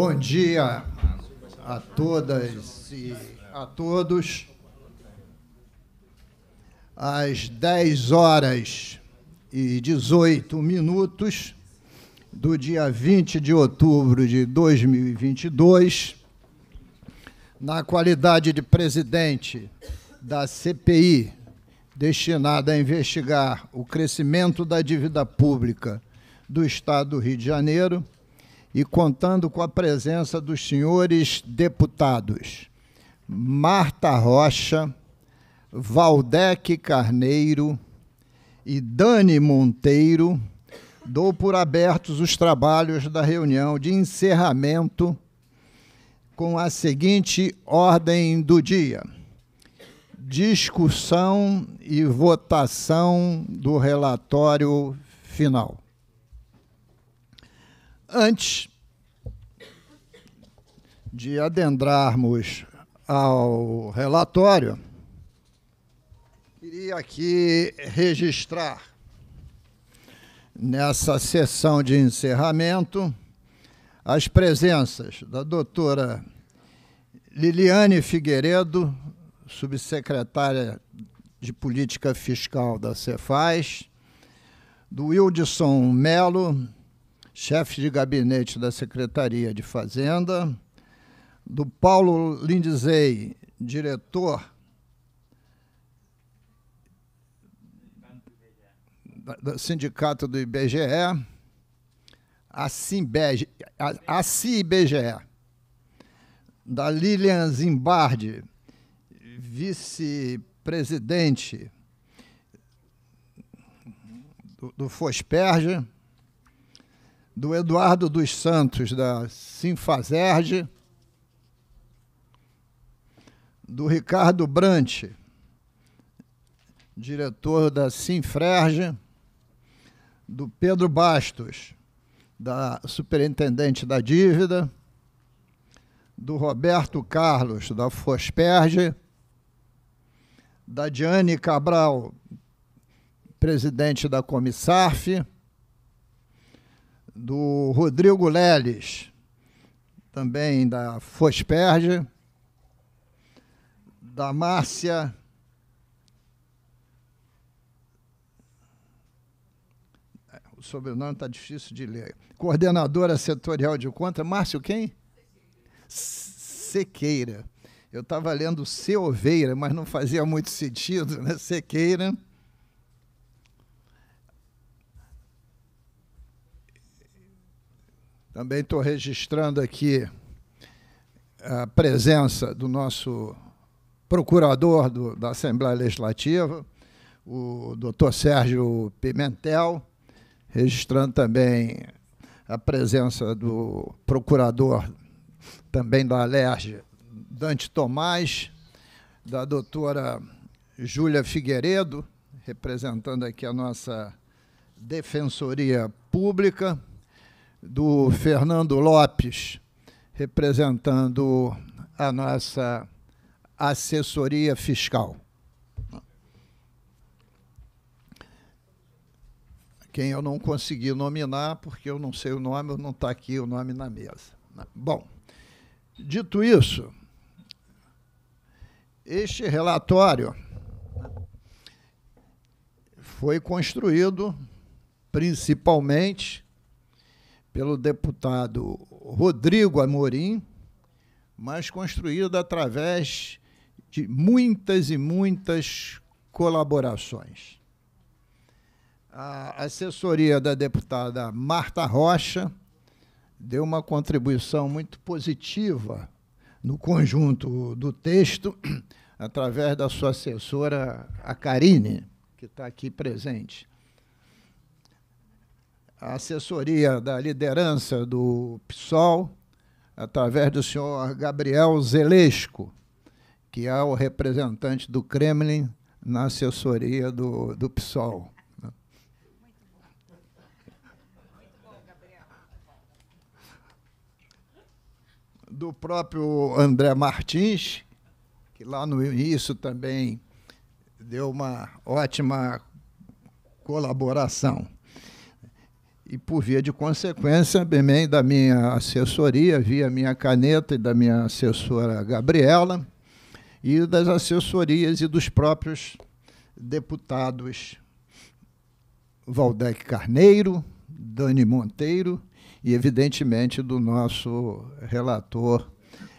Bom dia a todas e a todos. Às 10 horas e 18 minutos do dia 20 de outubro de 2022, na qualidade de presidente da CPI, destinada a investigar o crescimento da dívida pública do Estado do Rio de Janeiro, e contando com a presença dos senhores deputados Marta Rocha, Valdec Carneiro e Dani Monteiro, dou por abertos os trabalhos da reunião de encerramento com a seguinte ordem do dia: discussão e votação do relatório final. Antes de adentrarmos ao relatório, queria aqui registrar nessa sessão de encerramento as presenças da doutora Liliane Figueiredo, subsecretária de Política Fiscal da Cefaz, do Wilson Melo, chefe de gabinete da Secretaria de Fazenda, do Paulo Lindizei, diretor do sindicato do IBGE, a CIBGE, da Lilian Zimbardi, vice-presidente do, do Fosperge, do Eduardo dos Santos, da Sinfazerge, do Ricardo Brant, diretor da Sinfrerge, do Pedro Bastos, da superintendente da dívida, do Roberto Carlos, da Fosperge, da Diane Cabral, presidente da Comissarf, do Rodrigo Leles, também da Fosperge, da Márcia. O sobrenome está difícil de ler. Coordenadora setorial de conta, Márcio quem? Sequeira. Eu estava lendo Seoveira, mas não fazia muito sentido, né? Sequeira. Também estou registrando aqui a presença do nosso procurador do, da Assembleia Legislativa, o doutor Sérgio Pimentel, registrando também a presença do procurador também da Alerj, Dante Tomás, da doutora Júlia Figueiredo, representando aqui a nossa Defensoria Pública, do Fernando Lopes, representando a nossa assessoria fiscal. Quem eu não consegui nominar, porque eu não sei o nome, não está aqui o nome na mesa. Bom, dito isso, este relatório foi construído principalmente pelo deputado Rodrigo Amorim, mas construída através de muitas e muitas colaborações. A assessoria da deputada Marta Rocha deu uma contribuição muito positiva no conjunto do texto, através da sua assessora, a Karine, que está aqui presente a assessoria da liderança do PSOL, através do senhor Gabriel Zelesco, que é o representante do Kremlin na assessoria do, do PSOL. Muito bom. Muito bom, Gabriel. Do próprio André Martins, que lá no início também deu uma ótima colaboração e, por via de consequência, bem da minha assessoria, via minha caneta e da minha assessora Gabriela, e das assessorias e dos próprios deputados Valdec Carneiro, Dani Monteiro e, evidentemente, do nosso relator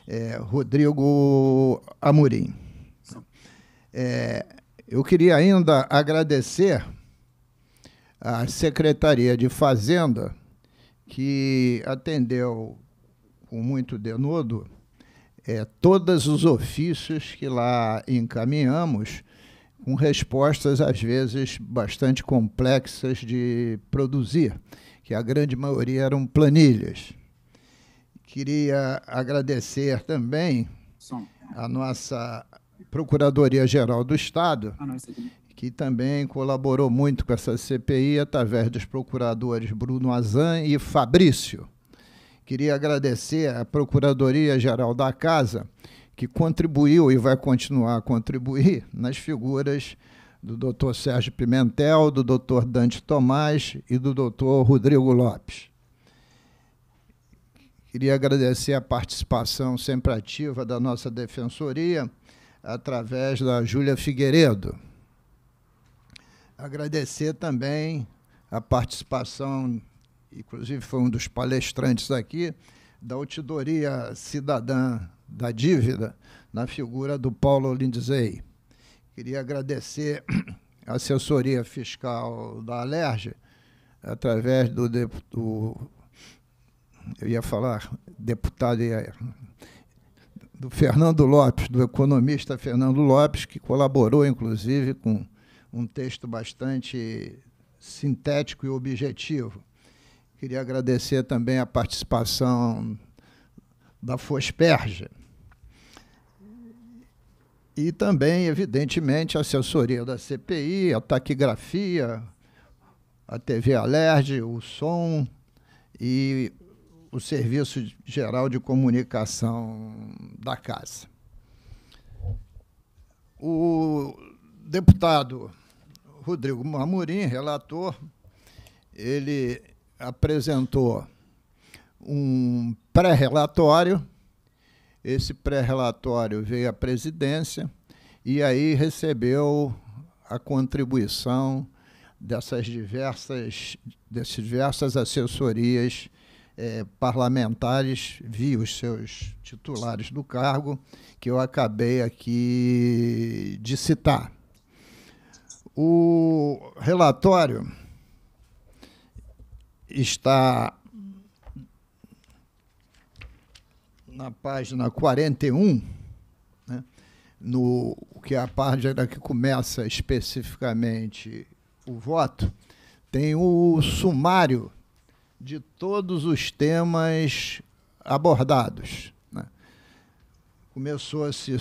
é, Rodrigo Amorim. É, eu queria ainda agradecer a Secretaria de Fazenda, que atendeu com muito denodo é, todos os ofícios que lá encaminhamos, com respostas às vezes bastante complexas de produzir, que a grande maioria eram planilhas. Queria agradecer também a nossa Procuradoria-Geral do Estado, que também colaborou muito com essa CPI através dos procuradores Bruno Azan e Fabrício. Queria agradecer à Procuradoria-Geral da Casa, que contribuiu e vai continuar a contribuir nas figuras do Dr. Sérgio Pimentel, do Dr. Dante Tomás e do Dr. Rodrigo Lopes. Queria agradecer a participação sempre ativa da nossa defensoria através da Júlia Figueiredo. Agradecer também a participação, inclusive foi um dos palestrantes aqui, da auditoria cidadã da dívida, na figura do Paulo Lindizei. Queria agradecer a assessoria fiscal da Alerj, através do, do, eu ia falar deputado ia, do Fernando Lopes, do economista Fernando Lopes, que colaborou inclusive com um texto bastante sintético e objetivo. Queria agradecer também a participação da Fosperja. E também, evidentemente, a assessoria da CPI, a taquigrafia, a TV Alerj, o som e o Serviço Geral de Comunicação da Casa. O deputado Rodrigo Amorim relator, ele apresentou um pré-relatório. Esse pré-relatório veio à presidência e aí recebeu a contribuição dessas diversas, dessas diversas assessorias eh, parlamentares via os seus titulares do cargo, que eu acabei aqui de citar. O relatório está na página 41, né, no, que é a página que começa especificamente o voto, tem o sumário de todos os temas abordados. Né. Começou-se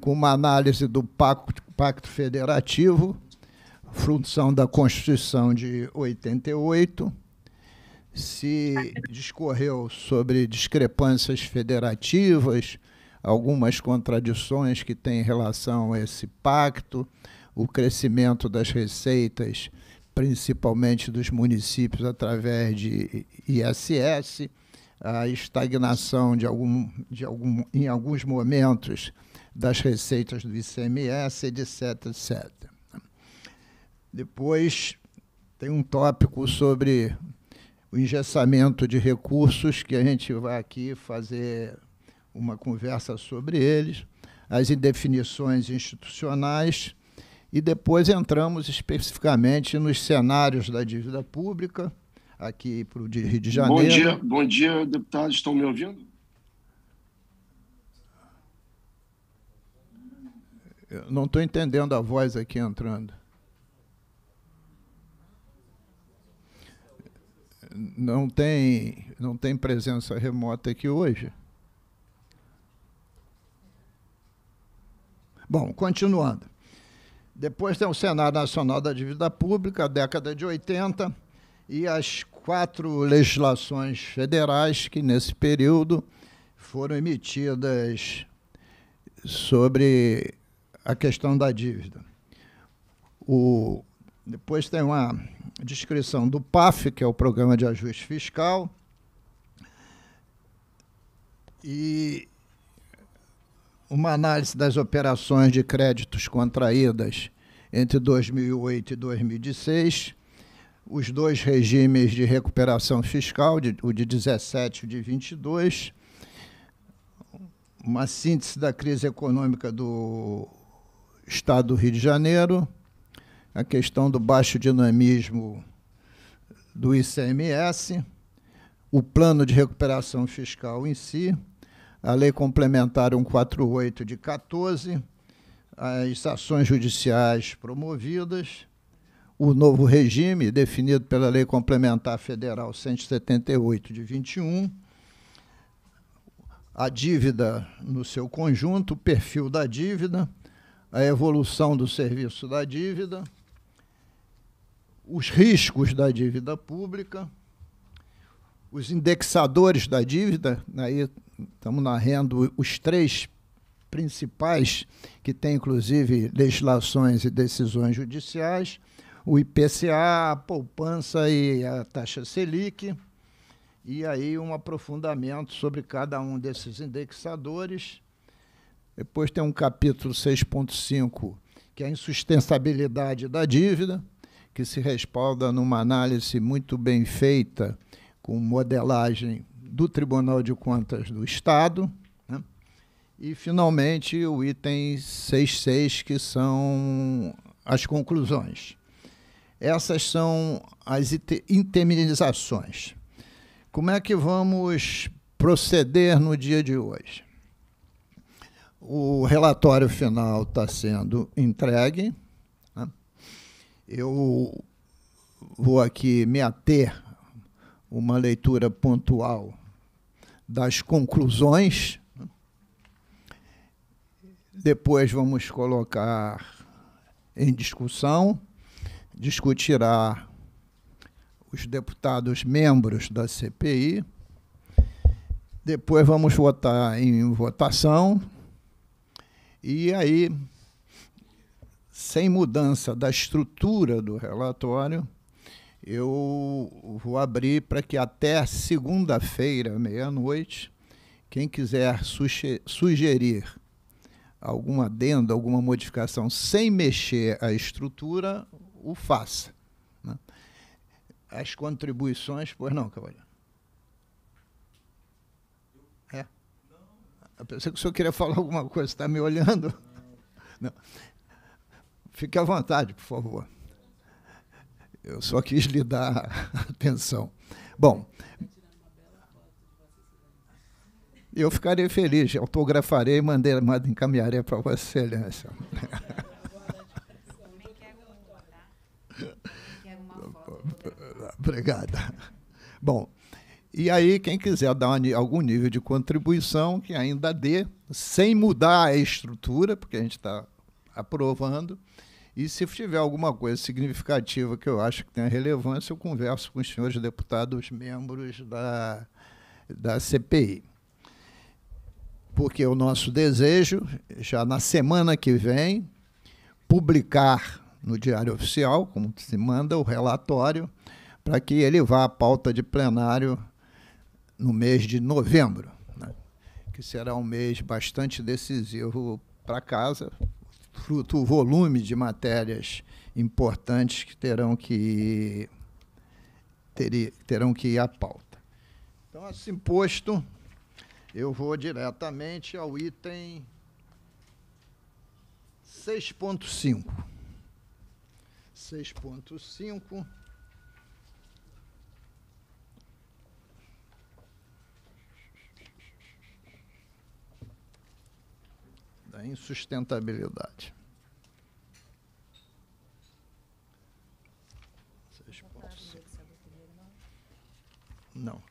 com uma análise do Pacto, Pacto Federativo, função da Constituição de 88, se discorreu sobre discrepâncias federativas, algumas contradições que têm relação a esse pacto, o crescimento das receitas, principalmente dos municípios através de ISS, a estagnação de algum, de algum, em alguns momentos das receitas do ICMS, etc, etc. Depois tem um tópico sobre o engessamento de recursos, que a gente vai aqui fazer uma conversa sobre eles, as indefinições institucionais, e depois entramos especificamente nos cenários da dívida pública, aqui para o Rio de Janeiro. Bom dia, bom dia, deputados, estão me ouvindo? Eu não estou entendendo a voz aqui entrando. não tem, não tem presença remota aqui hoje. Bom, continuando. Depois tem o Senado Nacional da Dívida Pública, década de 80, e as quatro legislações federais que, nesse período, foram emitidas sobre a questão da dívida. O depois tem uma descrição do PAF, que é o Programa de Ajuste Fiscal. E uma análise das operações de créditos contraídas entre 2008 e 2016, os dois regimes de recuperação fiscal, de, o de 17 e o de 22, uma síntese da crise econômica do Estado do Rio de Janeiro, a questão do baixo dinamismo do ICMS, o plano de recuperação fiscal em si, a lei complementar 148 de 14, as ações judiciais promovidas, o novo regime definido pela lei complementar federal 178 de 21, a dívida no seu conjunto, o perfil da dívida, a evolução do serviço da dívida, os riscos da dívida pública, os indexadores da dívida, aí estamos narrando os três principais, que tem inclusive legislações e decisões judiciais, o IPCA, a poupança e a taxa Selic, e aí um aprofundamento sobre cada um desses indexadores. Depois tem um capítulo 6.5, que é a insustentabilidade da dívida, que se respalda numa análise muito bem feita, com modelagem do Tribunal de Contas do Estado. Né? E, finalmente, o item 66, que são as conclusões. Essas são as indemnizações. Como é que vamos proceder no dia de hoje? O relatório final está sendo entregue eu vou aqui me ater uma leitura pontual das conclusões. Depois vamos colocar em discussão, discutirá os deputados membros da CPI. Depois vamos votar em votação. E aí sem mudança da estrutura do relatório, eu vou abrir para que até segunda-feira, meia-noite, quem quiser sugerir alguma adenda, alguma modificação sem mexer a estrutura, o faça. Né? As contribuições, pois não, cavalheiro? É. Eu pensei que o senhor queria falar alguma coisa, está me olhando? Não. Fique à vontade, por favor. Eu só quis lhe dar atenção. Bom, eu ficarei feliz, autografarei e mandei, encaminharei para Vossa Excelência. Obrigada. Bom, e aí quem quiser dar algum nível de contribuição, que ainda dê, sem mudar a estrutura, porque a gente está aprovando, e se tiver alguma coisa significativa que eu acho que tenha relevância, eu converso com os senhores deputados membros da, da CPI. Porque o nosso desejo, já na semana que vem, publicar no Diário Oficial, como se manda, o relatório, para que ele vá à pauta de plenário no mês de novembro, né? que será um mês bastante decisivo para casa, fruto, o volume de matérias importantes que terão que ter, terão que ir à pauta. Então, assim posto, eu vou diretamente ao item 6.5. 6.5 a insustentabilidade. Tá não,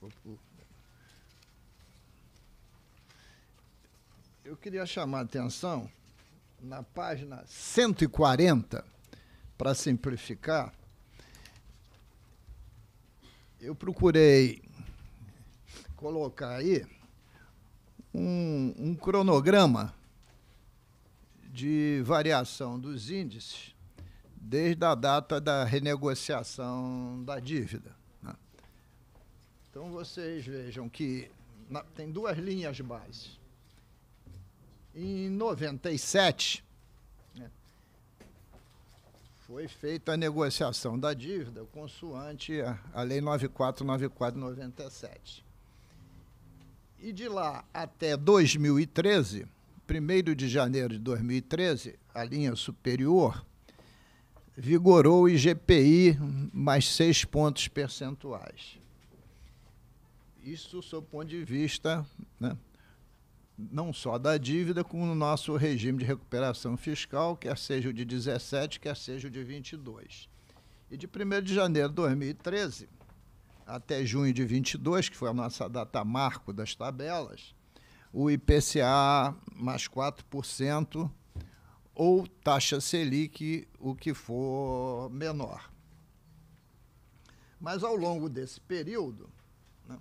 eu queria chamar a atenção na página 140, para simplificar, eu procurei colocar aí um, um cronograma de variação dos índices desde a data da renegociação da dívida. Né? Então, vocês vejam que na, tem duas linhas base. Em 97, né, foi feita a negociação da dívida consoante a, a Lei 949497. E de lá até 2013, 1 de janeiro de 2013, a linha superior, vigorou o IGPI mais 6 pontos percentuais. Isso, sob o ponto de vista né, não só da dívida, como no nosso regime de recuperação fiscal, quer seja o de 17, quer seja o de 22. E de 1 de janeiro de 2013 até junho de 22, que foi a nossa data marco das tabelas, o IPCA mais 4% ou taxa Selic, o que for menor. Mas ao longo desse período, né,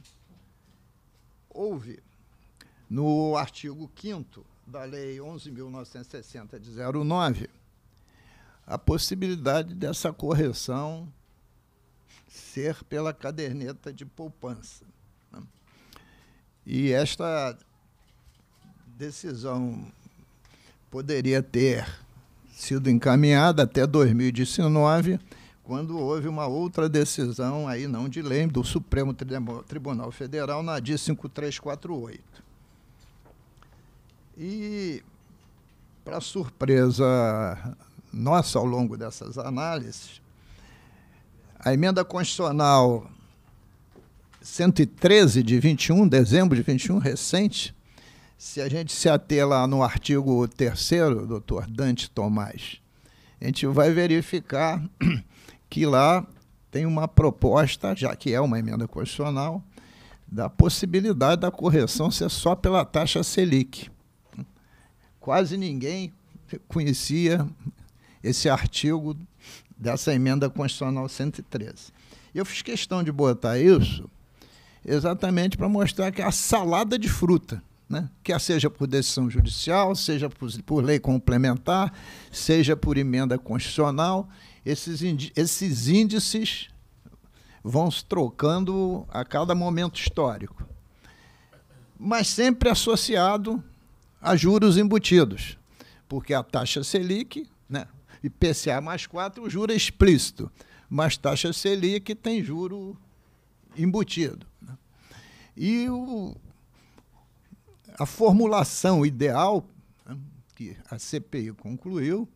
houve, no artigo 5 da Lei 11.960 de 09, a possibilidade dessa correção ser pela caderneta de poupança. Né. E esta decisão poderia ter sido encaminhada até 2019, quando houve uma outra decisão, aí não de lei, do Supremo Tribunal Federal, na DI 5348. E, para surpresa nossa ao longo dessas análises, a emenda constitucional 113 de 21, dezembro de 21, recente, se a gente se ater lá no artigo 3 doutor Dante Tomás, a gente vai verificar que lá tem uma proposta, já que é uma emenda constitucional, da possibilidade da correção ser só pela taxa Selic. Quase ninguém conhecia esse artigo dessa emenda constitucional 113. Eu fiz questão de botar isso exatamente para mostrar que é a salada de fruta né? quer seja por decisão judicial, seja por, por lei complementar, seja por emenda constitucional, esses, esses índices vão se trocando a cada momento histórico, mas sempre associado a juros embutidos, porque a taxa Selic, né, IPCA mais 4, o juro é explícito, mas taxa Selic tem juro embutido. Né? E o, a formulação ideal né, que a CPI concluiu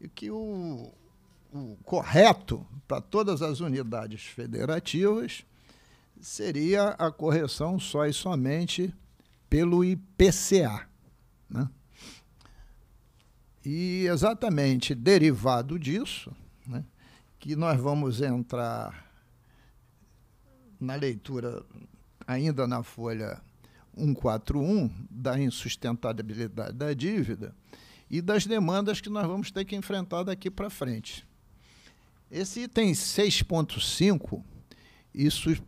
e que o, o correto para todas as unidades federativas seria a correção só e somente pelo IPCA. Né? E exatamente derivado disso, né, que nós vamos entrar na leitura ainda na folha 141 da insustentabilidade da dívida e das demandas que nós vamos ter que enfrentar daqui para frente. Esse item 6.5,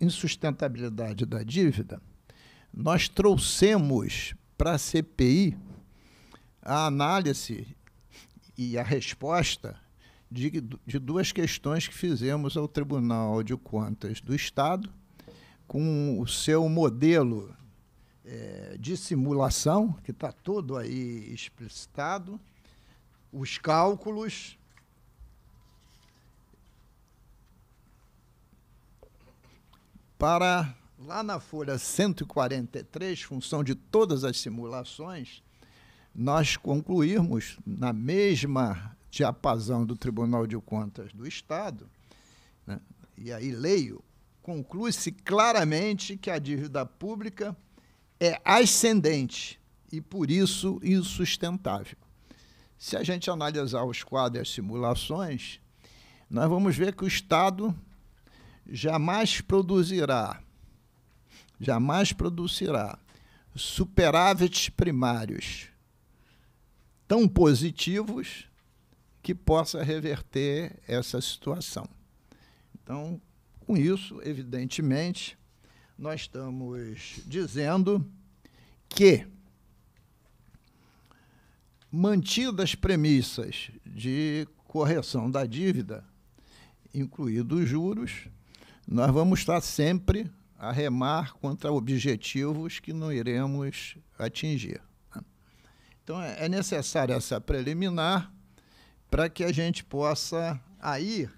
insustentabilidade da dívida, nós trouxemos para a CPI a análise e a resposta de, de, duas questões que fizemos ao Tribunal de Contas do Estado, com o seu modelo é, de simulação, que está todo aí explicitado, os cálculos. Para lá na folha 143, função de todas as simulações, nós concluirmos na mesma diapasão do Tribunal de Contas do Estado, né? e aí leio, conclui-se claramente que a dívida pública é ascendente e, por isso, insustentável. Se a gente analisar os quadros e as simulações, nós vamos ver que o Estado jamais produzirá, jamais produzirá superávites primários tão positivos que possa reverter essa situação. Então, com isso, evidentemente, nós estamos dizendo que, mantidas premissas de correção da dívida, incluídos juros, nós vamos estar sempre a remar contra objetivos que não iremos atingir. Então, é, é necessária essa preliminar para que a gente possa aí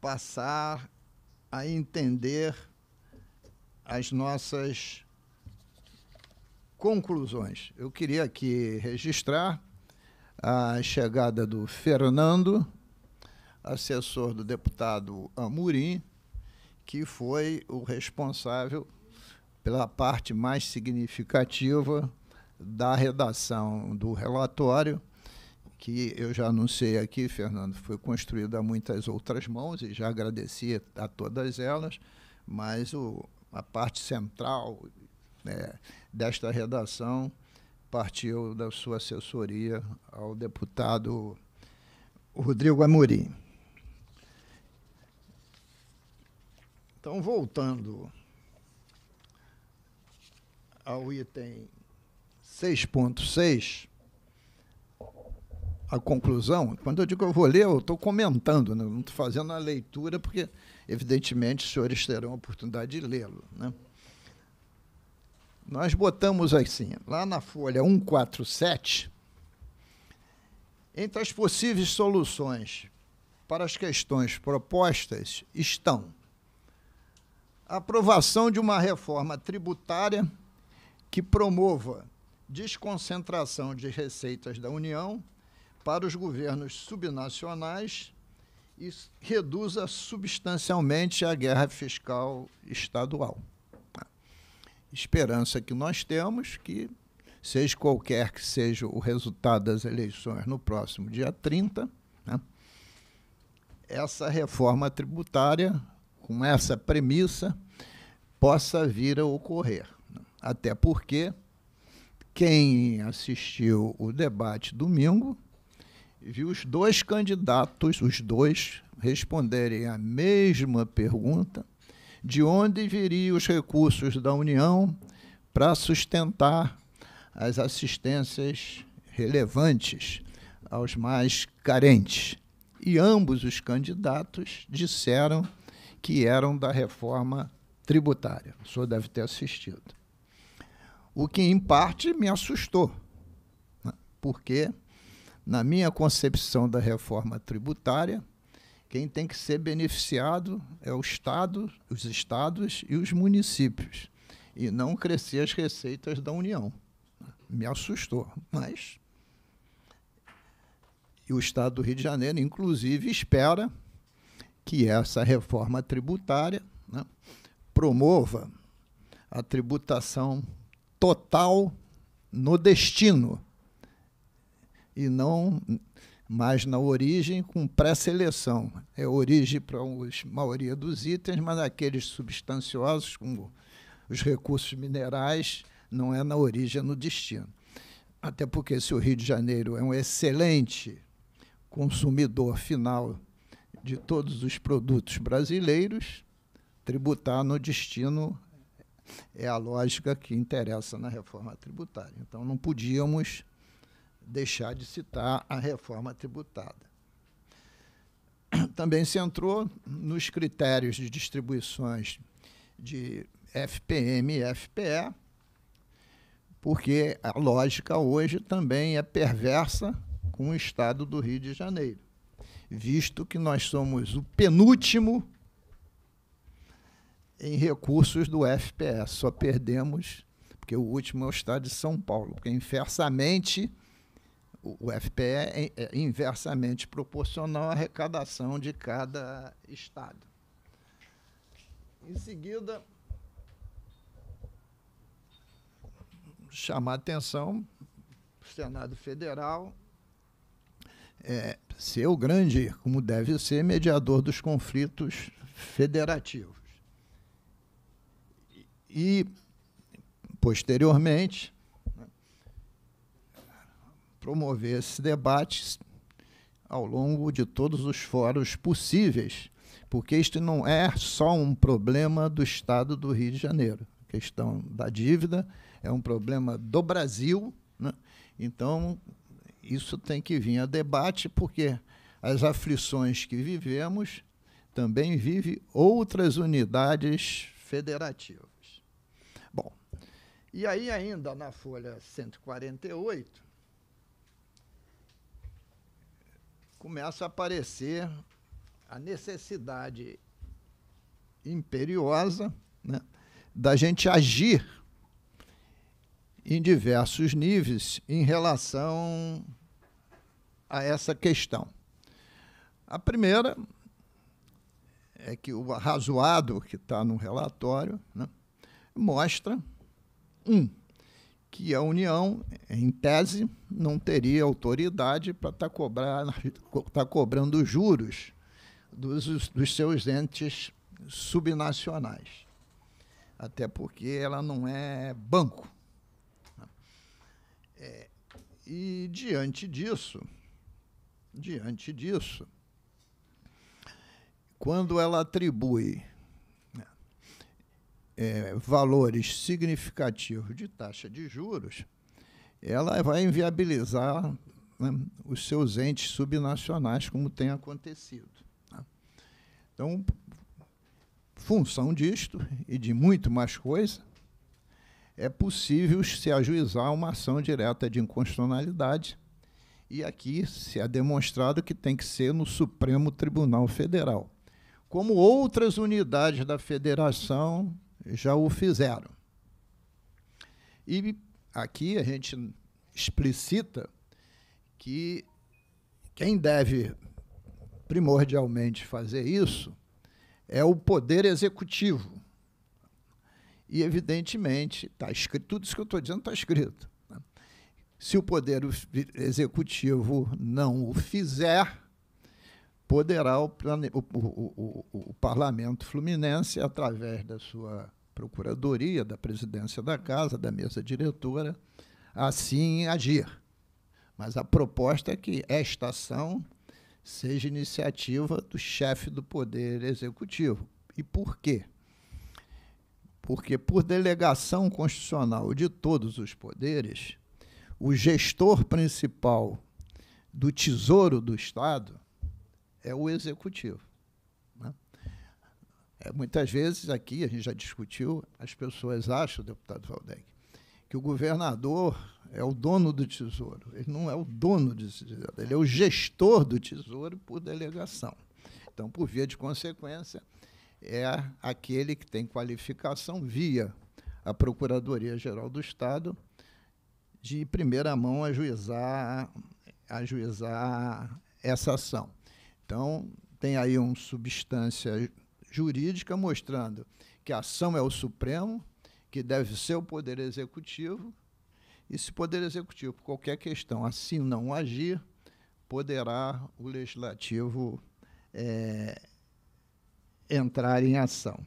passar a entender as nossas conclusões. Eu queria aqui registrar a chegada do Fernando, assessor do deputado Amorim, que foi o responsável pela parte mais significativa da redação do relatório, que eu já anunciei aqui, Fernando, foi construído a muitas outras mãos e já agradeci a todas elas, mas o, a parte central né, desta redação partiu da sua assessoria ao deputado Rodrigo Amorim. Então, voltando ao item 6.6, a conclusão, quando eu digo eu vou ler, eu estou comentando, né? não estou fazendo a leitura, porque, evidentemente, os senhores terão a oportunidade de lê-lo. Né? Nós botamos assim, lá na folha 147, entre as possíveis soluções para as questões propostas estão a aprovação de uma reforma tributária que promova desconcentração de receitas da União para os governos subnacionais e reduza substancialmente a guerra fiscal estadual. Esperança que nós temos que, seja qualquer que seja o resultado das eleições no próximo dia 30, né, essa reforma tributária, com essa premissa, possa vir a ocorrer. Até porque quem assistiu o debate domingo vi os dois candidatos, os dois, responderem à mesma pergunta: de onde viriam os recursos da União para sustentar as assistências relevantes aos mais carentes? E ambos os candidatos disseram que eram da reforma tributária. O senhor deve ter assistido. O que, em parte, me assustou, né? porque na minha concepção da reforma tributária, quem tem que ser beneficiado é o Estado, os estados e os municípios, e não crescer as receitas da União. Me assustou, mas e o Estado do Rio de Janeiro, inclusive, espera que essa reforma tributária né, promova a tributação total no destino e não mais na origem com pré-seleção. É origem para a maioria dos itens, mas aqueles substanciosos, como os recursos minerais, não é na origem, é no destino. Até porque, se o Rio de Janeiro é um excelente consumidor final de todos os produtos brasileiros, tributar no destino é a lógica que interessa na reforma tributária. Então, não podíamos deixar de citar a reforma tributada. Também se entrou nos critérios de distribuições de FPM e FPE, porque a lógica hoje também é perversa com o Estado do Rio de Janeiro, visto que nós somos o penúltimo em recursos do FPS, só perdemos, porque o último é o Estado de São Paulo, porque inversamente o FPE é, é inversamente proporcional à arrecadação de cada estado. Em seguida, chamar atenção o Senado Federal é, ser o grande, como deve ser, mediador dos conflitos federativos. E, posteriormente, promover esse debate ao longo de todos os fóruns possíveis, porque isto não é só um problema do Estado do Rio de Janeiro. A questão da dívida é um problema do Brasil. Né? Então, isso tem que vir a debate, porque as aflições que vivemos também vive outras unidades federativas. Bom, e aí ainda na folha 148, começa a aparecer a necessidade imperiosa né, da gente agir em diversos níveis em relação a essa questão. A primeira é que o razoado que está no relatório né, mostra, um, que a União, em tese, não teria autoridade para estar tá, tá cobrando juros dos, dos seus entes subnacionais. Até porque ela não é banco. É, e diante disso, diante disso, quando ela atribui é, valores significativos de taxa de juros, ela vai inviabilizar né, os seus entes subnacionais, como tem acontecido. Né? Então, função disto e de muito mais coisa, é possível se ajuizar uma ação direta de inconstitucionalidade. E aqui se é demonstrado que tem que ser no Supremo Tribunal Federal. Como outras unidades da federação, já o fizeram. E aqui a gente explicita que quem deve primordialmente fazer isso é o poder executivo. E, evidentemente, tá escrito, tudo isso que eu estou dizendo está escrito. Né? Se o poder executivo não o fizer, poderá o, o, o, o, Parlamento Fluminense, através da sua Procuradoria, da Presidência da Casa, da Mesa Diretora, assim agir. Mas a proposta é que esta ação seja iniciativa do chefe do Poder Executivo. E por quê? Porque, por delegação constitucional de todos os poderes, o gestor principal do Tesouro do Estado é o executivo. Né? É, muitas vezes aqui, a gente já discutiu, as pessoas acham, deputado Valdec, que o governador é o dono do tesouro. Ele não é o dono do tesouro, ele é o gestor do tesouro por delegação. Então, por via de consequência, é aquele que tem qualificação via a Procuradoria-Geral do Estado de primeira mão ajuizar, ajuizar essa ação. Então, tem aí uma substância jurídica mostrando que a ação é o Supremo, que deve ser o Poder Executivo, e se o Poder Executivo, por qualquer questão, assim não agir, poderá o Legislativo é, entrar em ação.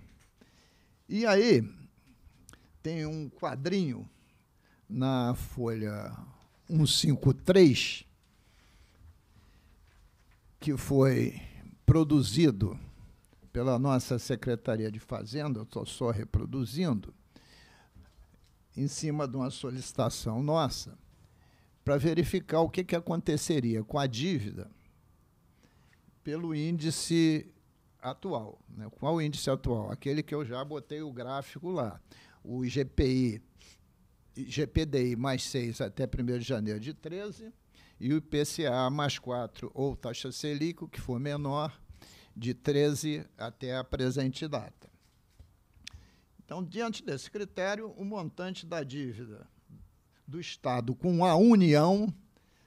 E aí, tem um quadrinho na folha 153 que foi produzido pela nossa Secretaria de Fazenda, eu estou só reproduzindo, em cima de uma solicitação nossa, para verificar o que, que aconteceria com a dívida pelo índice atual. Né? Qual o índice atual? Aquele que eu já botei o gráfico lá. O IGPI, IGPDI mais 6 até 1 de janeiro de 13, e o IPCA mais 4 ou taxa Selic, que for menor, de 13 até a presente data. Então, diante desse critério, o montante da dívida do Estado com a União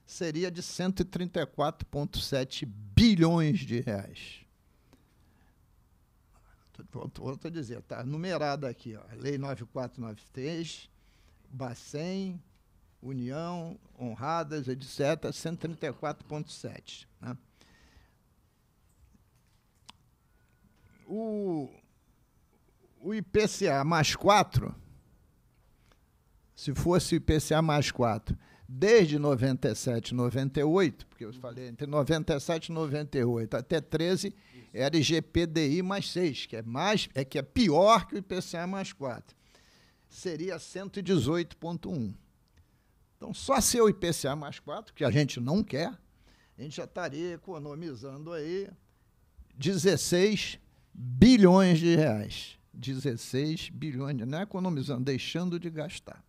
seria de 134,7 bilhões de reais. Volto a dizer, está numerada aqui, ó, Lei 9493, Bacen, União, Honradas, etc., 134,7. Né? O, o IPCA mais 4, se fosse o IPCA mais 4, desde 97, 98, porque eu falei entre 97 e 98 até 13, Isso. era IGPDI mais 6, que é, mais, é que é pior que o IPCA mais 4. Seria 118,1. Então, só se o IPCA mais 4, que a gente não quer, a gente já estaria economizando aí 16 bilhões de reais. 16 bilhões, não é economizando, deixando de gastar.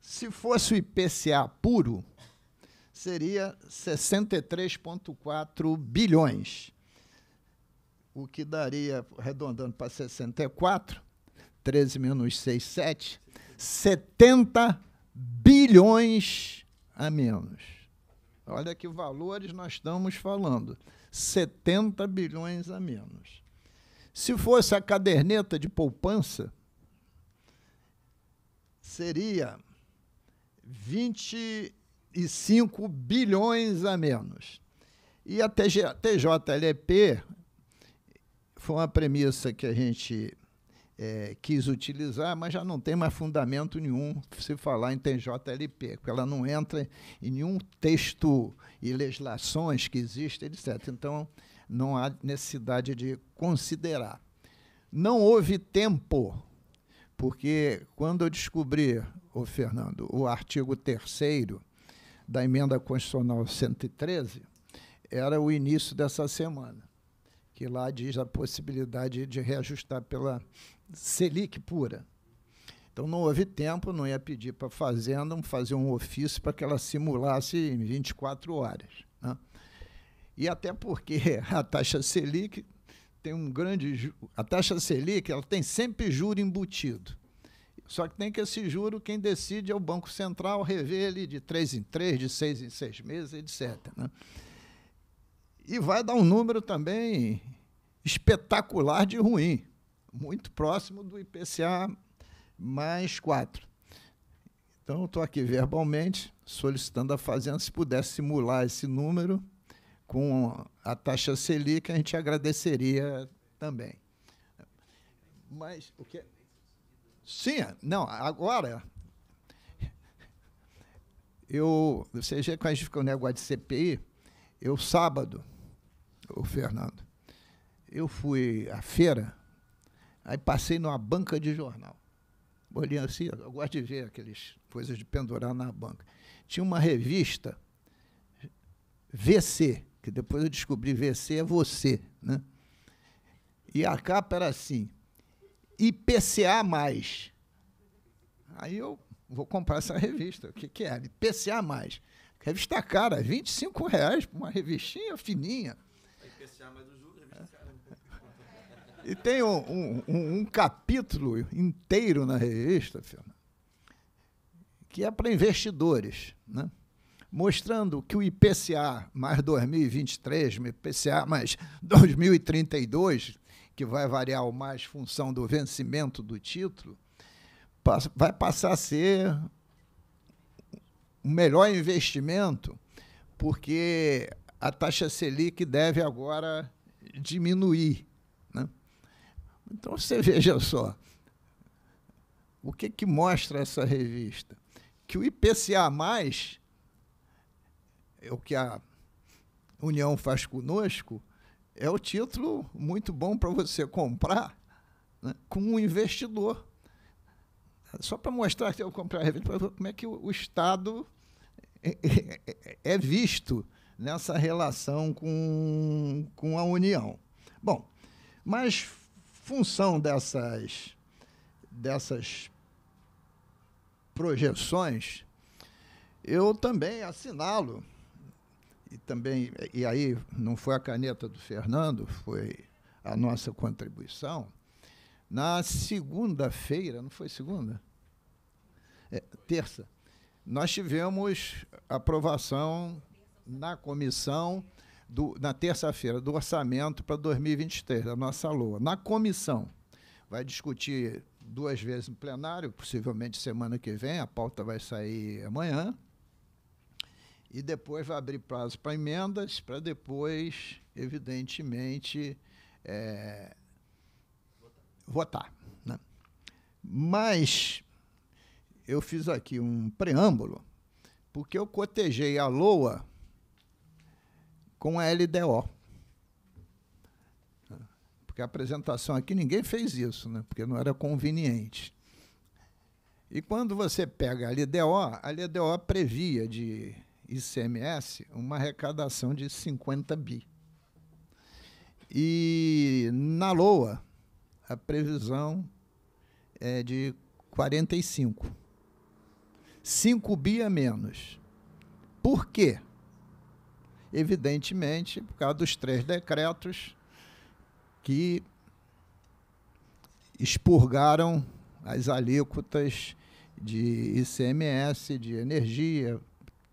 Se fosse o IPCA puro, seria 63,4 bilhões, o que daria, arredondando para 64, 13 menos 6, 7, 70 bilhões a menos. Olha que valores nós estamos falando: 70 bilhões a menos. Se fosse a caderneta de poupança, seria 25 bilhões a menos. E a TJLP foi uma premissa que a gente é, quis utilizar, mas já não tem mais fundamento nenhum se falar em TJLP, porque ela não entra em nenhum texto e legislações que existem, etc. Então, não há necessidade de considerar. Não houve tempo, porque quando eu descobri, o Fernando, o artigo 3 da emenda constitucional 113, era o início dessa semana que lá diz a possibilidade de reajustar pela Selic pura. Então não houve tempo, não ia pedir para a Fazenda fazer um ofício para que ela simulasse em 24 horas. Né? E até porque a taxa Selic tem um grande. A taxa Selic ela tem sempre juro embutido. Só que tem que esse juro, quem decide é o Banco Central, rever ele de 3 em 3, de 6 em 6 meses, etc. Né? E vai dar um número também espetacular de ruim muito próximo do IPCA mais 4. Então, estou aqui verbalmente solicitando a Fazenda se pudesse simular esse número com a taxa Selic, a gente agradeceria também. Mas o que? Sim, é. não, agora eu, vocês já que a gente fica o negócio de CPI, eu sábado, o Fernando, eu fui à feira Aí passei numa banca de jornal. Olhei assim, eu gosto de ver aquelas coisas de pendurar na banca. Tinha uma revista, VC, que depois eu descobri VC é você, né? E a capa era assim, IPCA+. Aí eu vou comprar essa revista. O que, que é? IPCA+. Revista cara, 25 reais por uma revistinha fininha. A IPCA mais os e tem um, um, um, um, capítulo inteiro na revista, Fiona, que é para investidores, né? mostrando que o IPCA mais 2023, o IPCA mais 2032, que vai variar mais função do vencimento do título, vai passar a ser o melhor investimento, porque a taxa Selic deve agora diminuir. Então você veja só, o que, que mostra essa revista? Que o IPCA, é o que a União faz conosco, é o título muito bom para você comprar né, com um investidor. Só para mostrar que eu comprei a revista, como é que o, o Estado é, é, é visto nessa relação com, com a União. Bom, mas função dessas, dessas projeções, eu também assinalo, e também, e aí não foi a caneta do Fernando, foi a nossa contribuição, na segunda-feira, não foi segunda? É, terça. Nós tivemos aprovação na comissão do, na terça-feira do orçamento para 2023, da nossa LOA. Na comissão, vai discutir duas vezes no plenário, possivelmente semana que vem, a pauta vai sair amanhã. E depois vai abrir prazo para emendas, para depois, evidentemente, é, votar. né? Mas eu fiz aqui um preâmbulo, porque eu cotejei a LOA com a LDO. Porque a apresentação aqui ninguém fez isso, né? porque não era conveniente. E quando você pega a LDO, a LDO previa de ICMS uma arrecadação de 50 bi. E na LOA, a previsão é de 45. 5 bi a menos. Por quê? evidentemente, por causa dos três decretos que expurgaram as alíquotas de ICMS, de energia,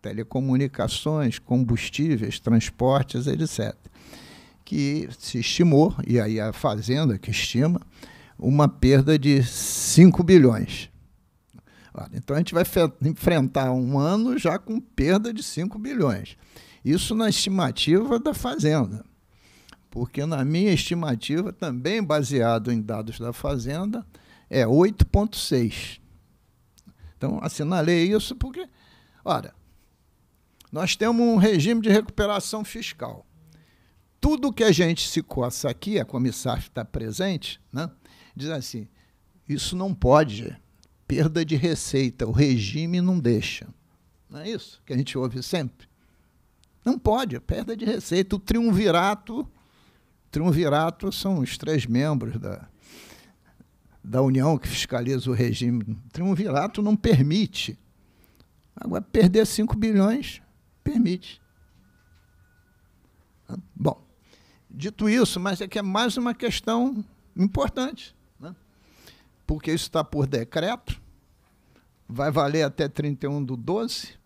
telecomunicações, combustíveis, transportes, etc. Que se estimou, e aí a Fazenda que estima, uma perda de 5 bilhões. Então a gente vai enfrentar um ano já com perda de 5 bilhões. Isso na estimativa da Fazenda, porque na minha estimativa, também baseado em dados da Fazenda, é 8,6. Então, assinalei isso porque, ora, nós temos um regime de recuperação fiscal. Tudo que a gente se coça aqui, a comissária está presente, né, diz assim: isso não pode, perda de receita, o regime não deixa. Não é isso que a gente ouve sempre? Não pode, é perda de receita. O triunvirato, triunvirato são os três membros da, da União que fiscaliza o regime. O triunvirato não permite. Agora, perder 5 bilhões, permite. Bom, dito isso, mas é que é mais uma questão importante, né? porque isso está por decreto, vai valer até 31 do 12,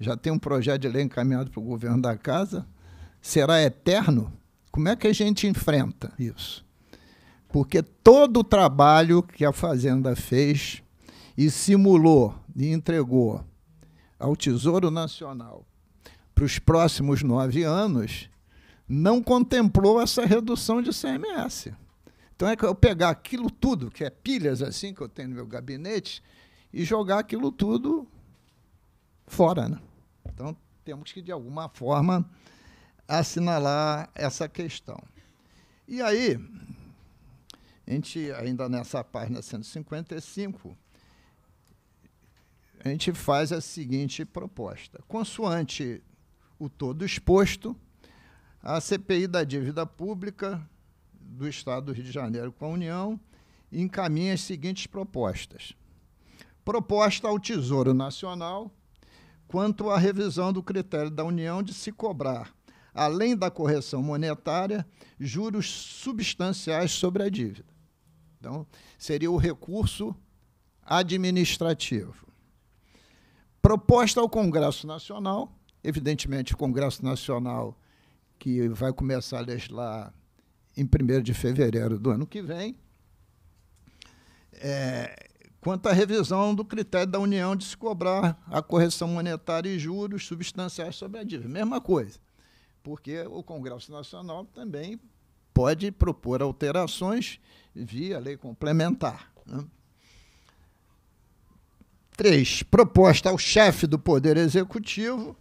já tem um projeto de lei encaminhado para o governo da casa, será eterno? Como é que a gente enfrenta isso? Porque todo o trabalho que a Fazenda fez e simulou e entregou ao Tesouro Nacional para os próximos nove anos, não contemplou essa redução de CMS. Então é que eu pegar aquilo tudo, que é pilhas assim que eu tenho no meu gabinete, e jogar aquilo tudo fora. Né? Então, temos que, de alguma forma, assinalar essa questão. E aí, a gente, ainda nessa página 155, a gente faz a seguinte proposta. Consoante o todo exposto, a CPI da dívida pública do Estado do Rio de Janeiro com a União encaminha as seguintes propostas. Proposta ao Tesouro Nacional quanto à revisão do critério da União de se cobrar, além da correção monetária, juros substanciais sobre a dívida. Então, seria o recurso administrativo. Proposta ao Congresso Nacional, evidentemente, o Congresso Nacional que vai começar a legislar em 1 de fevereiro do ano que vem, é, quanto à revisão do critério da União de se cobrar a correção monetária e juros substanciais sobre a dívida. Mesma coisa, porque o Congresso Nacional também pode propor alterações via lei complementar. Né? Proposta ao chefe do Poder Executivo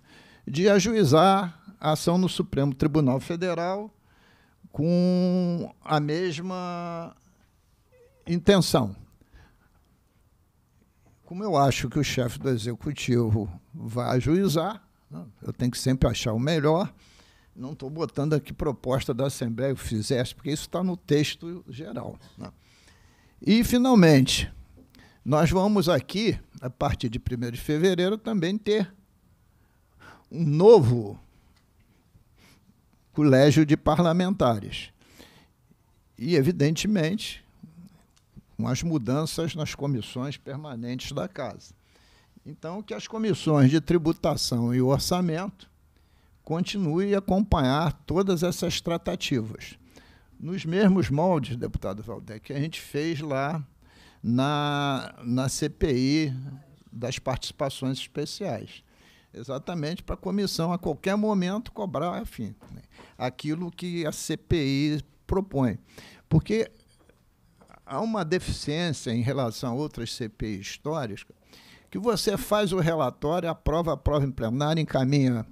de ajuizar a ação no Supremo Tribunal Federal com a mesma intenção, como eu acho que o chefe do executivo vai ajuizar, né? eu tenho que sempre achar o melhor. Não estou botando aqui proposta da Assembleia que fizesse, porque isso está no texto geral. Né? E, finalmente, nós vamos aqui, a partir de 1 de fevereiro, também ter um novo colégio de parlamentares. E, evidentemente, com as mudanças nas comissões permanentes da Casa. Então, que as comissões de tributação e orçamento continuem a acompanhar todas essas tratativas. Nos mesmos moldes, deputado Valdec, que a gente fez lá na, na CPI das participações especiais. Exatamente para a comissão, a qualquer momento, cobrar enfim, aquilo que a CPI propõe. Porque há uma deficiência em relação a outras CPI históricas, que você faz o relatório, aprova a prova em plenário, encaminha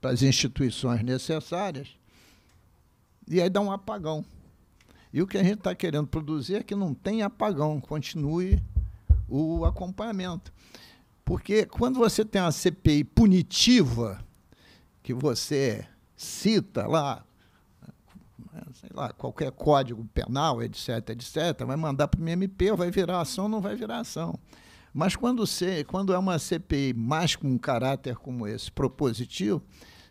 para as instituições necessárias, e aí dá um apagão. E o que a gente está querendo produzir é que não tenha apagão, continue o acompanhamento. Porque quando você tem uma CPI punitiva, que você cita lá é, sei lá, qualquer código penal, etc., etc., vai mandar para o MP, vai virar ação, não vai virar ação. Mas quando, você, quando é uma CPI mais com um caráter como esse, propositivo,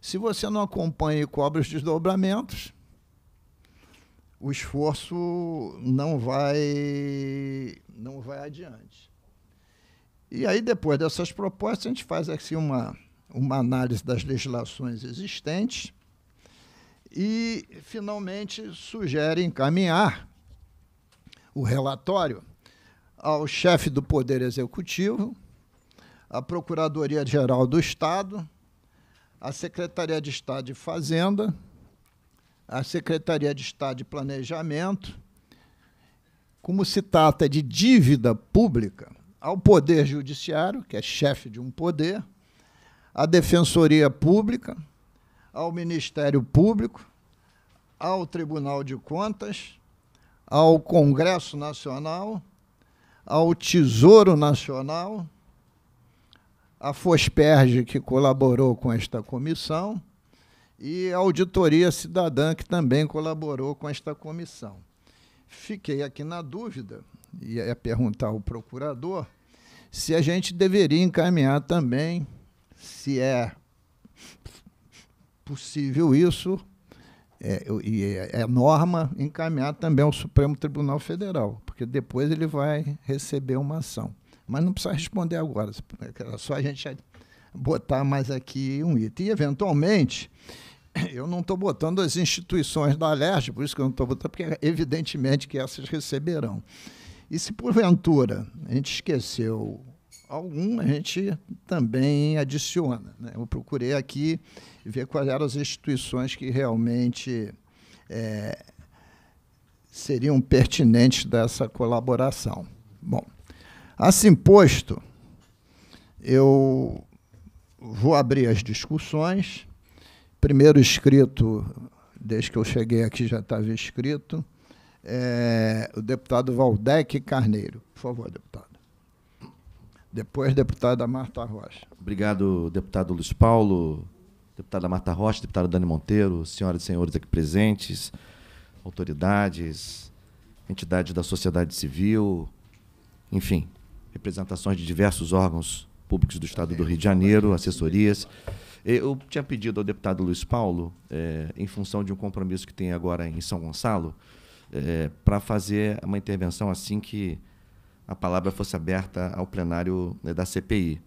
se você não acompanha e cobra os desdobramentos, o esforço não vai, não vai adiante. E aí, depois dessas propostas, a gente faz aqui uma, uma análise das legislações existentes e, finalmente, sugere encaminhar o relatório ao chefe do Poder Executivo, à Procuradoria-Geral do Estado, à Secretaria de Estado de Fazenda, à Secretaria de Estado de Planejamento, como se trata de dívida pública, ao Poder Judiciário, que é chefe de um poder, à Defensoria Pública, ao Ministério Público, ao Tribunal de Contas, ao Congresso Nacional, ao Tesouro Nacional, à Fosperge, que colaborou com esta comissão, e à Auditoria Cidadã, que também colaborou com esta comissão. Fiquei aqui na dúvida, e ia é perguntar ao procurador se a gente deveria encaminhar também, se é possível isso, é, e é, é norma encaminhar também ao Supremo Tribunal Federal, porque depois ele vai receber uma ação. Mas não precisa responder agora, era só a gente botar mais aqui um item. E, eventualmente, eu não estou botando as instituições da Alerj, por isso que eu não estou botando, porque evidentemente que essas receberão. E se porventura a gente esqueceu algum a gente também adiciona. Né? Eu procurei aqui ver quais eram as instituições que realmente é, seriam pertinentes dessa colaboração. Bom, assim posto, eu vou abrir as discussões. Primeiro escrito, desde que eu cheguei aqui já estava escrito, é, o deputado Valdec Carneiro. Por favor, deputado. Depois, deputada Marta Rocha. Obrigado, deputado Luiz Paulo, deputada Marta Rocha, deputado Dani Monteiro, senhoras e senhores aqui presentes, autoridades, entidades da sociedade civil, enfim, representações de diversos órgãos públicos do Estado do Rio de Janeiro, assessorias. Eu tinha pedido ao deputado Luiz Paulo, é, em função de um compromisso que tem agora em São Gonçalo, é, para fazer uma intervenção assim que a palavra fosse aberta ao plenário eh, da CPI.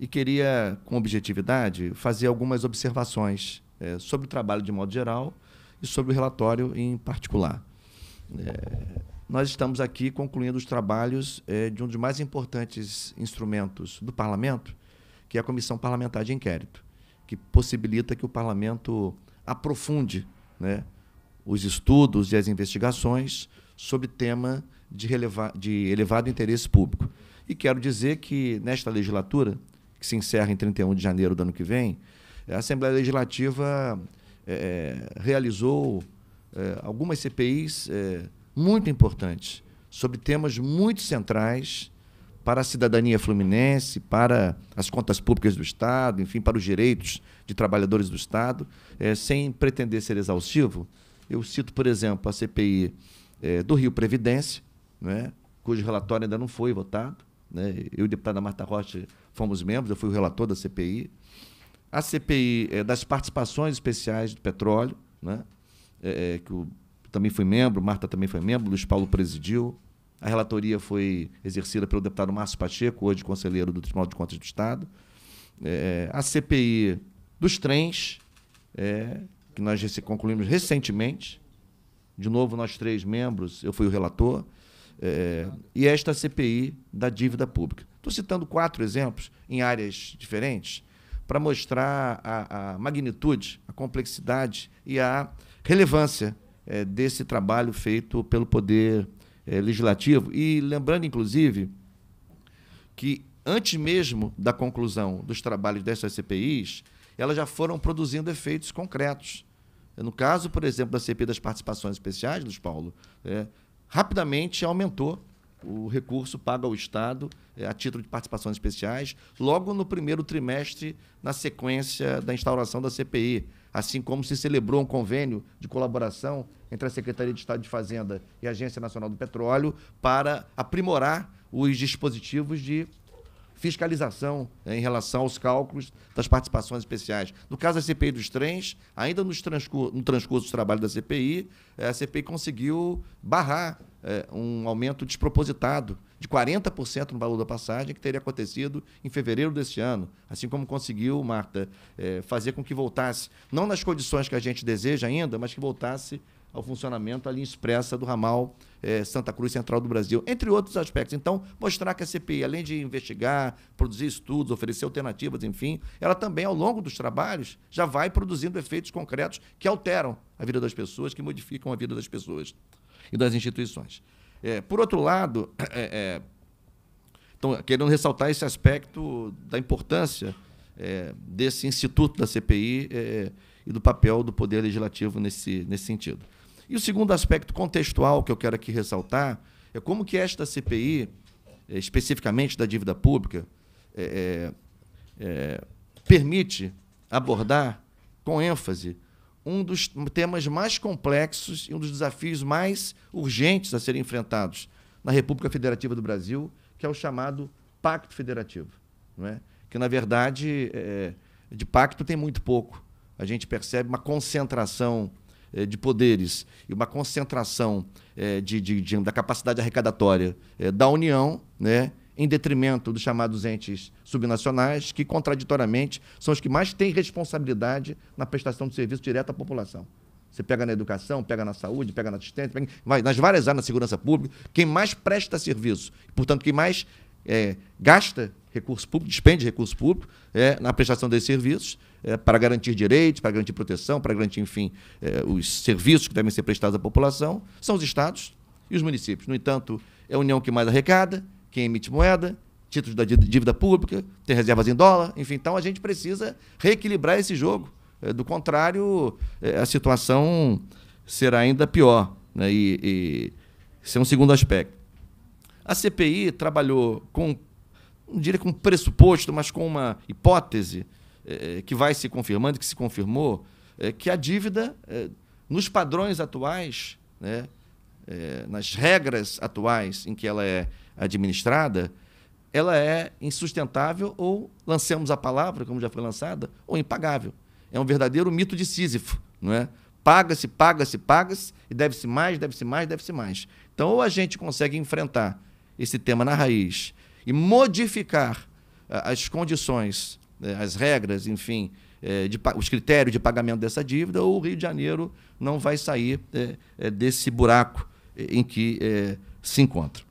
E queria, com objetividade, fazer algumas observações é, sobre o trabalho de modo geral e sobre o relatório em particular. É, nós estamos aqui concluindo os trabalhos é, de um dos mais importantes instrumentos do parlamento, que é a Comissão Parlamentar de Inquérito, que possibilita que o parlamento aprofunde né, os estudos e as investigações sobre tema de, releva, de elevado interesse público. E quero dizer que, nesta legislatura, que se encerra em 31 de janeiro do ano que vem, a Assembleia Legislativa é, realizou é, algumas CPIs é, muito importantes, sobre temas muito centrais para a cidadania fluminense, para as contas públicas do Estado, enfim, para os direitos de trabalhadores do Estado, sem pretender ser exaustivo. Eu cito, por exemplo, a CPI do Rio Previdência, né, cujo relatório ainda não foi votado. Né? Eu e a deputada Marta Rocha fomos membros, eu fui o relator da CPI. A CPI é, das participações especiais do petróleo, né? É, é que eu também fui membro, Marta também foi membro, Luiz Paulo presidiu. A relatoria foi exercida pelo deputado Márcio Pacheco, hoje conselheiro do Tribunal de Contas do Estado. É, é a CPI dos trens, é, que nós concluímos recentemente. De novo, nós três membros, eu fui o relator. É, e esta CPI da dívida pública. Estou citando quatro exemplos em áreas diferentes para mostrar a, a, magnitude, a complexidade e a relevância é, desse trabalho feito pelo Poder é, Legislativo. E lembrando, inclusive, que antes mesmo da conclusão dos trabalhos dessas CPIs, elas já foram produzindo efeitos concretos. No caso, por exemplo, da CPI das participações especiais, Luiz Paulo, é, rapidamente aumentou o recurso pago ao Estado eh, a título de participações especiais, logo no primeiro trimestre, na sequência da instauração da CPI, assim como se celebrou um convênio de colaboração entre a Secretaria de Estado de Fazenda e a Agência Nacional do Petróleo para aprimorar os dispositivos de fiscalização né, em relação aos cálculos das participações especiais. No caso da CPI dos trens, ainda no transcurso do trabalho da CPI, eh, a CPI conseguiu barrar eh, um aumento despropositado de 40% no valor da passagem que teria acontecido em fevereiro deste ano, assim como conseguiu, Marta, eh, fazer com que voltasse, não nas condições que a gente deseja ainda, mas que voltasse ao funcionamento ali expressa do ramal eh, Santa Cruz Central do Brasil, entre outros aspectos. Então, mostrar que a CPI, além de investigar, produzir estudos, oferecer alternativas, enfim, ela também, ao longo dos trabalhos, já vai produzindo efeitos concretos que alteram a vida das pessoas, que modificam a vida das pessoas e das instituições. É, por outro lado, é, é, então, querendo ressaltar esse aspecto da importância é, desse instituto da CPI é, e do papel do Poder Legislativo nesse, nesse sentido. E o segundo aspecto contextual que eu quero aqui ressaltar é como que esta CPI, eh, especificamente da dívida pública, é, é, permite abordar com ênfase um dos temas mais complexos e um dos desafios mais urgentes a serem enfrentados na República Federativa do Brasil, que é o chamado Pacto Federativo. Não é? Que, na verdade, é, de pacto tem muito pouco. A gente percebe uma concentração eh, de poderes e uma concentração eh, de, de, de, da capacidade arrecadatória eh, da União, né, em detrimento dos chamados entes subnacionais, que contraditoriamente são os que mais têm responsabilidade na prestação de serviço direto à população. Você pega na educação, pega na saúde, pega na assistência, pega, nas várias áreas da segurança pública, quem mais presta serviço, portanto, quem mais é, gasta recurso público, despende recurso público é, na prestação desses serviços, é, para garantir direitos, para garantir proteção, para garantir, enfim, é, os serviços que devem ser prestados à população, são os estados e os municípios. No entanto, é a União que mais arrecada, quem emite moeda, títulos da dívida pública, tem reservas em dólar, enfim, então a gente precisa reequilibrar esse jogo. É, do contrário, é, a situação será ainda pior. Né? E, e esse é um segundo aspecto. A CPI trabalhou com, não diria com pressuposto, mas com uma hipótese é, é, que vai se confirmando, que se confirmou, é que a dívida, é, nos padrões atuais, né, é, nas regras atuais em que ela é administrada, ela é insustentável ou, lancemos a palavra, como já foi lançada, ou impagável. É um verdadeiro mito de Sísifo, não é? Paga-se, paga-se, paga-se, e deve-se mais, deve-se mais, deve-se mais. Então, ou a gente consegue enfrentar esse tema na raiz e modificar ah, as condições né, as regras, enfim, é, de, os critérios de pagamento dessa dívida, ou o Rio de Janeiro não vai sair é, é, desse buraco em que se encontra.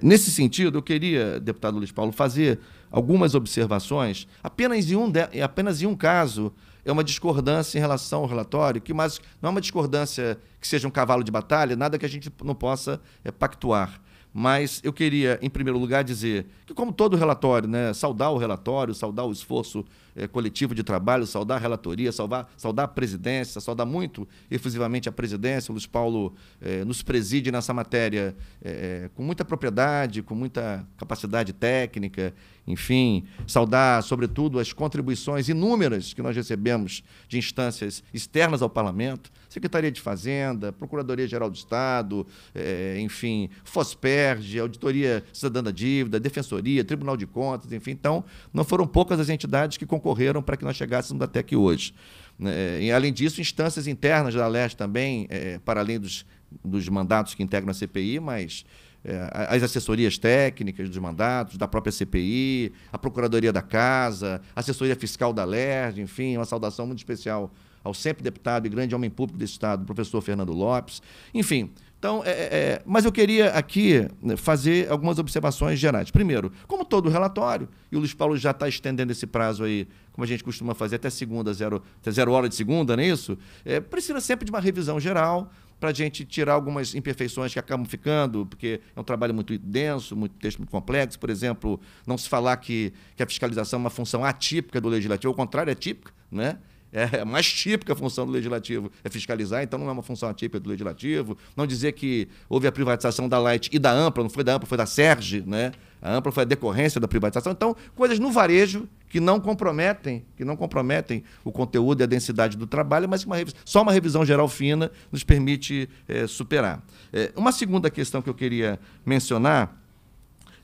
nesse sentido, eu queria, deputado Luiz Paulo, fazer algumas observações. Apenas em um, de, apenas em um caso é uma discordância em relação ao relatório, que mas não é uma discordância que seja um cavalo de batalha, nada que a gente não possa é, pactuar. Mas eu queria, em primeiro lugar, dizer que, como todo relatório, né, saudar o relatório, saudar o esforço eh, coletivo de trabalho, saudar a relatoria, saudar, saudar a presidência, saudar muito efusivamente a presidência. O Luiz Paulo eh, nos preside nessa matéria eh, com muita propriedade, com muita capacidade técnica enfim, saudar, sobretudo, as contribuições inúmeras que nós recebemos de instâncias externas ao Parlamento, Secretaria de Fazenda, Procuradoria-Geral do Estado, eh, enfim, Fosperge Auditoria Cidadã da Dívida, Defensoria, Tribunal de Contas, enfim. Então, não foram poucas as entidades que concorreram para que nós chegássemos até aqui hoje. Né? e, além disso, instâncias internas da Leste também, eh, para além dos, dos mandatos que integram a CPI, mas é, as assessorias técnicas dos mandatos, da própria CPI, a Procuradoria da Casa, a assessoria fiscal da LERJ, enfim, uma saudação muito especial ao sempre deputado e grande homem público desse Estado, professor Fernando Lopes. Enfim, então, é, é, é mas eu queria aqui né, fazer algumas observações gerais. Primeiro, como todo relatório, e o Luiz Paulo já está estendendo esse prazo aí, como a gente costuma fazer, até segunda, zero, até zero hora de segunda, não é isso? É, precisa sempre de uma revisão geral, para a gente tirar algumas imperfeições que acabam ficando, porque é um trabalho muito denso, muito texto muito complexo. Por exemplo, não se falar que, que a fiscalização é uma função atípica do legislativo, ao contrário, é típica, né? É, é mais típica a função do legislativo é fiscalizar, então não é uma função atípica do legislativo. Não dizer que houve a privatização da Light e da Ampla, não foi da Ampla, foi da Serge, né? A Ampla foi a decorrência da privatização. Então, coisas no varejo que não comprometem, que não comprometem o conteúdo e a densidade do trabalho, mas uma, só uma revisão geral fina nos permite é, superar. É, uma segunda questão que eu queria mencionar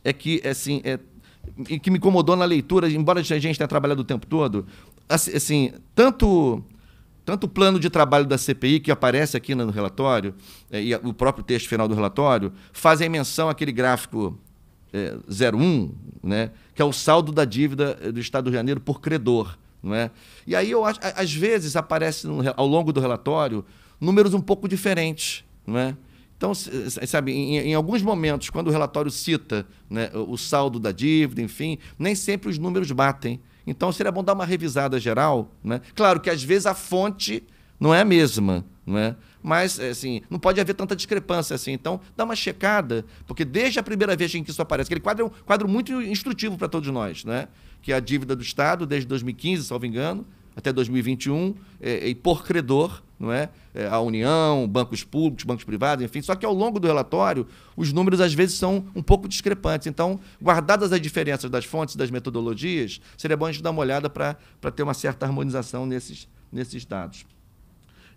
é que, assim, é, que me incomodou na leitura, embora a gente tenha trabalhado o tempo todo, assim, tanto tanto o plano de trabalho da CPI, que aparece aqui no relatório, eh, e o próprio texto final do relatório, fazem menção àquele gráfico é, 01, né, que é o saldo da dívida eh, do Estado do Rio de Janeiro por credor. Não é? E aí, eu acho, às vezes, aparece ao longo do relatório números um pouco diferentes. Não é? Então, sabe, em, em, alguns momentos, quando o relatório cita né, o saldo da dívida, enfim, nem sempre os números batem. Então, seria bom dar uma revisada geral. Né? Claro que, às vezes, a fonte não é a mesma, não é? Mas, é, assim, não pode haver tanta discrepância assim. Então, dá uma checada, porque desde a primeira vez em que isso aparece, aquele quadro é um quadro muito instrutivo para todos nós, né? Que é a dívida do Estado, desde 2015, salvo engano, até 2021, é, é, e por credor, não é? é? A União, bancos públicos, bancos privados, enfim. Só que ao longo do relatório, os números às vezes são um pouco discrepantes. Então, guardadas as diferenças das fontes das metodologias, seria bom a gente dar uma olhada para ter uma certa harmonização nesses, nesses dados.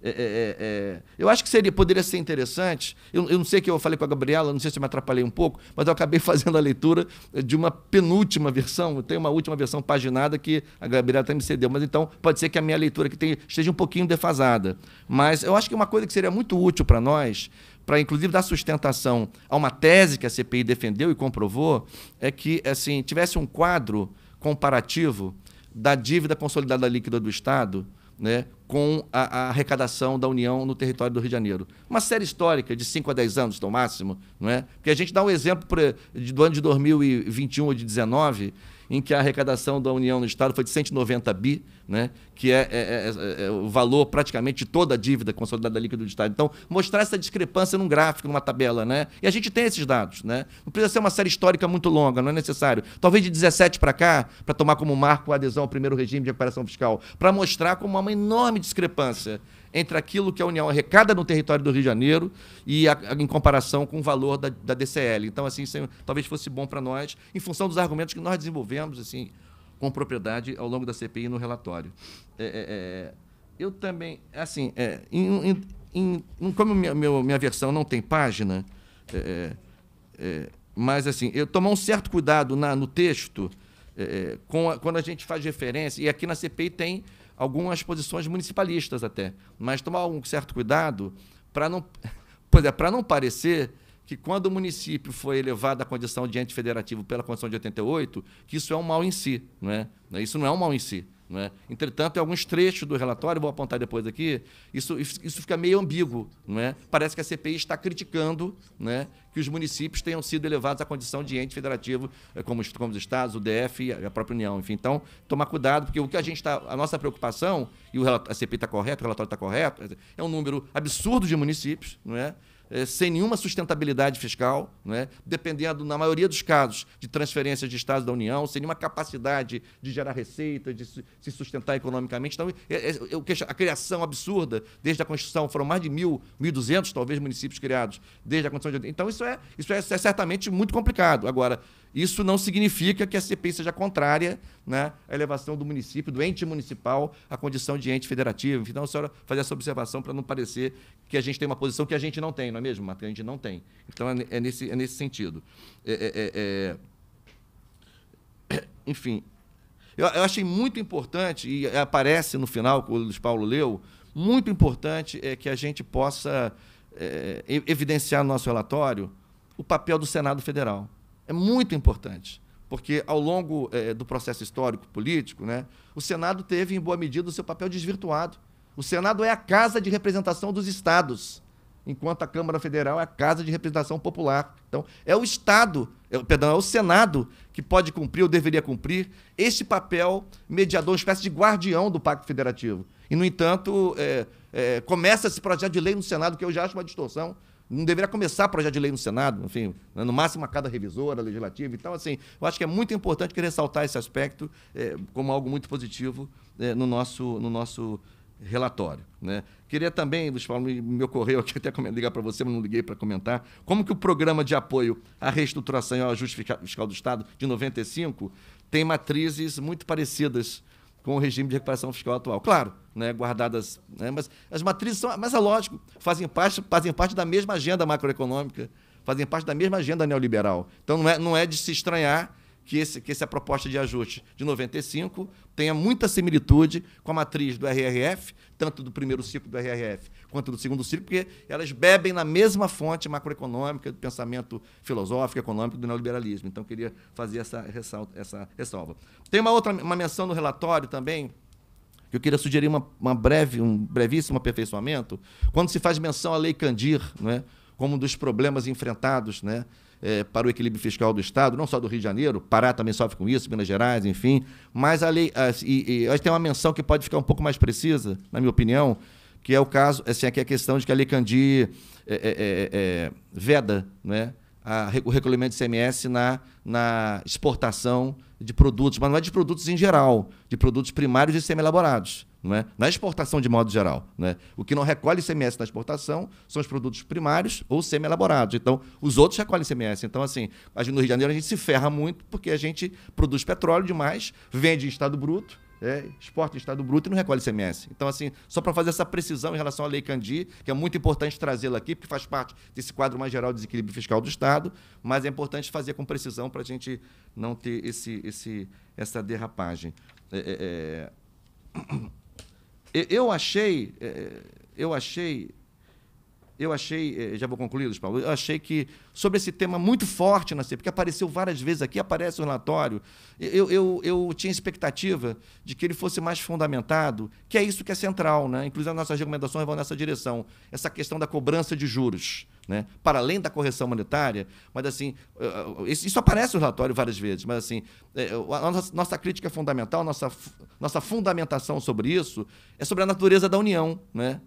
É é, é, é, eu acho que seria, poderia ser interessante. Eu, eu, não sei que eu falei com a Gabriela, não sei se eu me atrapalhei um pouco, mas eu acabei fazendo a leitura de uma penúltima versão. Tem uma última versão paginada que a Gabriela até me cedeu, mas então pode ser que a minha leitura que esteja um pouquinho defasada. Mas eu acho que uma coisa que seria muito útil para nós, para inclusive dar sustentação a uma tese que a CPI defendeu e comprovou, é que assim tivesse um quadro comparativo da dívida consolidada líquida do Estado né, com a, a, arrecadação da União no território do Rio de Janeiro. Uma série histórica de 5 a 10 anos, no máximo, não é? Porque a gente dá um exemplo pra, de, do ano de 2021 ou de 19, em que a arrecadação da União no Estado foi de 190 bi, né? que é, é, é, é, é o valor praticamente de toda a dívida consolidada líquida do Estado. Então, mostrar essa discrepância num gráfico, numa tabela. Né? E a gente tem esses dados. Né? Não precisa ser uma série histórica muito longa, não é necessário. Talvez de 17 para cá, para tomar como marco a adesão ao primeiro regime de recuperação fiscal, para mostrar como há uma enorme discrepância entre aquilo que a União arrecada no território do Rio de Janeiro e a, a, em comparação com o valor da, da DCL. Então, assim, talvez fosse bom para nós, em função dos argumentos que nós desenvolvemos, assim, com propriedade ao longo da CPI no relatório. É, é, é, eu também, assim, é, em, em, em, como minha, meu, minha versão não tem página, é, é, mas, assim, eu tomar um certo cuidado na, no texto, com a, quando a gente faz referência, e aqui na CPI tem algumas posições municipalistas até, mas tomar um certo cuidado para não, pois é, para não parecer que quando o município foi elevado à condição de ente federativo pela Constituição de 88, que isso é um mal em si, não é? Isso não é um mal em si. Né? Entretanto, em alguns trechos do relatório, vou apontar depois aqui, isso, isso fica meio ambíguo. Né? Parece que a CPI está criticando né, que os municípios tenham sido elevados à condição de ente federativo, eh, como os, como os estados, o DF e a própria União. Enfim, então, tomar cuidado, porque o que a gente está. A nossa preocupação, e o, a CPI está correta, o relatório está correto, é um número absurdo de municípios, não é? Eh, sem nenhuma sustentabilidade fiscal, né? dependendo, na maioria dos casos, de transferências de Estados da União, sem nenhuma capacidade de gerar receita, de se sustentar economicamente. Então, é, é, a criação absurda, desde a Constituição, foram mais de mil, 1.200, talvez, municípios criados desde a Constituição de... Então, é, isso é, isso é certamente muito complicado. Agora, isso não significa que a CPI seja contrária né, à elevação do município, do ente municipal, à condição de ente federativo. Então, a senhora fazer essa observação para não parecer que a gente tem uma posição que a gente não tem, não é mesmo, Marta? A gente não tem. Então, é, é nesse, é nesse sentido. É, é, é, é Enfim, eu, eu, achei muito importante, e aparece no final, que o Luiz Paulo leu, muito importante é que a gente possa evidenciar no nosso relatório o papel do Senado Federal é muito importante, porque ao longo é, do processo histórico político, né, o Senado teve, em boa medida, o seu papel desvirtuado. O Senado é a casa de representação dos estados, enquanto a Câmara Federal é a casa de representação popular. Então, é o Estado, é, perdão, é o Senado que pode cumprir ou deveria cumprir este papel mediador, uma espécie de guardião do Pacto Federativo. E, no entanto, é, é, começa esse projeto de lei no Senado, que eu já acho uma distorção não deveria começar projeto de lei no Senado, enfim, né, no máximo a cada revisora legislativa. Então, assim, eu acho que é muito importante ressaltar esse aspecto é, como algo muito positivo é, no nosso, no nosso relatório. Né? Queria também, Paulo, me, me ocorreu aqui até ligar para você, mas não liguei para comentar, como que o programa de apoio à reestruturação e ao ajuste fiscal do Estado de 95 tem matrizes muito parecidas com o regime de recuperação fiscal atual. Claro, né, guardadas, né, mas as matrizes são, mas é lógico, fazem parte, fazem parte da mesma agenda macroeconômica, fazem parte da mesma agenda neoliberal. Então não é, não é de se estranhar que, esse, que essa proposta de ajuste de 95 tenha muita similitude com a matriz do RRF, tanto do primeiro ciclo do RRF quanto do segundo ciclo, porque elas bebem na mesma fonte macroeconômica do pensamento filosófico, econômico do neoliberalismo. Então, queria fazer essa, ressalta, essa ressalva. Tem uma outra uma menção no relatório também, que eu queria sugerir uma, uma breve, um brevíssimo aperfeiçoamento, quando se faz menção à Lei Candir, né, como um dos problemas enfrentados, né, é, para o equilíbrio fiscal do Estado, não só do Rio de Janeiro, Pará também sofre com isso, Minas Gerais, enfim. Mas a lei. A, e, e, tem uma menção que pode ficar um pouco mais precisa, na minha opinião, que é o caso, assim, aqui é a questão de que a Licandi é, é, é, é veda né, a, o recolhimento de CMS na, na exportação de produtos, mas não é de produtos em geral, de produtos primários e semi-elaborados. É? na exportação de modo geral. É? O que não recolhe CMS na exportação são os produtos primários ou semi-elaborados. Então, os outros recolhem CMS. Então, assim, no Rio de Janeiro a gente se ferra muito porque a gente produz petróleo demais, vende em estado bruto, é, exporta em estado bruto e não recolhe CMS. Então, assim, só para fazer essa precisão em relação à Lei Candir, que é muito importante trazê-la aqui, porque faz parte desse quadro mais geral de desequilíbrio fiscal do Estado, mas é importante fazer com precisão para a gente não ter esse, esse, essa derrapagem. É, é, é eu achei, é, é, eu achei eu achei, eh, já vou concluir, Luiz Paulo, eu achei que sobre esse tema muito forte na CPI, porque apareceu várias vezes aqui, aparece o relatório, eu, eu, eu tinha expectativa de que ele fosse mais fundamentado, que é isso que é central, né? Inclusive as nossas recomendações vão nessa direção, essa questão da cobrança de juros. Né? para além da correção monetária, mas assim, eh, eh, isso aparece no relatório várias vezes, mas assim, a nossa, nossa crítica é fundamental, nossa, nossa fundamentação sobre isso é sobre a natureza da União, né?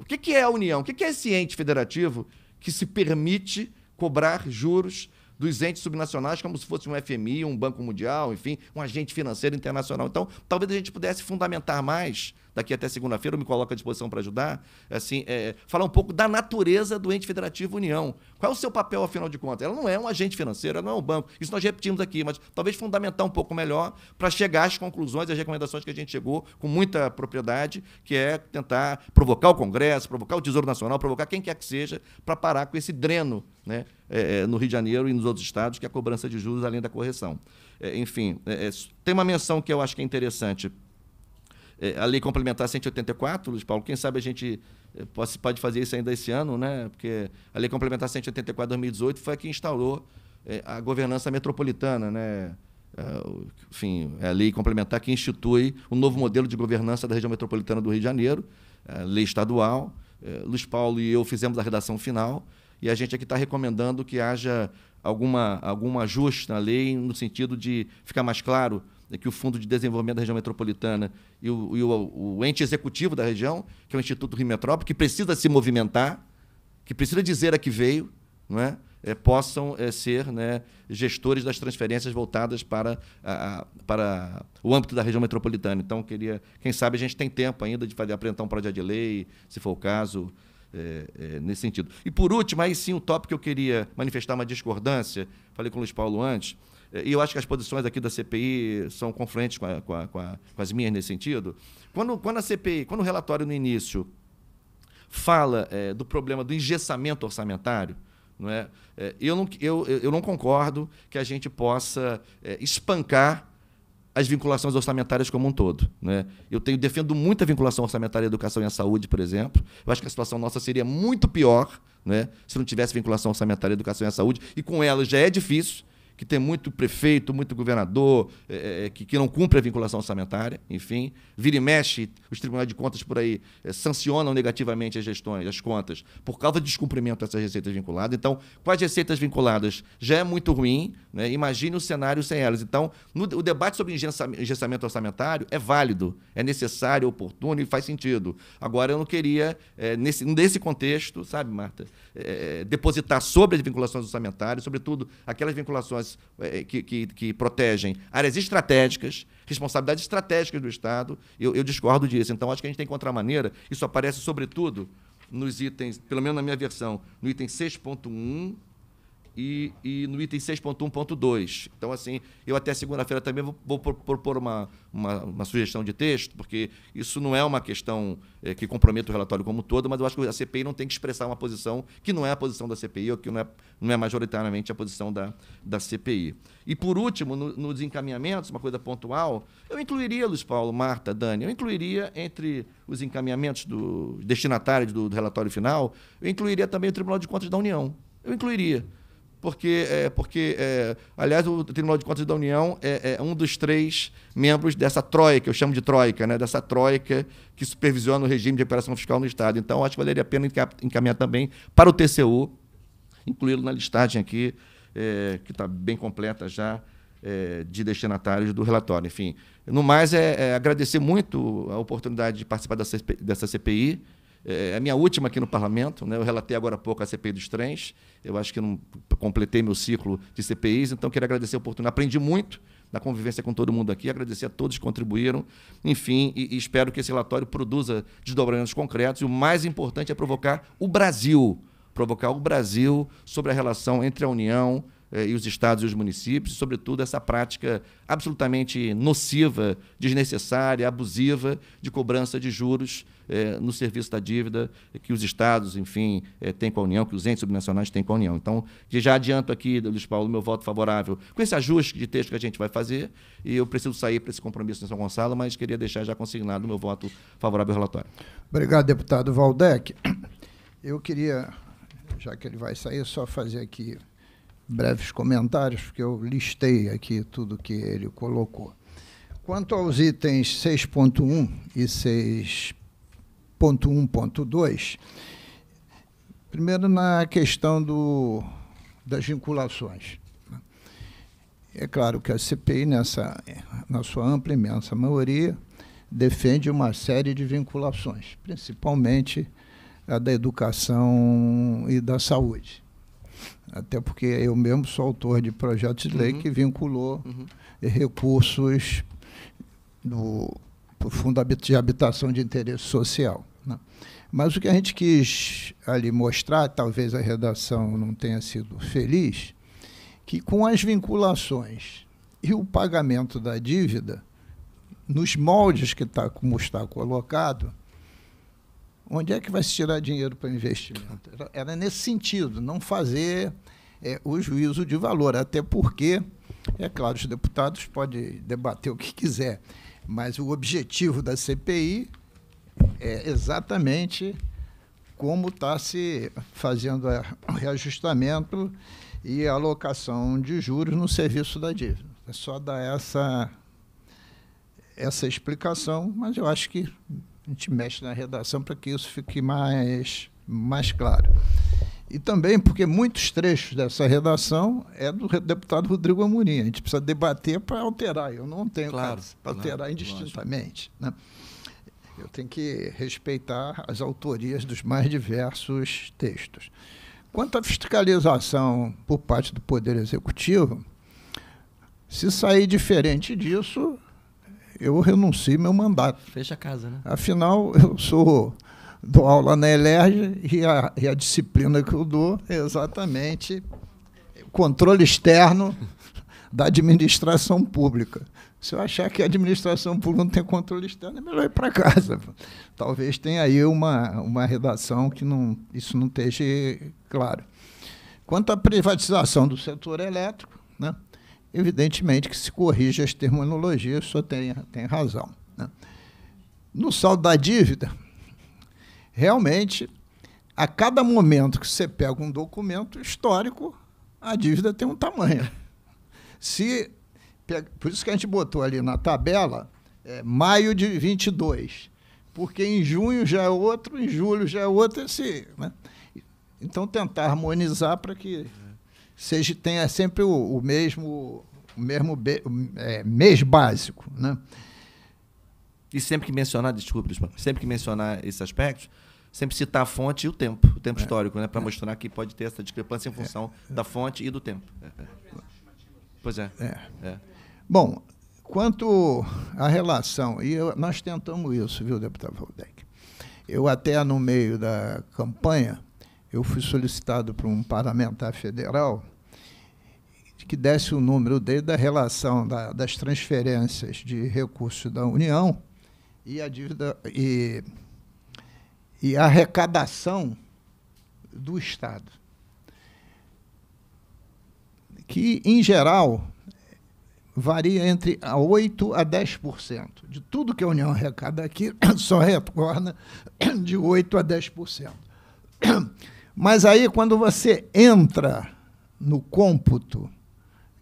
O que, que é a União? O que, que é esse ente federativo que se permite cobrar juros dos entes subnacionais como se fosse um FMI, um Banco Mundial, enfim, um agente financeiro internacional? Então, talvez a gente pudesse fundamentar mais daqui até segunda-feira, eu me coloco à disposição para ajudar. Assim, é, falar um pouco da natureza do ente federativo União. Qual é o seu papel, afinal de contas? Ela não é um agente financeiro, ela não é um banco. Isso nós repetimos aqui, mas talvez fundamentar um pouco melhor para chegar às conclusões e às recomendações que a gente chegou com muita propriedade, que é tentar provocar o Congresso, provocar o Tesouro Nacional, provocar quem quer que seja, para parar com esse dreno né, é, é, no Rio de Janeiro e nos outros estados, que é a cobrança de juros além da correção. É, enfim, é, é tem uma menção que eu acho que é interessante é, a lei complementar 184, Luiz Paulo, quem sabe a gente é, pode, pode fazer isso ainda esse ano, né? Porque a lei complementar 184 de 2018 foi a que instaurou é, a governança metropolitana, né? enfim, é a lei complementar que institui o um novo modelo de governança da região metropolitana do Rio de Janeiro, lei estadual. Luiz Paulo e eu fizemos a redação final e a gente aqui está recomendando que haja alguma, algum ajuste na lei no sentido de ficar mais claro né, que o Fundo de Desenvolvimento da Região Metropolitana e o, e o, o ente executivo da região, que é o Instituto Rio Metrópole, que precisa se movimentar, que precisa dizer a que veio, não é? É, possam é, ser né, gestores das transferências voltadas para, a, para o âmbito da região metropolitana. Então, queria, quem sabe a gente tem tempo ainda de fazer, apresentar um projeto de lei, se for o caso, é, é, nesse sentido. E por último, aí sim, o tópico que eu queria manifestar uma discordância, falei com o Luiz Paulo antes, é, e eu acho que as posições aqui da CPI são confluentes com, a, com, a, com, a, com as minhas nesse sentido. Quando, quando a CPI, quando o relatório no início fala é, do problema do engessamento orçamentário, não é? é eu, não, eu, eu não concordo que a gente possa é, espancar as vinculações orçamentárias como um todo. Né? Eu tenho, defendo muito a vinculação orçamentária à educação e à saúde, por exemplo. Eu acho que a situação nossa seria muito pior né, se não tivesse vinculação orçamentária à educação e à saúde, e com ela já é difícil que tem muito prefeito, muito governador, é, é, é, que, que, não cumpre a vinculação orçamentária, enfim. Vira e mexe, os tribunais de contas por aí é, sancionam negativamente as gestões, as contas, por causa de descumprimento dessas receitas vinculadas. Então, com as receitas vinculadas já é muito ruim, né? imagine o cenário sem elas. Então, no, o debate sobre engessamento orçamentário é válido, é necessário, é oportuno e faz sentido. Agora, eu não queria, é, nesse, nesse contexto, sabe, Marta, depositar sobre as vinculações orçamentárias, sobretudo aquelas vinculações eh, que, que, que, protegem áreas estratégicas, responsabilidades estratégicas do Estado. Eu, eu discordo disso. Então, acho que a gente tem que encontrar maneira, isso aparece sobretudo nos itens, pelo menos na minha versão, no item 6.1, e, e no item 6.1.2. Então, assim, eu até segunda-feira também vou, vou propor uma, uma, uma, sugestão de texto, porque isso não é uma questão é, que comprometa o relatório como um todo, mas eu acho que a CPI não tem que expressar uma posição que não é a posição da CPI ou que não é, não é majoritariamente a posição da, da CPI. E, por último, no, nos encaminhamentos, uma coisa pontual, eu incluiria, Luiz Paulo, Marta, Dani, eu incluiria entre os encaminhamentos do destinatários do, do relatório final, eu incluiria também o Tribunal de Contas da União. Eu incluiria porque, é, porque é, aliás, o Tribunal de Contas da União é, é, um dos três membros dessa troika, eu chamo de troika, né? dessa troika que supervisiona o regime de operação fiscal no Estado. Então, acho que valeria a pena encaminhar também para o TCU, incluí-lo na listagem aqui, é, que está bem completa já, é, de destinatários do relatório. Enfim, no mais, é, é agradecer muito a oportunidade de participar dessa, dessa CPI, é a minha última aqui no Parlamento, né? eu relatei agora há pouco a CPI dos trens, eu acho que eu não completei meu ciclo de CPIs, então quero agradecer a oportunidade. Aprendi muito na convivência com todo mundo aqui, agradecer a todos que contribuíram, enfim, e, e espero que esse relatório produza desdobramentos concretos. E o mais importante é provocar o Brasil provocar o Brasil sobre a relação entre a União, eh, e os estados e os municípios, e, sobretudo, essa prática absolutamente nociva, desnecessária, abusiva de cobrança de juros eh, no serviço da dívida que os estados, enfim, eh, têm com a União, que os entes subnacionais têm com a União. Então, já adianto aqui, Luiz Paulo, meu voto favorável com esse ajuste de texto que a gente vai fazer, e eu preciso sair para esse compromisso em São Gonçalo, mas queria deixar já consignado o meu voto favorável ao relatório. Obrigado, deputado Valdec. Eu queria, já que ele vai sair, só fazer aqui breves comentários, porque eu listei aqui tudo que ele colocou. Quanto aos itens 6.1 e 6.1.2, primeiro na questão do, das vinculações. É claro que a CPI, nessa, na sua ampla e imensa maioria, defende uma série de vinculações, principalmente a da educação e da saúde. Até porque eu mesmo sou autor de projetos de lei uhum. que vinculou uhum. recursos do Fundo de Habitação de Interesse Social. Né? Mas o que a gente quis ali mostrar, talvez a redação não tenha sido feliz, que com as vinculações e o pagamento da dívida, nos moldes que está como está colocado, onde é que vai se tirar dinheiro para investimento? Era, nesse sentido, não fazer é, o juízo de valor, até porque, é claro, os deputados podem debater o que quiser, mas o objetivo da CPI é exatamente como está se fazendo o reajustamento e a alocação de juros no serviço da dívida. É só dar essa, essa explicação, mas eu acho que a gente mexe na redação para que isso fique mais, mais claro. E também porque muitos trechos dessa redação é do deputado Rodrigo Amorim. A gente precisa debater para alterar. Eu não tenho claro, para alterar indistintamente. Né? Eu tenho que respeitar as autorias dos mais diversos textos. Quanto à fiscalização por parte do Poder Executivo, se sair diferente disso, eu renuncio meu mandato. Fecha a casa, né? Afinal, eu sou dou aula na Elerge e a, e a disciplina que eu dou é exatamente controle externo da administração pública. Se eu achar que a administração pública não tem controle externo, é melhor ir para casa. Talvez tenha aí uma, uma redação que não, isso não esteja claro. Quanto à privatização do setor elétrico, né? evidentemente que se corrige as terminologias, só tem, tem razão. Né? No saldo da dívida, realmente, a cada momento que você pega um documento histórico, a dívida tem um tamanho. Se, por isso que a gente botou ali na tabela, é, maio de 22, porque em junho já é outro, em julho já é outro, assim, né? Então, tentar harmonizar para que seja tenha sempre o, o mesmo o mesmo be, é, mês básico, né? E sempre que mencionar, desculpe, sempre que mencionar esses aspectos, sempre citar a fonte e o tempo, o tempo é. histórico, né, para é. mostrar que pode ter essa discrepância em é. função é. da fonte e do tempo. É, pois é. Bom, quanto à relação, e eu, nós tentamos isso, viu, deputado Valdec? Eu até no meio da campanha eu fui solicitado por um parlamentar federal que desse o número dele da relação da, das transferências de recursos da União e a dívida e, e a arrecadação do Estado. Que, em geral, varia entre a 8% a 10%. De tudo que a União arrecada aqui, só retorna de 8% a 10%. Mas aí, quando você entra no cômputo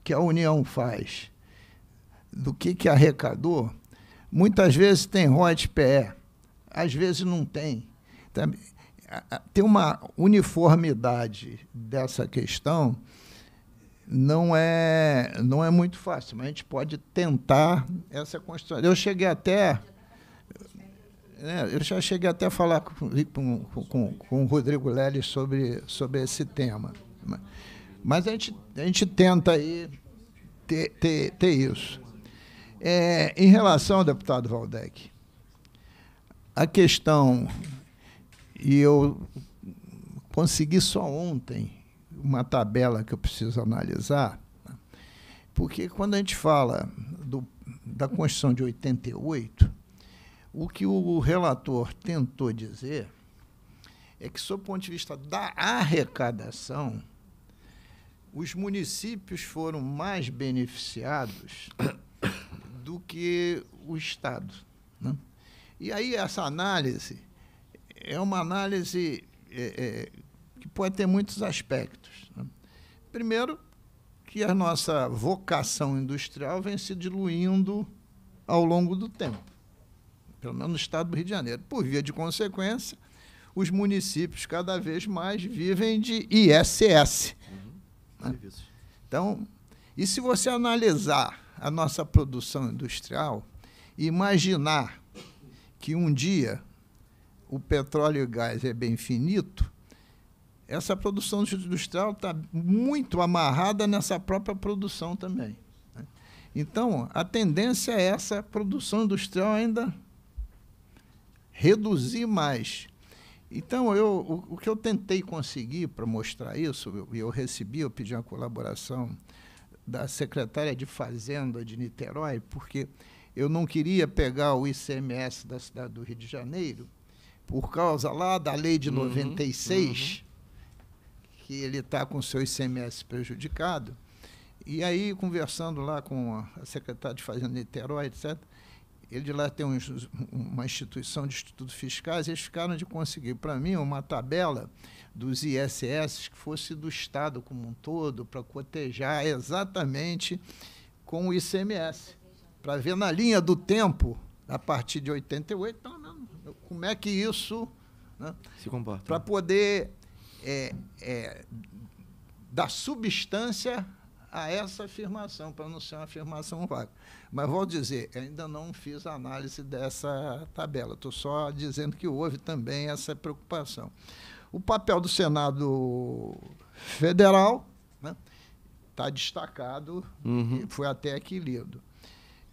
que a União faz do que, que arrecadou, muitas vezes tem ROT-PE, às vezes não tem. Tem uma uniformidade dessa questão, não é, não é muito fácil, mas a gente pode tentar essa construção. Eu cheguei até é, eu já cheguei até a falar com, com, com, com o Rodrigo Lely sobre, sobre esse tema. Mas a gente, a gente tenta aí ter, ter, ter isso. É, em relação, deputado Valdec, a questão, e eu consegui só ontem uma tabela que eu preciso analisar, porque quando a gente fala do, da Constituição de 88, o que o relator tentou dizer é que, sob o ponto de vista da arrecadação, os municípios foram mais beneficiados do que o Estado. Né? E aí, essa análise é uma análise é, é, que pode ter muitos aspectos. Né? Primeiro, que a nossa vocação industrial vem se diluindo ao longo do tempo pelo menos no estado do Rio de Janeiro. Por via de consequência, os municípios cada vez mais vivem de ISS. Uhum. Né? Então, e se você analisar a nossa produção industrial, imaginar que um dia o petróleo e gás é bem finito, essa produção industrial está muito amarrada nessa própria produção também. Né? Então, a tendência é essa produção industrial ainda reduzir mais. Então, eu, o, o que eu tentei conseguir para mostrar isso, eu, eu recebi, eu pedi a colaboração da secretária de Fazenda de Niterói, porque eu não queria pegar o ICMS da cidade do Rio de Janeiro, por causa lá da lei de uhum, 96, uhum. que ele está com seu ICMS prejudicado. E aí, conversando lá com a secretária de Fazenda de Niterói, etc., ele de lá tem um, uma instituição de estudos fiscais, eles ficaram de conseguir, para mim, uma tabela dos ISS que fosse do Estado como um todo, para cotejar exatamente com o ICMS, para ver na linha do tempo, a partir de 88, como é que isso né, se comporta. Para poder é, é, dar substância a essa afirmação, para não ser uma afirmação vaga. Mas vou dizer, ainda não fiz análise dessa tabela, estou só dizendo que houve também essa preocupação. O papel do Senado Federal está né, tá destacado uhum. e foi até aqui lido.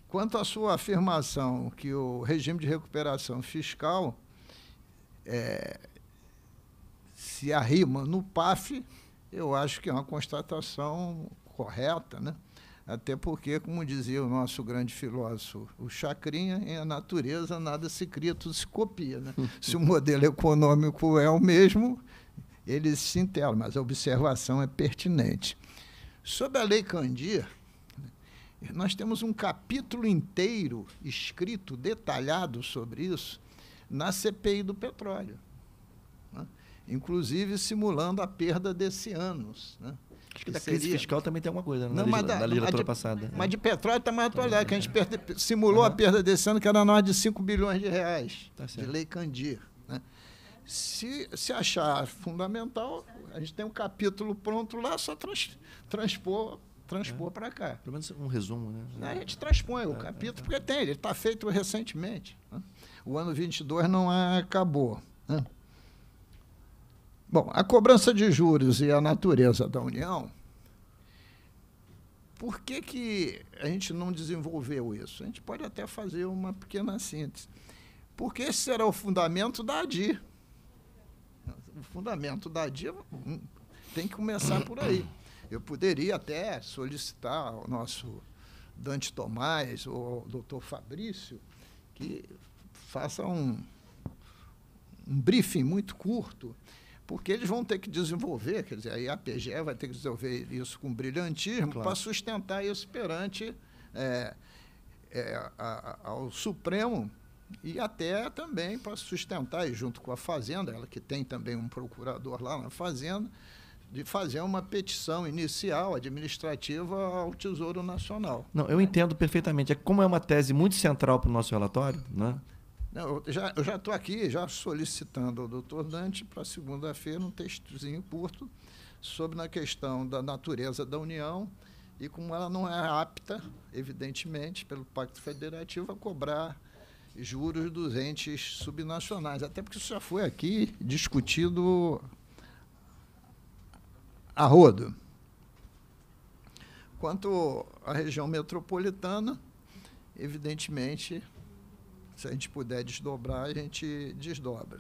Quanto à sua afirmação que o regime de recuperação fiscal é, se arrima no PAF, eu acho que é uma constatação correta, né? Até porque, como dizia o nosso grande filósofo, o Chacrinha, em é a natureza nada se cria, tudo se copia. Né? se o modelo econômico é o mesmo, ele se intelam, mas a observação é pertinente. Sobre a Lei Candir, nós temos um capítulo inteiro escrito, detalhado sobre isso, na CPI do petróleo, né? inclusive simulando a perda desse ano. Né? Acho que da seria... crise fiscal também tem alguma coisa né? não, na, mas legisla, da, na legislatura passada. É. Mas de petróleo está mais atualizado, que a gente é, perde, simulou uhum. a perda desse ano, que era nós de 5 bilhões de reais, tá de lei Candir. Né? Se, se achar fundamental, a gente tem um capítulo pronto lá, só trans, transpor transpor é. para cá. Pelo menos um resumo, né? A gente transpõe é, o capítulo, é, é, porque tem, ele está feito recentemente. Né? O ano 22 não acabou. Né? Bom, a cobrança de juros e a natureza da União, por que, que a gente não desenvolveu isso? A gente pode até fazer uma pequena síntese. Porque esse será o fundamento da ADI. O fundamento da ADI hum, tem que começar por aí. Eu poderia até solicitar ao nosso Dante Tomás ou ao doutor Fabrício que faça um, um briefing muito curto porque eles vão ter que desenvolver, quer dizer, aí a PGE vai ter que desenvolver isso com brilhantismo claro. para sustentar isso perante é, é, a, a, ao Supremo e até também para sustentar, junto com a Fazenda, ela que tem também um procurador lá na Fazenda, de fazer uma petição inicial administrativa ao Tesouro Nacional. Não, eu entendo perfeitamente. É como é uma tese muito central para o nosso relatório, né? eu já estou já aqui já solicitando ao doutor Dante para segunda-feira um textozinho curto sobre a questão da natureza da União e como ela não é apta, evidentemente, pelo Pacto Federativo, a cobrar juros dos entes subnacionais. Até porque isso já foi aqui discutido a rodo. Quanto à região metropolitana, evidentemente, se a gente puder desdobrar, a gente desdobra.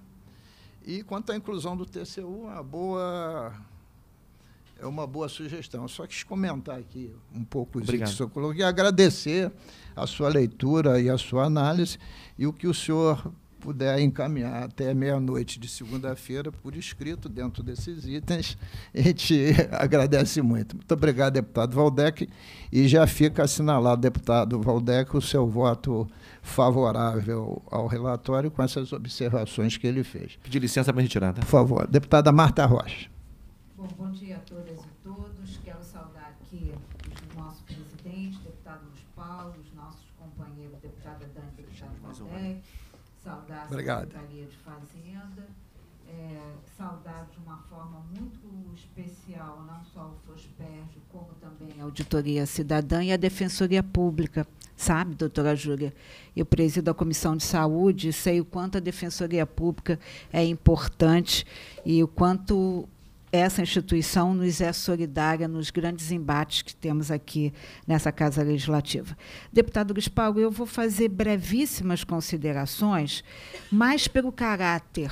E quanto à inclusão do TCU, uma boa, é uma boa sugestão. Só quis comentar aqui um pouco os itens que o senhor colocou e agradecer a sua leitura e a sua análise e o que o senhor puder encaminhar até meia-noite de segunda-feira por escrito dentro desses itens, a gente agradece muito. Muito obrigado, deputado Valdec. E já fica assinalado, deputado Valdec, o seu voto favorável ao relatório com essas observações que ele fez. Pedir licença para a retirada. Tá? Por favor. Deputada Marta Rocha. Bom, bom dia a todas saudar a Secretaria de Fazenda, é, saudar de uma forma muito especial não só o SOSPERJ, como também a Auditoria Cidadã e a Defensoria Pública. Sabe, doutora Júlia, eu presido a Comissão de Saúde e sei o quanto a Defensoria Pública é importante e o quanto essa instituição nos é solidária nos grandes embates que temos aqui nessa Casa Legislativa. Deputado Gaspar, eu vou fazer brevíssimas considerações, mais pelo caráter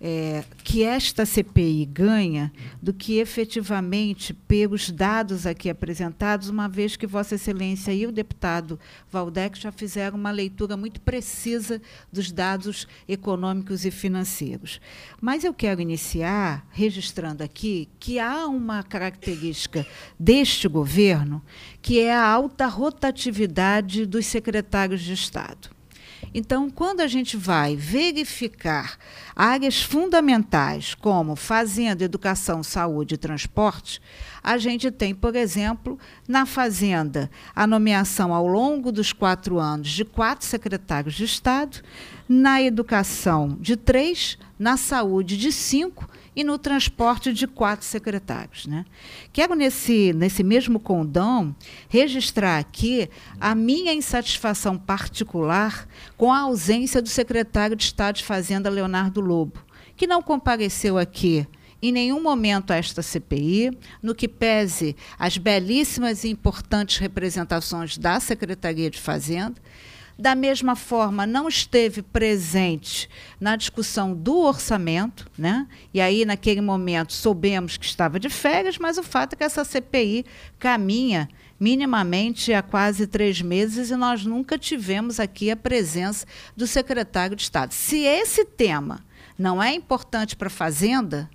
é, que esta CPI ganha do que efetivamente pelos dados aqui apresentados, uma vez que Vossa Excelência e o deputado Valdec já fizeram uma leitura muito precisa dos dados econômicos e financeiros. Mas eu quero iniciar registrando aqui que há uma característica deste governo que é a alta rotatividade dos secretários de Estado. Então, quando a gente vai verificar áreas fundamentais como fazenda, educação, saúde e transporte, a gente tem, por exemplo, na Fazenda, a nomeação ao longo dos quatro anos de quatro secretários de Estado, na educação de três, na saúde de cinco e no transporte de quatro secretários. Né? Quero, nesse, nesse mesmo condão, registrar aqui a minha insatisfação particular com a ausência do secretário de Estado de Fazenda, Leonardo Lobo, que não compareceu aqui em nenhum momento a esta CPI, no que pese as belíssimas e importantes representações da Secretaria de Fazenda. Da mesma forma, não esteve presente na discussão do orçamento, né? e aí, naquele momento, soubemos que estava de férias, mas o fato é que essa CPI caminha minimamente há quase três meses e nós nunca tivemos aqui a presença do secretário de Estado. Se esse tema não é importante para a Fazenda,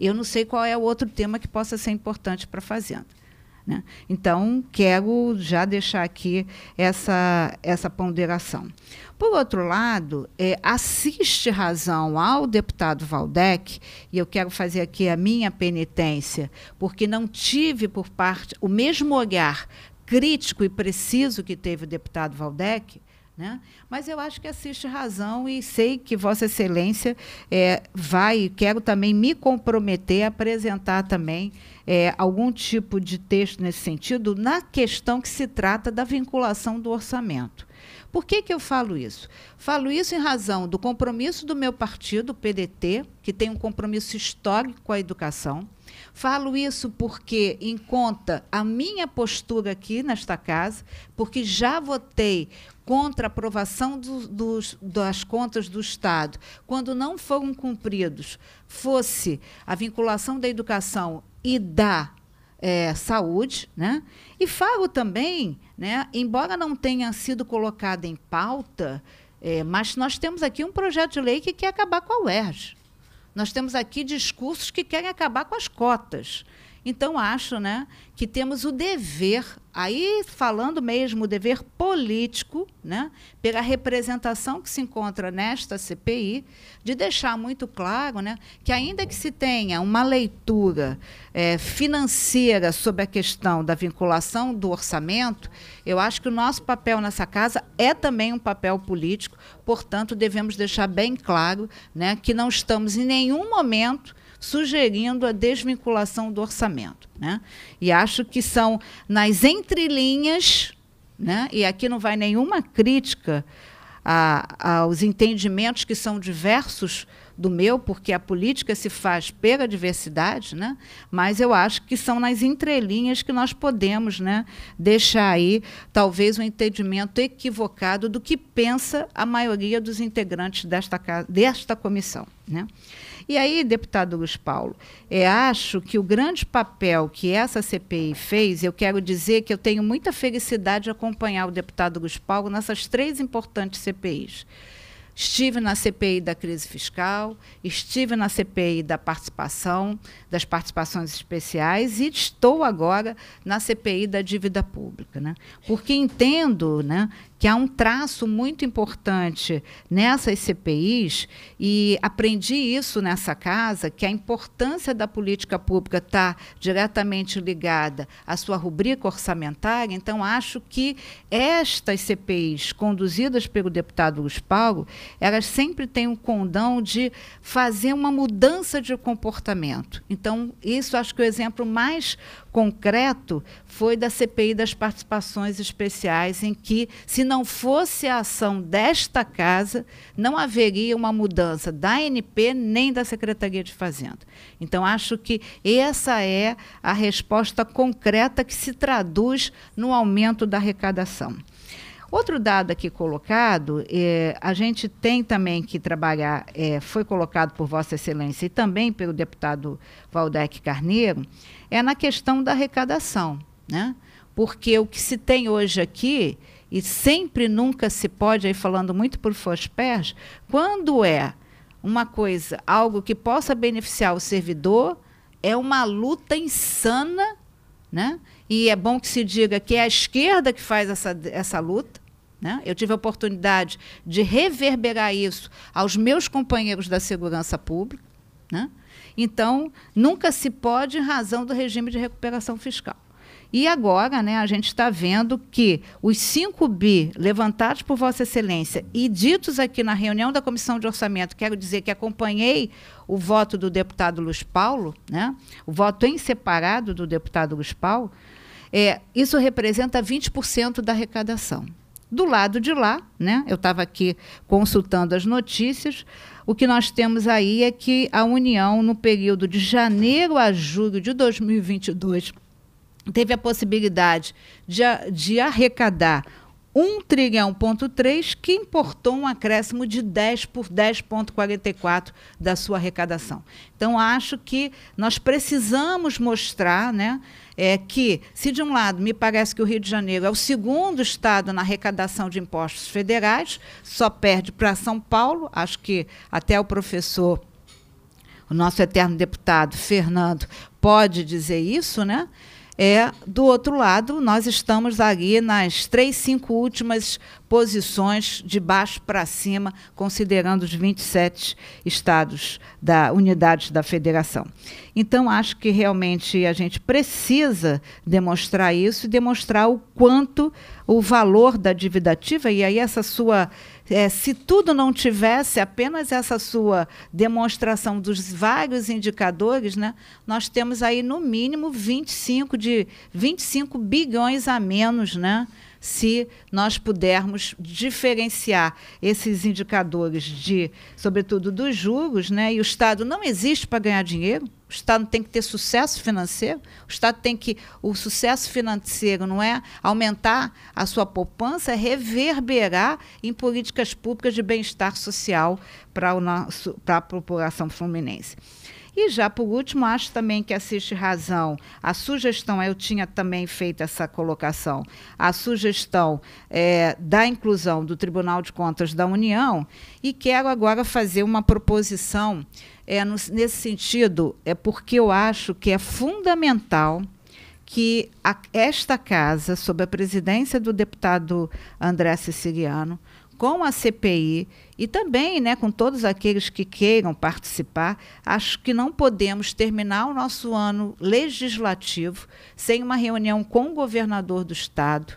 eu não sei qual é o outro tema que possa ser importante para a Fazenda. Né? Então, quero já deixar aqui essa, essa ponderação. Por outro lado, é, assiste razão ao deputado Valdec, e eu quero fazer aqui a minha penitência, porque não tive por parte o mesmo olhar crítico e preciso que teve o deputado Valdec, né? Mas eu acho que assiste razão e sei que Vossa Excelência é, vai, quero também me comprometer a apresentar também é, algum tipo de texto nesse sentido na questão que se trata da vinculação do orçamento. Por que, que eu falo isso? Falo isso em razão do compromisso do meu partido, o PDT, que tem um compromisso histórico com a educação. Falo isso porque, em conta a minha postura aqui nesta casa, porque já votei contra a aprovação do, dos, das contas do Estado, quando não foram cumpridos, fosse a vinculação da educação e da é, saúde, né? E falo também, né, embora não tenha sido colocada em pauta, é, mas nós temos aqui um projeto de lei que quer acabar com a UERJ. Nós temos aqui discursos que querem acabar com as cotas. Então, acho né, que temos o dever, aí falando mesmo o dever político, né, pela representação que se encontra nesta CPI, de deixar muito claro né, que, ainda que se tenha uma leitura é, financeira sobre a questão da vinculação do orçamento, eu acho que o nosso papel nessa casa é também um papel político, portanto, devemos deixar bem claro né, que não estamos em nenhum momento sugerindo a desvinculação do orçamento. Né? E acho que são nas entrelinhas, né? e aqui não vai nenhuma crítica a, aos entendimentos que são diversos do meu, porque a política se faz pela diversidade, né? mas eu acho que são nas entrelinhas que nós podemos né, deixar aí, talvez, um entendimento equivocado do que pensa a maioria dos integrantes desta, desta comissão. Né? E aí, deputado Luiz Paulo, é, acho que o grande papel que essa CPI fez, eu quero dizer que eu tenho muita felicidade de acompanhar o deputado Luiz Paulo nessas três importantes CPIs. Estive na CPI da crise fiscal, estive na CPI da participação, das participações especiais e estou agora na CPI da dívida pública. Né? Porque entendo né, que há um traço muito importante nessas CPIs, e aprendi isso nessa casa, que a importância da política pública está diretamente ligada à sua rubrica orçamentária. Então, acho que estas CPIs, conduzidas pelo deputado Luiz Paulo, elas sempre têm um condão de fazer uma mudança de comportamento. Então, isso acho que é o exemplo mais concreto foi da CPI das participações especiais, em que, se não fosse a ação desta casa, não haveria uma mudança da NP nem da Secretaria de Fazenda. Então, acho que essa é a resposta concreta que se traduz no aumento da arrecadação. Outro dado aqui colocado, é, a gente tem também que trabalhar, é, foi colocado por Vossa Excelência e também pelo deputado Valdec Carneiro, é na questão da arrecadação. Né? Porque o que se tem hoje aqui, e sempre nunca se pode, aí falando muito por FOSPERS, quando é uma coisa, algo que possa beneficiar o servidor, é uma luta insana, né? E é bom que se diga que é a esquerda que faz essa, essa luta, né? Eu tive a oportunidade de reverberar isso aos meus companheiros da segurança pública. Né? Então, nunca se pode em razão do regime de recuperação fiscal. E agora, né, a gente está vendo que os 5 bi levantados por Vossa Excelência e ditos aqui na reunião da Comissão de Orçamento, quero dizer que acompanhei o voto do deputado Luiz Paulo, né, o voto em separado do deputado Luiz Paulo, é, isso representa 20% da arrecadação do lado de lá, né? Eu estava aqui consultando as notícias. O que nós temos aí é que a União, no período de janeiro a julho de 2022, teve a possibilidade de, de arrecadar 1 trilhão ponto 3, que importou um acréscimo de 10 por 10,44 da sua arrecadação. Então, acho que nós precisamos mostrar, né? é que, se de um lado me parece que o Rio de Janeiro é o segundo estado na arrecadação de impostos federais, só perde para São Paulo, acho que até o professor, o nosso eterno deputado Fernando, pode dizer isso, né? É, do outro lado, nós estamos ali nas três, cinco últimas posições, de baixo para cima, considerando os 27 estados da unidades da federação. Então, acho que realmente a gente precisa demonstrar isso e demonstrar o quanto o valor da dívida ativa, e aí essa sua é, se tudo não tivesse apenas essa sua demonstração dos vários indicadores, né, nós temos aí no mínimo 25 de 25 bilhões a menos, né? se nós pudermos diferenciar esses indicadores de, sobretudo, dos juros, né? E o Estado não existe para ganhar dinheiro. O Estado tem que ter sucesso financeiro. O Estado tem que. O sucesso financeiro não é aumentar a sua poupança, é reverberar em políticas públicas de bem-estar social para, o nosso, para a população fluminense. E já por último, acho também que assiste razão. A sugestão, eu tinha também feito essa colocação, a sugestão é, da inclusão do Tribunal de Contas da União, e quero agora fazer uma proposição é, no, nesse sentido, é porque eu acho que é fundamental que a, esta casa, sob a presidência do deputado André Siciliano, com a CPI e também né, com todos aqueles que queiram participar, acho que não podemos terminar o nosso ano legislativo sem uma reunião com o governador do Estado,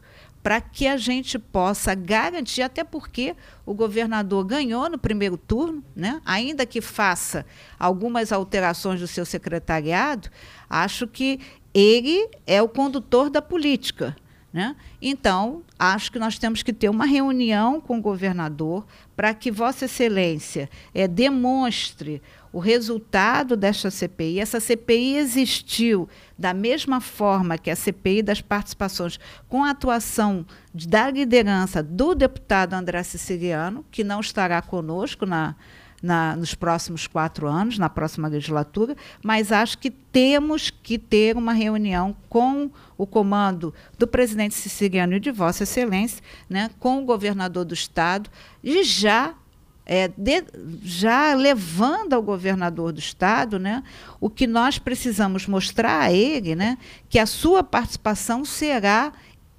para que a gente possa garantir, até porque o governador ganhou no primeiro turno, né? ainda que faça algumas alterações do seu secretariado, acho que ele é o condutor da política. Né? Então, acho que nós temos que ter uma reunião com o governador para que Vossa Excelência é, demonstre o resultado desta CPI. Essa CPI existiu da mesma forma que a CPI das participações, com a atuação da liderança do deputado André Siciliano, que não estará conosco na, na, nos próximos quatro anos, na próxima legislatura, mas acho que temos que ter uma reunião com o comando do presidente siciliano e de Vossa Excelência, né, com o governador do Estado, e já é, de, já levando ao governador do estado, né, o que nós precisamos mostrar a ele, né, que a sua participação será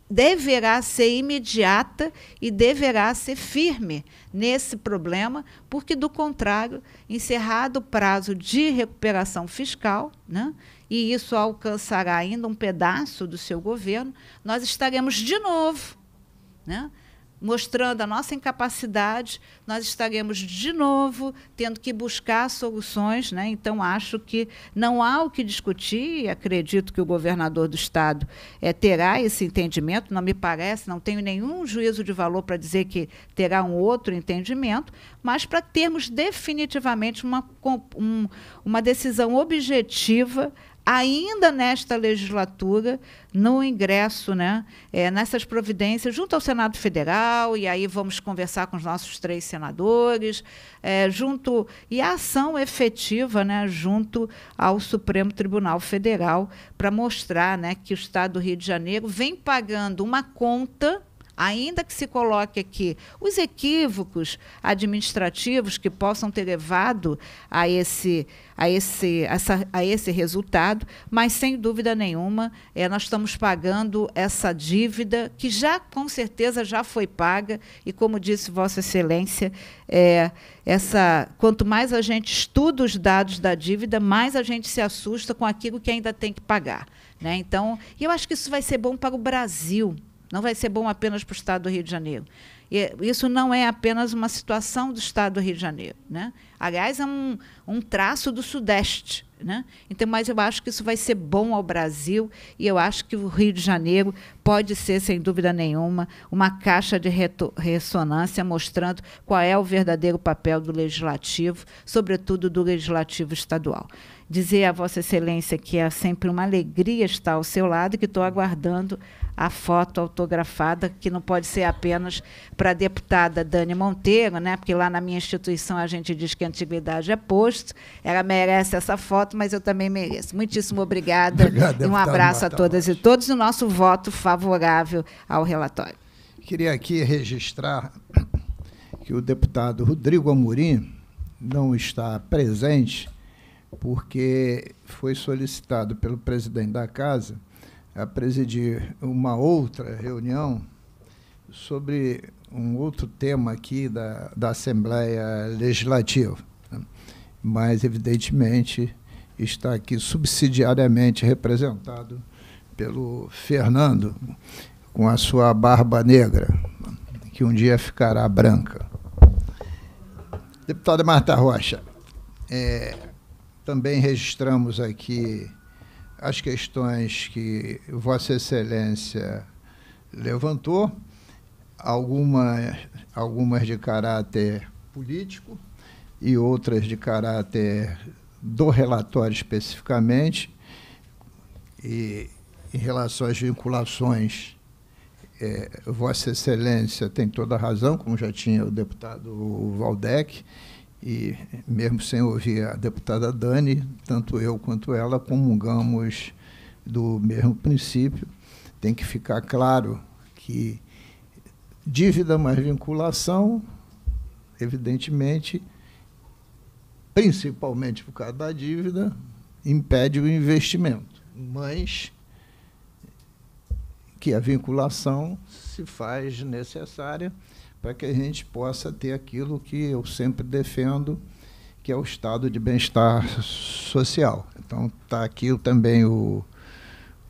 deverá ser imediata e deverá ser firme nesse problema, porque, do contrário, encerrado o prazo de recuperação fiscal, né, e isso alcançará ainda um pedaço do seu governo, nós estaremos de novo né, mostrando a nossa incapacidade, nós estaremos de novo tendo que buscar soluções. Né? Então, acho que não há o que discutir, e acredito que o governador do Estado é, terá esse entendimento, não me parece, não tenho nenhum juízo de valor para dizer que terá um outro entendimento, mas para termos definitivamente uma, um, uma decisão objetiva ainda nesta legislatura, no ingresso, né, é, nessas providências, junto ao Senado Federal, e aí vamos conversar com os nossos três senadores, é, junto e a ação efetiva né, junto ao Supremo Tribunal Federal, para mostrar né, que o Estado do Rio de Janeiro vem pagando uma conta ainda que se coloque aqui os equívocos administrativos que possam ter levado a esse, a esse, essa, a esse resultado, mas sem dúvida nenhuma é, nós estamos pagando essa dívida que já com certeza já foi paga e como disse Vossa Excelência é, essa quanto mais a gente estuda os dados da dívida, mais a gente se assusta com aquilo que ainda tem que pagar, né? Então, eu acho que isso vai ser bom para o Brasil. Não vai ser bom apenas para o Estado do Rio de Janeiro. E é, isso não é apenas uma situação do Estado do Rio de Janeiro. Né? Aliás, é um, um traço do Sudeste. Né? Então, mas eu acho que isso vai ser bom ao Brasil e eu acho que o Rio de Janeiro pode ser, sem dúvida nenhuma, uma caixa de ressonância mostrando qual é o verdadeiro papel do legislativo, sobretudo do legislativo estadual. Dizer a Vossa Excelência que é sempre uma alegria estar ao seu lado e que estou aguardando a foto autografada, que não pode ser apenas para a deputada Dani Monteiro, né? porque lá na minha instituição a gente diz que a antiguidade é posto, ela merece essa foto, mas eu também mereço. Muitíssimo obrigada Obrigado, e um abraço Marta a todas e todos, e o nosso voto favorável ao relatório. Queria aqui registrar que o deputado Rodrigo Amorim não está presente, porque foi solicitado pelo presidente da Casa a presidir uma outra reunião sobre um outro tema aqui da, da Assembleia Legislativa. Né? Mas, evidentemente, está aqui subsidiariamente representado pelo Fernando, com a sua barba negra, que um dia ficará branca. Deputada Marta Rocha, é, também registramos aqui as questões que Vossa Excelência levantou, algumas, algumas de caráter político e outras de caráter do relatório especificamente, e em relação às vinculações, é, Vossa Excelência tem toda a razão, como já tinha o deputado Valdec, e mesmo sem ouvir a deputada Dani, tanto eu quanto ela comungamos do mesmo princípio. Tem que ficar claro que dívida mais vinculação, evidentemente, principalmente por causa da dívida, impede o investimento. Mas que a vinculação se faz necessária para que a gente possa ter aquilo que eu sempre defendo, que é o estado de bem-estar social. Então, está aqui também o,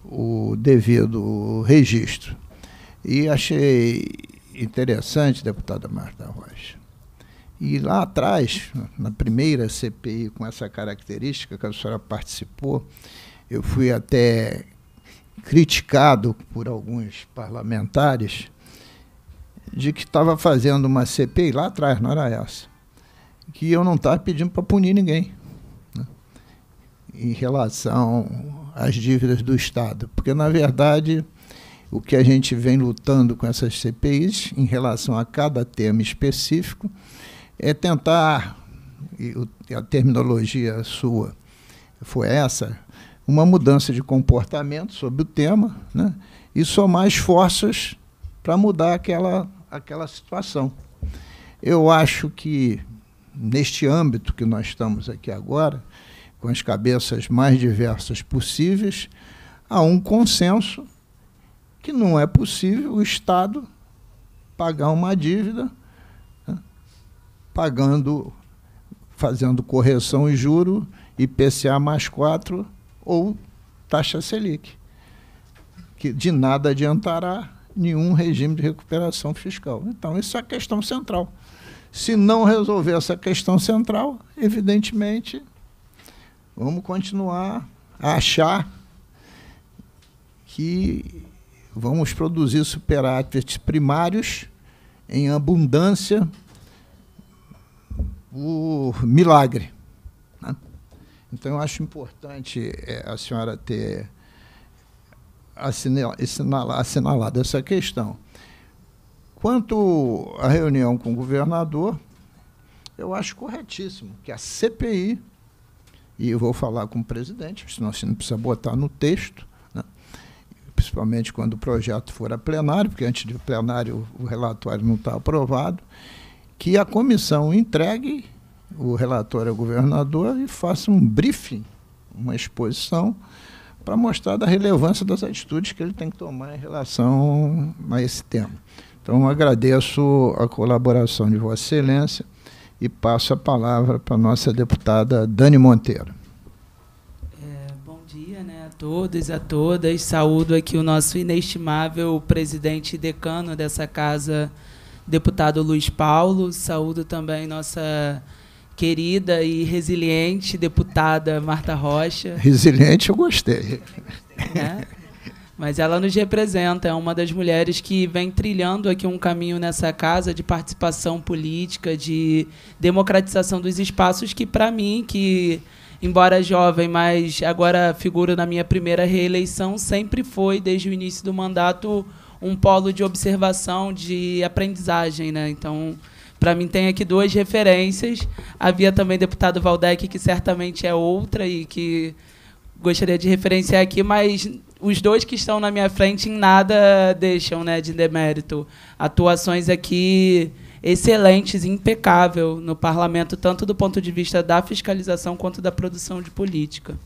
o devido registro. E achei interessante, deputada Marta Rocha, e lá atrás, na primeira CPI com essa característica que a senhora participou, eu fui até criticado por alguns parlamentares de que estava fazendo uma CPI lá atrás, não era essa, que eu não estava pedindo para punir ninguém né, em relação às dívidas do Estado. Porque, na verdade, o que a gente vem lutando com essas CPIs, em relação a cada tema específico, é tentar, e a terminologia sua foi essa, uma mudança de comportamento sobre o tema né, e somar esforços para mudar aquela aquela situação. Eu acho que, neste âmbito que nós estamos aqui agora, com as cabeças mais diversas possíveis, há um consenso que não é possível o Estado pagar uma dívida né, pagando, fazendo correção e juro, IPCA mais 4 ou taxa Selic, que de nada adiantará nenhum regime de recuperação fiscal. Então, isso é a questão central. Se não resolver essa questão central, evidentemente, vamos continuar a achar que vamos produzir superávites primários em abundância por milagre. Né? Então, eu acho importante eh, a senhora ter assinal, assinalado essa questão. Quanto à reunião com o governador, eu acho corretíssimo que a CPI, e eu vou falar com o presidente, senão você não precisa botar no texto, né? principalmente quando o projeto for a plenário, porque antes de plenário o relatório não está aprovado, que a comissão entregue o relatório ao governador e faça um briefing, uma exposição para mostrar da relevância das atitudes que ele tem que tomar em relação a esse tema. Então, agradeço a colaboração de Vossa Excelência e passo a palavra para a nossa deputada Dani Monteiro. É, bom dia né, a todos e a todas. Saúdo aqui o nosso inestimável presidente e decano dessa casa, deputado Luiz Paulo. Saúdo também nossa querida e resiliente deputada Marta Rocha. Resiliente eu gostei. É, mas ela nos representa, é uma das mulheres que vem trilhando aqui um caminho nessa casa de participação política, de democratização dos espaços que, para mim, que embora jovem, mas agora figuro na minha primeira reeleição, sempre foi, desde o início do mandato, um polo de observação, de aprendizagem. Né? Então, para mim tem aqui duas referências. Havia também deputado Valdec, que certamente é outra e que gostaria de referenciar aqui, mas os dois que estão na minha frente em nada deixam né, de demérito. Atuações aqui excelentes, impecável no parlamento, tanto do ponto de vista da fiscalização quanto da produção de política.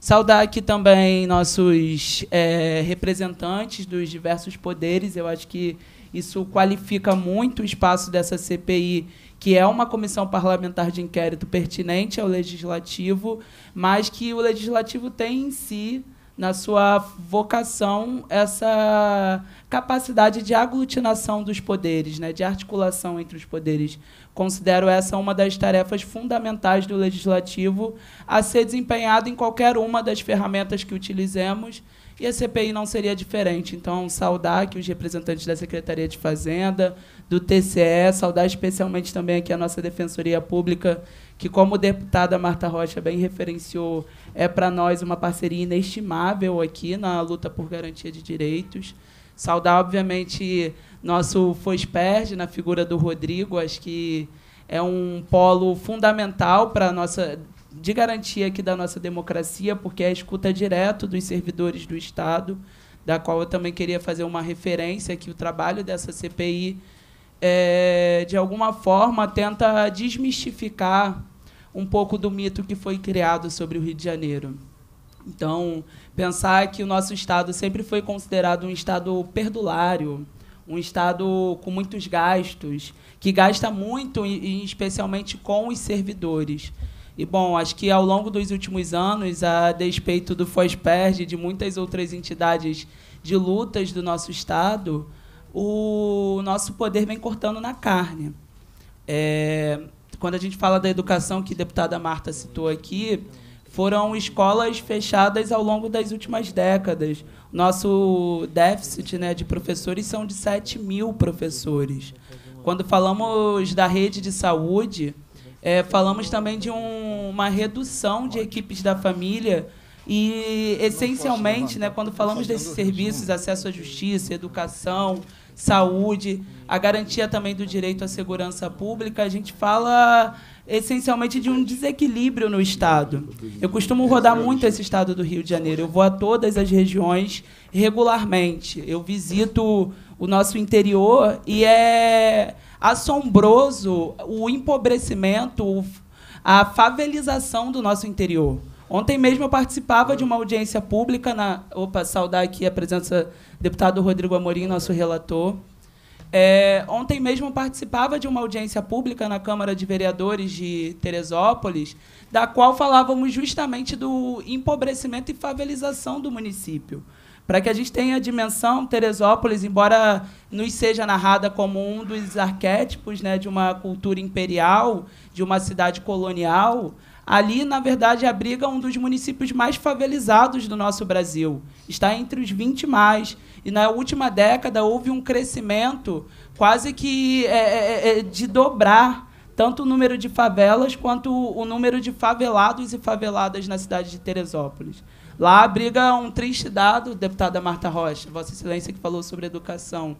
Saudar aqui também nossos é, representantes dos diversos poderes. Eu acho que isso qualifica muito o espaço dessa CPI, que é uma comissão parlamentar de inquérito pertinente ao legislativo, mas que o legislativo tem em si na sua vocação essa capacidade de aglutinação dos poderes, né, de articulação entre os poderes. Considero essa uma das tarefas fundamentais do legislativo a ser desempenhada em qualquer uma das ferramentas que utilizemos e a CPI não seria diferente. Então, saudar que os representantes da Secretaria de Fazenda, do TCE, saudar especialmente também aqui a nossa Defensoria Pública, que, como deputada Marta Rocha bem referenciou, é para nós uma parceria inestimável aqui na luta por garantia de direitos. Saudar, obviamente, nosso FOSPERD, na figura do Rodrigo, acho que é um polo fundamental para a nossa de garantia aqui da nossa democracia, porque é a escuta direto dos servidores do Estado, da qual eu também queria fazer uma referência, que o trabalho dessa CPI, é, de alguma forma, tenta desmistificar um pouco do mito que foi criado sobre o Rio de Janeiro. Então, pensar que o nosso Estado sempre foi considerado um Estado perdulário, um Estado com muitos gastos, que gasta muito, e especialmente com os servidores. E, bom, acho que ao longo dos últimos anos, a despeito do FOSPERD e de muitas outras entidades de lutas do nosso Estado, o nosso poder vem cortando na carne. É, quando a gente fala da educação, que a deputada Marta citou aqui, foram escolas fechadas ao longo das últimas décadas. Nosso déficit né, de professores são de 7 mil professores. Quando falamos da rede de saúde, é, falamos também de um, uma redução de equipes da família e, né, essencialmente, né, quando falamos desses serviços, acesso à justiça, educação, saúde, a garantia também do direito à segurança pública, a gente fala essencialmente de um desequilíbrio no Estado. Eu costumo rodar é muito esse Estado do Rio de Janeiro. Eu vou a todas as regiões regularmente. Eu visito o nosso interior e é assombroso o empobrecimento, a favelização do nosso interior. Ontem mesmo eu participava de uma audiência pública na. Opa, saudar aqui a presença do deputado Rodrigo Amorim, nosso relator. É, ontem mesmo eu participava de uma audiência pública na Câmara de Vereadores de Teresópolis, da qual falávamos justamente do empobrecimento e favelização do município para que a gente tenha a dimensão Teresópolis, embora nos seja narrada como um dos arquétipos né, de uma cultura imperial, de uma cidade colonial, ali, na verdade, abriga um dos municípios mais favelizados do nosso Brasil. Está entre os 20 mais. E na última década houve um crescimento quase que é é, é, é, de dobrar tanto o número de favelas quanto o número de favelados e faveladas na cidade de Teresópolis. Lá abriga é um triste dado, deputada Marta Rocha, Vossa Excelência, que falou sobre educação.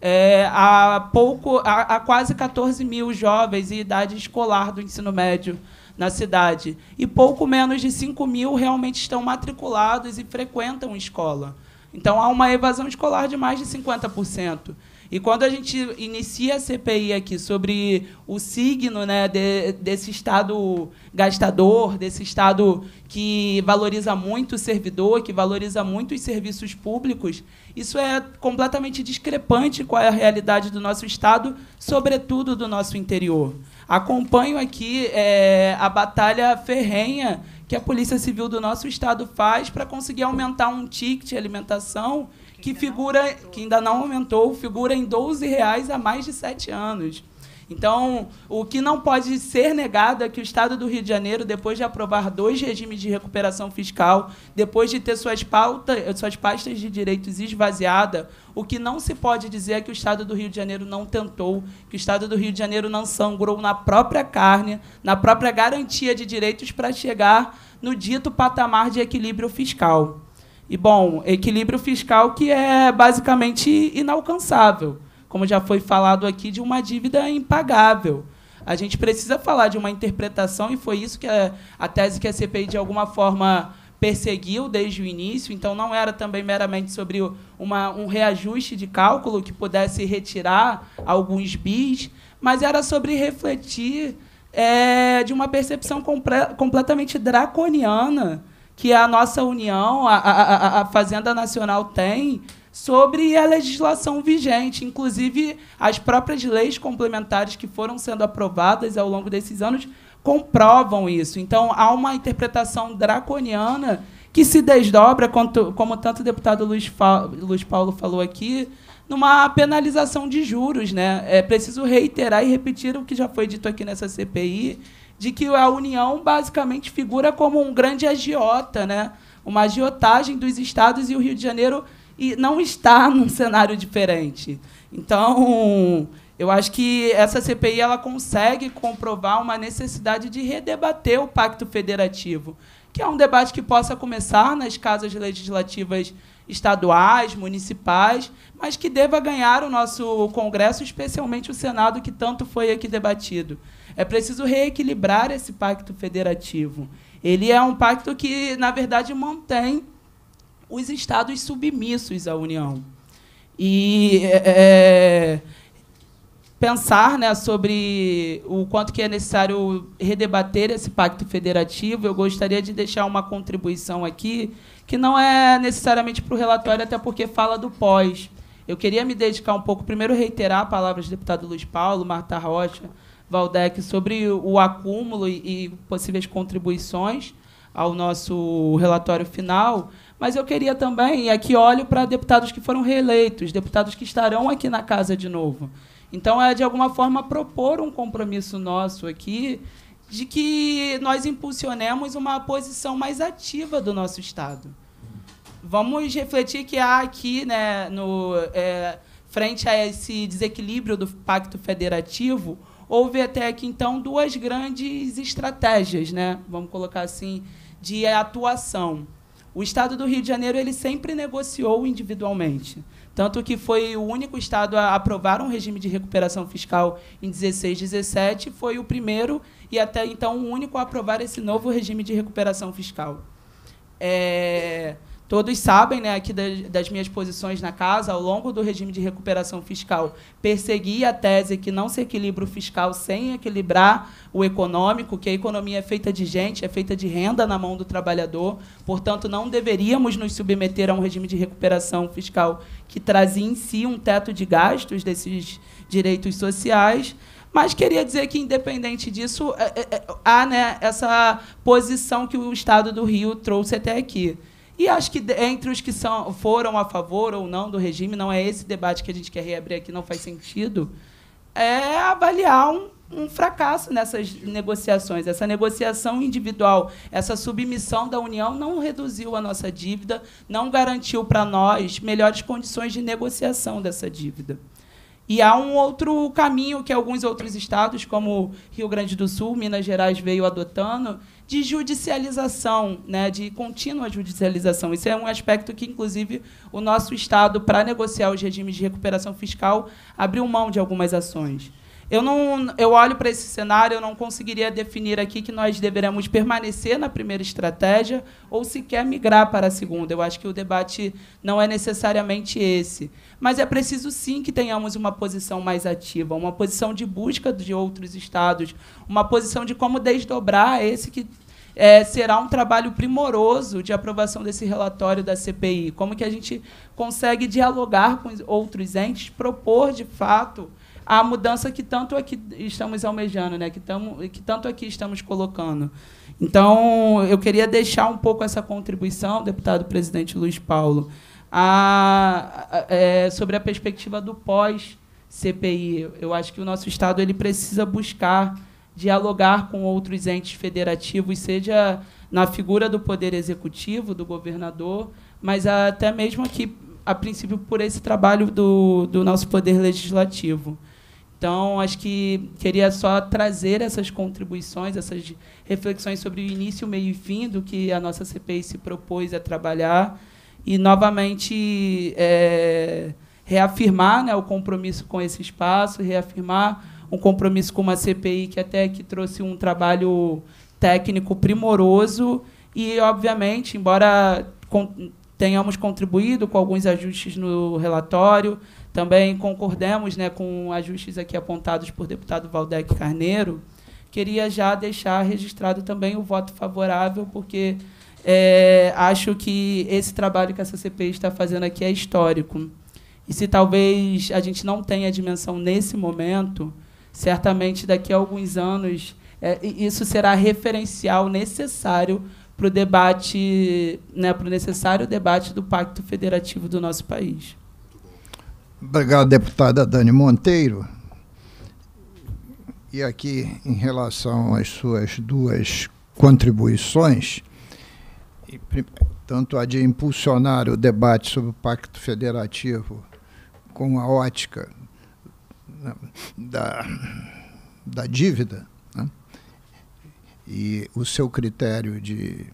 É, há, pouco, há, há quase 14 mil jovens em idade escolar do ensino médio na cidade. E pouco menos de 5 mil realmente estão matriculados e frequentam escola. Então, há uma evasão escolar de mais de 50%. E quando a gente inicia a CPI aqui sobre o signo né, de, desse Estado gastador, desse Estado que valoriza muito o servidor, que valoriza muito os serviços públicos, isso é completamente discrepante com a realidade do nosso Estado, sobretudo do nosso interior. Acompanho aqui é, a batalha ferrenha que a Polícia Civil do nosso estado faz para conseguir aumentar um ticket de alimentação que, que figura, que ainda não aumentou, figura em R$ 12 reais há mais de sete anos. Então, o que não pode ser negado é que o Estado do Rio de Janeiro, depois de aprovar dois regimes de recuperação fiscal, depois de ter suas, pauta, suas pastas de direitos esvaziadas, o que não se pode dizer é que o Estado do Rio de Janeiro não tentou, que o Estado do Rio de Janeiro não sangrou na própria carne, na própria garantia de direitos para chegar no dito patamar de equilíbrio fiscal. E, bom, equilíbrio fiscal que é basicamente inalcançável como já foi falado aqui, de uma dívida impagável. A gente precisa falar de uma interpretação, e foi isso que a, a tese que a CPI, de alguma forma, perseguiu desde o início, então não era também meramente sobre uma, um reajuste de cálculo que pudesse retirar alguns bis, mas era sobre refletir é, de uma percepção compre, completamente draconiana que a nossa União, a, a, a Fazenda Nacional tem sobre a legislação vigente, inclusive as próprias leis complementares que foram sendo aprovadas ao longo desses anos comprovam isso. Então há uma interpretação draconiana que se desdobra, quanto, como tanto o deputado Luiz, Fa, Luiz Paulo falou aqui, numa penalização de juros. Né? É preciso reiterar e repetir o que já foi dito aqui nessa CPI, de que a União basicamente figura como um grande agiota, né? uma agiotagem dos estados e o Rio de Janeiro e não está num cenário diferente. Então, eu acho que essa CPI ela consegue comprovar uma necessidade de redebater o Pacto Federativo, que é um debate que possa começar nas casas legislativas estaduais, municipais, mas que deva ganhar o nosso Congresso, especialmente o Senado, que tanto foi aqui debatido. É preciso reequilibrar esse pacto federativo. Ele é um pacto que, na verdade, mantém os estados submissos à União. E é, é, pensar né, sobre o quanto que é necessário redebater esse pacto federativo, eu gostaria de deixar uma contribuição aqui, que não é necessariamente para o relatório, até porque fala do pós. Eu queria me dedicar um pouco, primeiro reiterar a palavra do deputado Luiz Paulo, Marta Rocha, Valdec, sobre o acúmulo e, e possíveis contribuições ao nosso relatório final, mas eu queria também, e aqui olho para deputados que foram reeleitos, deputados que estarão aqui na casa de novo. Então, é de alguma forma propor um compromisso nosso aqui de que nós impulsionemos uma posição mais ativa do nosso Estado. Vamos refletir que há aqui, né, no, é, frente a esse desequilíbrio do Pacto Federativo, houve até aqui, então, duas grandes estratégias, né, vamos colocar assim, de atuação. O Estado do Rio de Janeiro ele sempre negociou individualmente. Tanto que foi o único estado a aprovar um regime de recuperação fiscal em 16, 17, foi o primeiro e até então o único a aprovar esse novo regime de recuperação fiscal. É... Todos sabem né, aqui das, das minhas posições na casa, ao longo do regime de recuperação fiscal, persegui a tese que não se equilibra o fiscal sem equilibrar o econômico, que a economia é feita de gente, é feita de renda na mão do trabalhador, portanto, não deveríamos nos submeter a um regime de recuperação fiscal que trazia em si um teto de gastos desses direitos sociais. Mas queria dizer que, independente disso, é, é, é, há né, essa posição que o Estado do Rio trouxe até aqui. E acho que entre os que são, foram a favor ou não do regime, não é esse debate que a gente quer reabrir aqui, não faz sentido, é avaliar um, um fracasso nessas negociações. Essa negociação individual, essa submissão da União não reduziu a nossa dívida, não garantiu para nós melhores condições de negociação dessa dívida. E há um outro caminho que alguns outros estados, como Rio Grande do Sul, Minas Gerais, veio adotando, de judicialização, né, de contínua judicialização. Isso é um aspecto que, inclusive, o nosso Estado, para negociar os regimes de recuperação fiscal, abriu mão de algumas ações. Eu não, eu olho para esse cenário, eu não conseguiria definir aqui que nós deveremos permanecer na primeira estratégia ou sequer migrar para a segunda. Eu acho que o debate não é necessariamente esse, mas é preciso sim que tenhamos uma posição mais ativa, uma posição de busca de outros estados, uma posição de como desdobrar esse que é, será um trabalho primoroso de aprovação desse relatório da CPI. Como que a gente consegue dialogar com outros entes, propor de fato a mudança que tanto aqui estamos almejando, né? que, tamo, que tanto aqui estamos colocando. Então, eu queria deixar um pouco essa contribuição, deputado presidente Luiz Paulo, a, a, é, sobre a perspectiva do pós-CPI. Eu acho que o nosso Estado ele precisa buscar dialogar com outros entes federativos, seja na figura do poder executivo, do governador, mas até mesmo aqui, a princípio, por esse trabalho do, do nosso poder legislativo. Então, acho que queria só trazer essas contribuições, essas reflexões sobre o início, meio e fim do que a nossa CPI se propôs a trabalhar e, novamente, é, reafirmar né, o compromisso com esse espaço, reafirmar um compromisso com uma CPI que até que trouxe um trabalho técnico primoroso e, obviamente, embora tenhamos contribuído com alguns ajustes no relatório, também concordamos né, com ajustes aqui apontados por deputado Valdec Carneiro. Queria já deixar registrado também o voto favorável, porque é, acho que esse trabalho que a CCP está fazendo aqui é histórico. E se talvez a gente não tenha a dimensão nesse momento, certamente daqui a alguns anos é, isso será referencial necessário para o debate, né, para o necessário debate do Pacto Federativo do nosso país. Obrigado, deputada Dani Monteiro. E aqui, em relação às suas duas contribuições, tanto a de impulsionar o debate sobre o Pacto Federativo com a ótica né, da, da dívida, né? e o seu critério de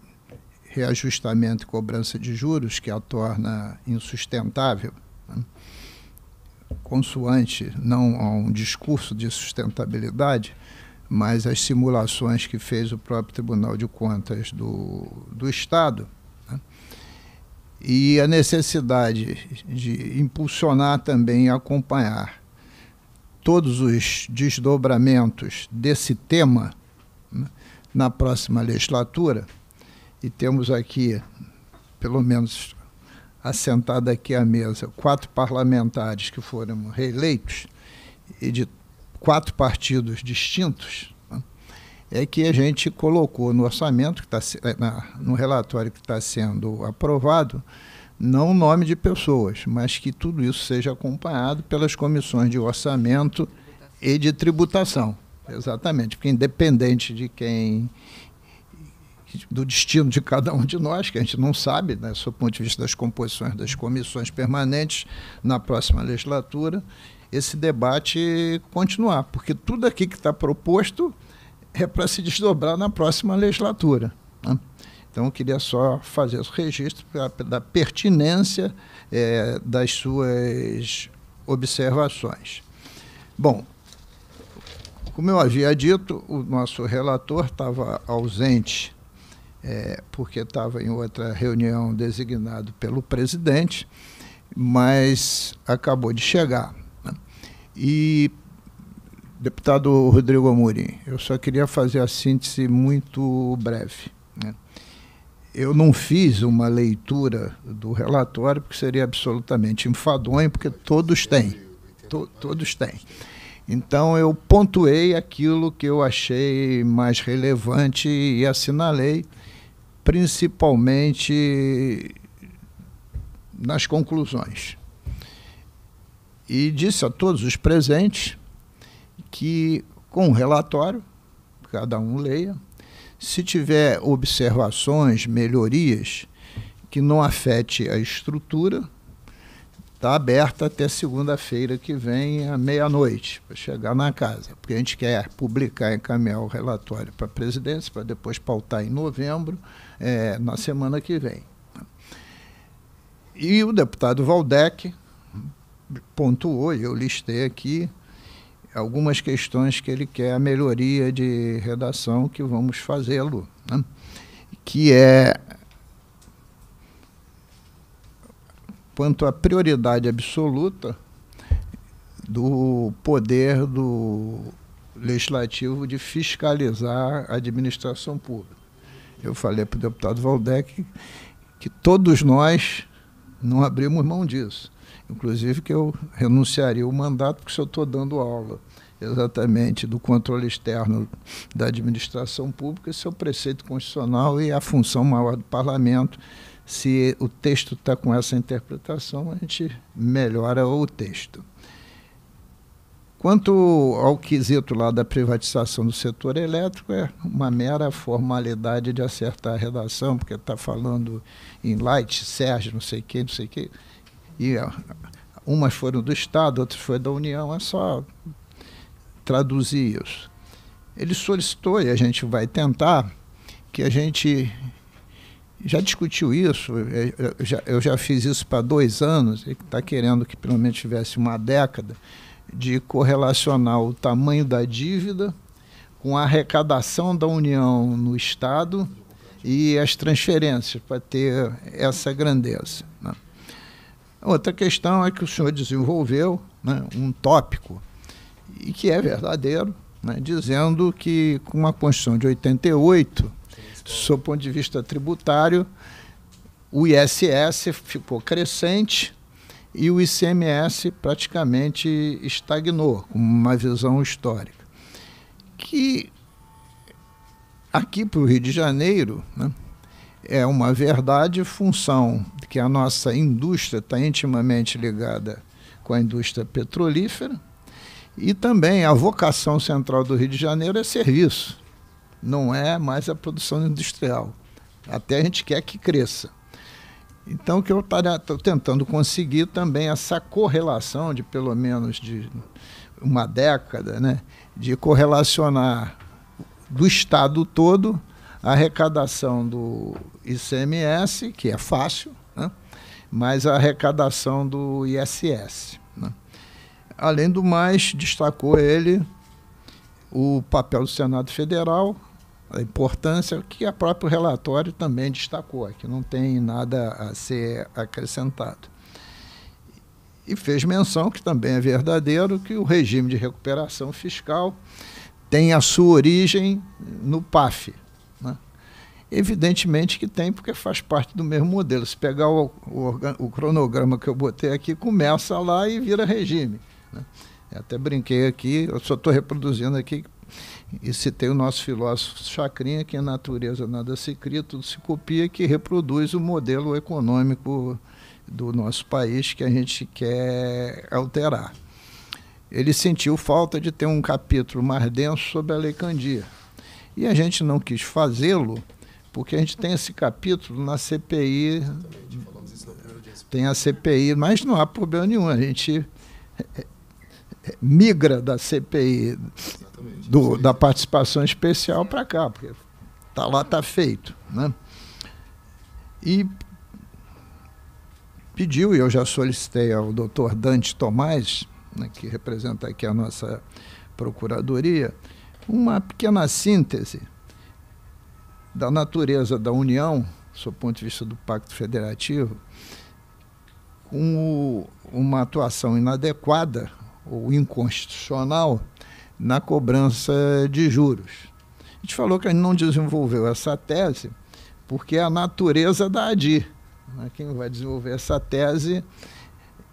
reajustamento e cobrança de juros, que a torna insustentável. Né? consoante não a um discurso de sustentabilidade, mas as simulações que fez o próprio Tribunal de Contas do, do Estado né? e a necessidade de impulsionar também e acompanhar todos os desdobramentos desse tema né? na próxima legislatura. E temos aqui, pelo menos assentada aqui à mesa quatro parlamentares que foram reeleitos e de quatro partidos distintos, né, é que a gente colocou no orçamento, que tá, na, no relatório que está sendo aprovado, não o nome de pessoas, mas que tudo isso seja acompanhado pelas comissões de orçamento e de tributação. Exatamente, porque independente de quem do destino de cada um de nós, que a gente não sabe, né, sob o ponto de vista das composições das comissões permanentes na próxima legislatura, esse debate continuar, porque tudo aqui que está proposto é para se desdobrar na próxima legislatura. Né? Então, eu queria só fazer esse registro pra, da pertinência é, das suas observações. Bom, como eu havia dito, o nosso relator estava ausente é, porque estava em outra reunião designado pelo presidente, mas acabou de chegar. Né? E, deputado Rodrigo Amorim, eu só queria fazer a síntese muito breve. Né? Eu não fiz uma leitura do relatório, porque seria absolutamente enfadonho, porque todos têm. To todos têm. Então, eu pontuei aquilo que eu achei mais relevante e assinalei principalmente nas conclusões. E disse a todos os presentes que, com o relatório, cada um leia, se tiver observações, melhorias que não afete a estrutura, está aberta até segunda-feira que vem, à meia-noite, para chegar na casa. Porque a gente quer publicar e encaminhar o relatório para a presidência, para depois pautar em novembro é, na semana que vem. E o deputado Valdec pontuou, e eu listei aqui, algumas questões que ele quer a melhoria de redação que vamos fazê-lo, né? que é quanto à prioridade absoluta do poder do legislativo de fiscalizar a administração pública eu falei para o deputado Valdec que todos nós não abrimos mão disso. Inclusive que eu renunciaria o mandato, porque se eu estou dando aula exatamente do controle externo da administração pública, seu é preceito constitucional e a função maior do parlamento. Se o texto está com essa interpretação, a gente melhora o texto. Quanto ao quesito lá da privatização do setor elétrico, é uma mera formalidade de acertar a redação, porque está falando em Light, Sérgio, não sei quem, não sei quem. E ó, umas foram do Estado, outras foram da União, é só traduzir isso. Ele solicitou, e a gente vai tentar, que a gente já discutiu isso, é, eu já, eu já fiz isso para dois anos, e está querendo que pelo menos tivesse uma década de correlacionar o tamanho da dívida com a arrecadação da União no Estado e as transferências para ter essa grandeza. Né? Outra questão é que o senhor desenvolveu né, um tópico, e que é verdadeiro, né, dizendo que com a Constituição de 88, sob ponto de vista tributário, o ISS ficou crescente e o ICMS praticamente estagnou, com uma visão histórica. Que aqui para o Rio de Janeiro né, é uma verdade função que a nossa indústria está intimamente ligada com a indústria petrolífera e também a vocação central do Rio de Janeiro é serviço, não é mais a produção industrial. Até a gente quer que cresça. Então, o que eu estou tentando conseguir também essa correlação de pelo menos de uma década, né, de correlacionar do Estado todo a arrecadação do ICMS, que é fácil, né, mas a arrecadação do ISS. Né. Além do mais, destacou ele o papel do Senado Federal, a importância que o próprio relatório também destacou, que não tem nada a ser acrescentado. E fez menção, que também é verdadeiro, que o regime de recuperação fiscal tem a sua origem no PAF. Né? Evidentemente que tem, porque faz parte do mesmo modelo. Se pegar o, o, o cronograma que eu botei aqui, começa lá e vira regime. Né? até brinquei aqui, eu só estou reproduzindo aqui e se tem o nosso filósofo Chacrinha, que a natureza nada se cria, tudo se copia, que reproduz o modelo econômico do nosso país que a gente quer alterar. Ele sentiu falta de ter um capítulo mais denso sobre a Lei Candia. E a gente não quis fazê-lo, porque a gente tem esse capítulo na CPI. Tem a CPI, mas não há problema nenhum. A gente migra da CPI, do, da participação especial para cá, porque tá lá, tá feito. Né? E pediu, e eu já solicitei ao doutor Dante Tomás, né, que representa aqui a nossa Procuradoria, uma pequena síntese da natureza da União, sob o ponto de vista do Pacto Federativo, com uma atuação inadequada ou inconstitucional na cobrança de juros. A gente falou que a gente não desenvolveu essa tese porque é a natureza da ADI. Né? Quem vai desenvolver essa tese,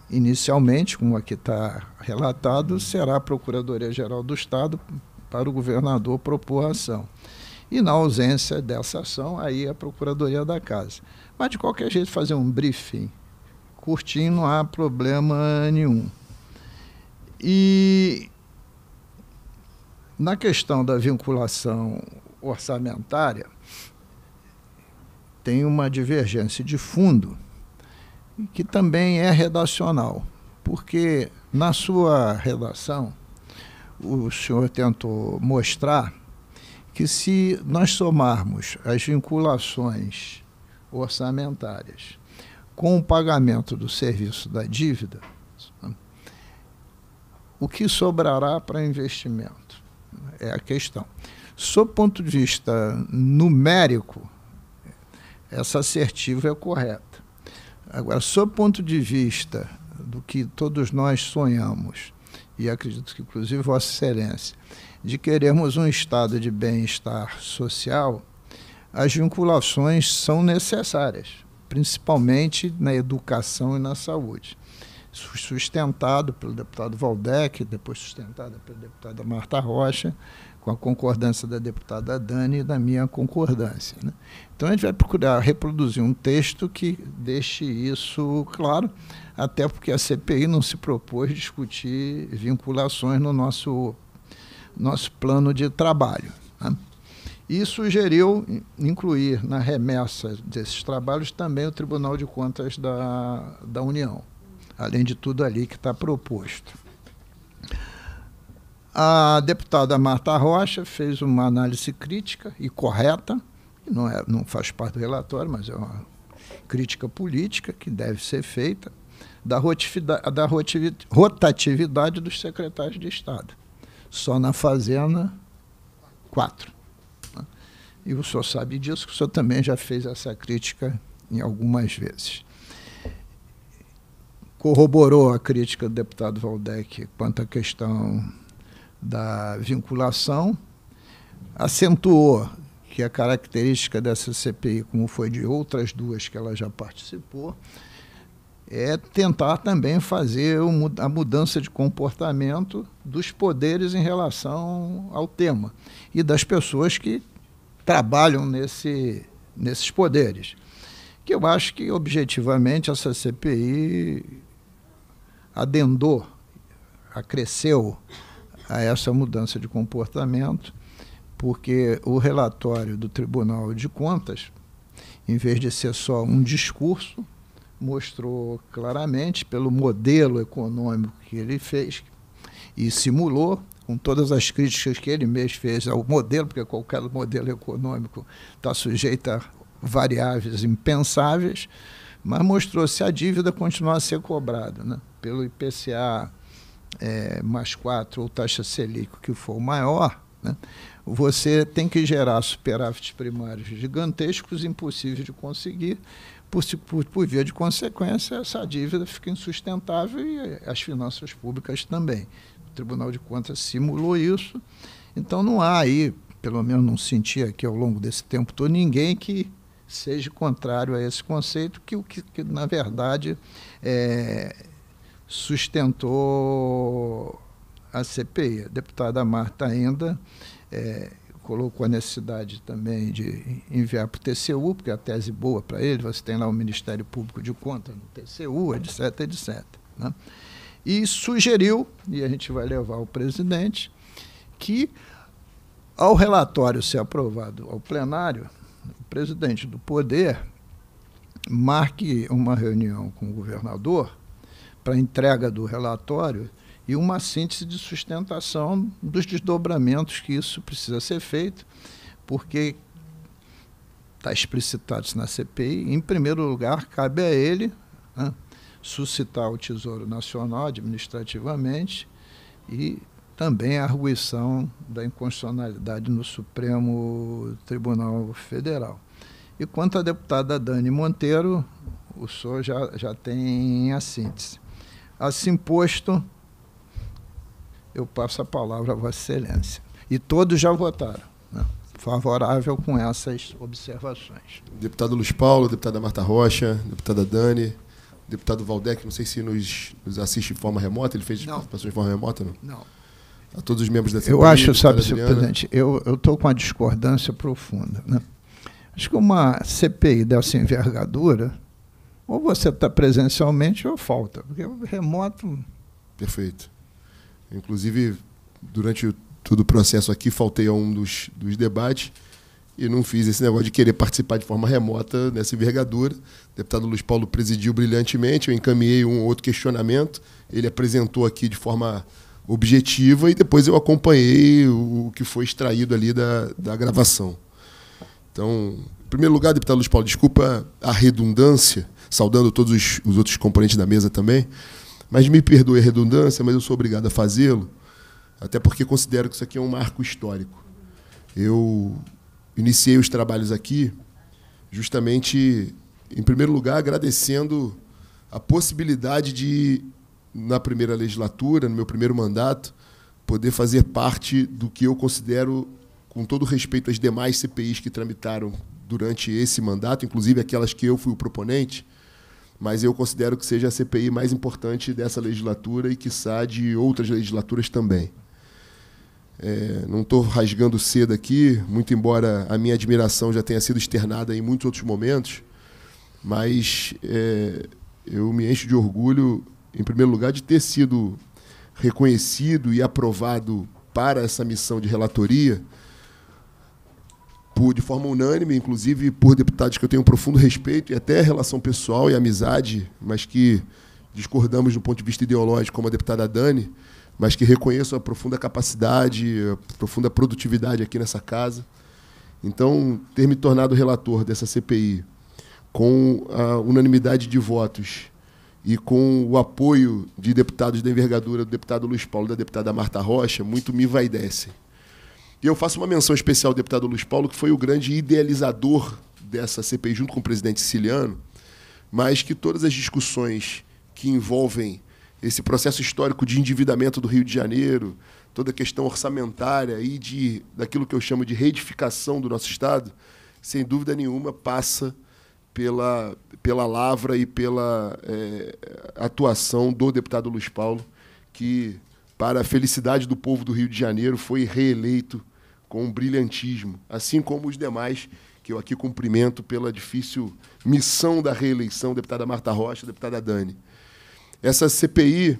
inicialmente, como aqui está relatado, será a Procuradoria-Geral do Estado para o governador propor a ação. E na ausência dessa ação, aí a Procuradoria da Casa. Mas, de qualquer jeito, fazer um briefing curtinho não há problema nenhum. E na questão da vinculação orçamentária, tem uma divergência de fundo que também é redacional, porque na sua redação o senhor tentou mostrar que se nós somarmos as vinculações orçamentárias com o pagamento do serviço da dívida, o que sobrará para investimento? É a questão. Sob ponto de vista numérico, essa assertiva é correta. Agora, sob ponto de vista do que todos nós sonhamos, e acredito que inclusive Vossa Excelência, de queremos um estado de bem-estar social, as vinculações são necessárias, principalmente na educação e na saúde sustentado pelo deputado Valdec, depois sustentada pela deputada Marta Rocha, com a concordância da deputada Dani e da minha concordância. Né? Então a gente vai procurar reproduzir um texto que deixe isso claro, até porque a CPI não se propôs discutir vinculações no nosso, nosso plano de trabalho. Né? E sugeriu incluir na remessa desses trabalhos também o Tribunal de Contas da, da União além de tudo ali que está proposto. A deputada Marta Rocha fez uma análise crítica e correta, não, é, não faz parte do relatório, mas é uma crítica política que deve ser feita, da, da rotatividade dos secretários de Estado. Só na Fazenda, quatro. Né? E o senhor sabe disso, que o senhor também já fez essa crítica em algumas vezes corroborou a crítica do deputado Valdec quanto à questão da vinculação, acentuou que a característica dessa CPI, como foi de outras duas que ela já participou, é tentar também fazer a mudança de comportamento dos poderes em relação ao tema e das pessoas que trabalham nesse, nesses poderes. Que eu acho que, objetivamente, essa CPI adendou, acresceu a essa mudança de comportamento, porque o relatório do Tribunal de Contas, em vez de ser só um discurso, mostrou claramente, pelo modelo econômico que ele fez e simulou, com todas as críticas que ele mesmo fez ao modelo, porque qualquer modelo econômico está sujeito a variáveis impensáveis, mas mostrou se a dívida continuar a ser cobrada né, pelo IPCA é, mais 4 ou taxa Selic, que for maior, né, você tem que gerar superávites primários gigantescos, impossíveis de conseguir. Por, por, por via de consequência, essa dívida fica insustentável e eh, as finanças públicas também. O Tribunal de Contas simulou isso. Então, não há aí, pelo menos não senti aqui ao longo desse tempo todo, ninguém que seja contrário a esse conceito que, que, que na verdade, é, sustentou a CPI. A deputada Marta ainda é, colocou a necessidade também de enviar para o TCU, porque é a tese boa para ele, você tem lá o Ministério Público de Contas no TCU, etc, etc. Né? E sugeriu, e a gente vai levar ao presidente, que ao relatório ser aprovado ao plenário, presidente do poder marque uma reunião com o governador para entrega do relatório e uma síntese de sustentação dos desdobramentos que isso precisa ser feito, porque está explicitado na CPI. Em primeiro lugar, cabe a ele né, suscitar o Tesouro Nacional administrativamente e também a arguição da inconstitucionalidade no Supremo Tribunal Federal. E quanto à deputada Dani Monteiro, o senhor já, já tem a síntese. Assim posto, eu passo a palavra à Vossa Excelência. E todos já votaram. Né? Favorável com essas observações. Deputado Luiz Paulo, deputada Marta Rocha, deputada Dani, deputado Valdec, não sei se nos, nos assiste de forma remota, ele fez não. participação de forma remota, não? Não a todos os membros da CPI. Eu acho, sabe, senhor presidente, eu estou com uma discordância profunda. Né? Acho que uma CPI dessa envergadura, ou você está presencialmente ou falta, porque o remoto. Perfeito. Inclusive, durante todo o processo aqui, faltei a um dos, dos debates e não fiz esse negócio de querer participar de forma remota nessa envergadura. O deputado Luiz Paulo presidiu brilhantemente, eu encaminhei um ou outro questionamento, ele apresentou aqui de forma objetiva e depois eu acompanhei o que foi extraído ali da, da gravação. Então, em primeiro lugar, deputado Luiz Paulo, desculpa a redundância, saudando todos os, os outros componentes da mesa também, mas me perdoe a redundância, mas eu sou obrigado a fazê-lo, até porque considero que isso aqui é um marco histórico. Eu iniciei os trabalhos aqui justamente, em primeiro lugar, agradecendo a possibilidade de na primeira legislatura, no meu primeiro mandato, poder fazer parte do que eu considero, com todo respeito às demais CPIs que tramitaram durante esse mandato, inclusive aquelas que eu fui o proponente, mas eu considero que seja a CPI mais importante dessa legislatura e, quiçá, de outras legislaturas também. É, não estou rasgando cedo aqui, muito embora a minha admiração já tenha sido externada em muitos outros momentos, mas é, eu me encho de orgulho em primeiro lugar, de ter sido reconhecido e aprovado para essa missão de relatoria, por, de forma unânime, inclusive por deputados que eu tenho um profundo respeito e até relação pessoal e amizade, mas que discordamos do ponto de vista ideológico, como a deputada Dani, mas que reconheço a profunda capacidade, a profunda produtividade aqui nessa casa. Então, ter me tornado relator dessa CPI com a unanimidade de votos e com o apoio de deputados da envergadura, do deputado Luiz Paulo e da deputada Marta Rocha, muito me vaidecem. E eu faço uma menção especial ao deputado Luiz Paulo, que foi o grande idealizador dessa CPI, junto com o presidente siciliano, mas que todas as discussões que envolvem esse processo histórico de endividamento do Rio de Janeiro, toda a questão orçamentária e de, daquilo que eu chamo de reedificação do nosso Estado, sem dúvida nenhuma passa pela, pela lavra e pela é, atuação do deputado Luiz Paulo, que, para a felicidade do povo do Rio de Janeiro, foi reeleito com um brilhantismo, assim como os demais que eu aqui cumprimento pela difícil missão da reeleição, deputada Marta Rocha, deputada Dani. Essa CPI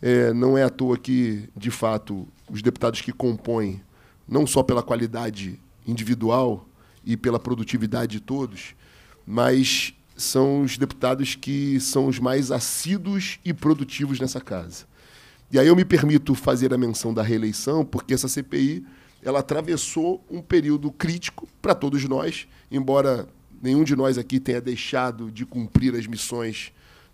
é, não é à toa que, de fato, os deputados que compõem, não só pela qualidade individual e pela produtividade de todos, mas são os deputados que são os mais assíduos e produtivos nessa casa. E aí eu me permito fazer a menção da reeleição, porque essa CPI ela atravessou um período crítico para todos nós, embora nenhum de nós aqui tenha deixado de cumprir as missões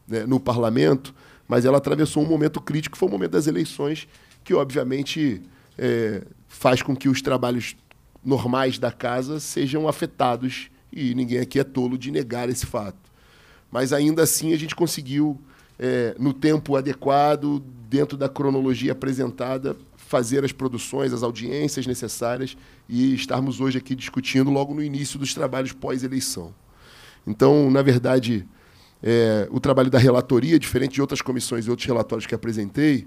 né, no parlamento, mas ela atravessou um momento crítico, foi o momento das eleições, que obviamente é, faz com que os trabalhos normais da casa sejam afetados e ninguém aqui é tolo de negar esse fato. Mas ainda assim a gente conseguiu, é, no tempo adequado, dentro da cronologia apresentada, fazer as produções, as audiências necessárias e estarmos hoje aqui discutindo logo no início dos trabalhos pós-eleição. Então, na verdade, é, o trabalho da relatoria, diferente de outras comissões e outros relatórios que apresentei,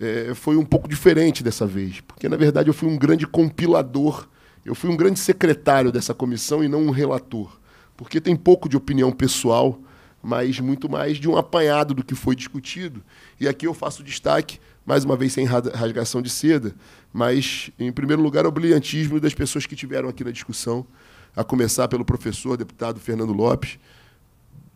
é, foi um pouco diferente dessa vez, porque na verdade eu fui um grande compilador eu fui um grande secretário dessa comissão e não um relator, porque tem pouco de opinião pessoal, mas muito mais de um apanhado do que foi discutido. E aqui eu faço destaque, mais uma vez sem rasgação de seda, mas em primeiro lugar o brilhantismo das pessoas que tiveram aqui na discussão, a começar pelo professor, deputado Fernando Lopes.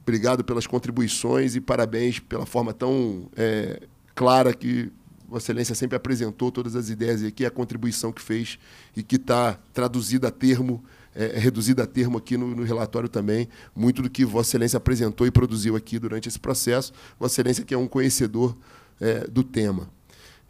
Obrigado pelas contribuições e parabéns pela forma tão é, clara que Vossa Excelência sempre apresentou todas as ideias aqui, a contribuição que fez e que está traduzida a termo, é, é reduzida a termo aqui no, no, relatório também, muito do que Vossa Excelência apresentou e produziu aqui durante esse processo. Vossa Excelência, que é um conhecedor é, do tema.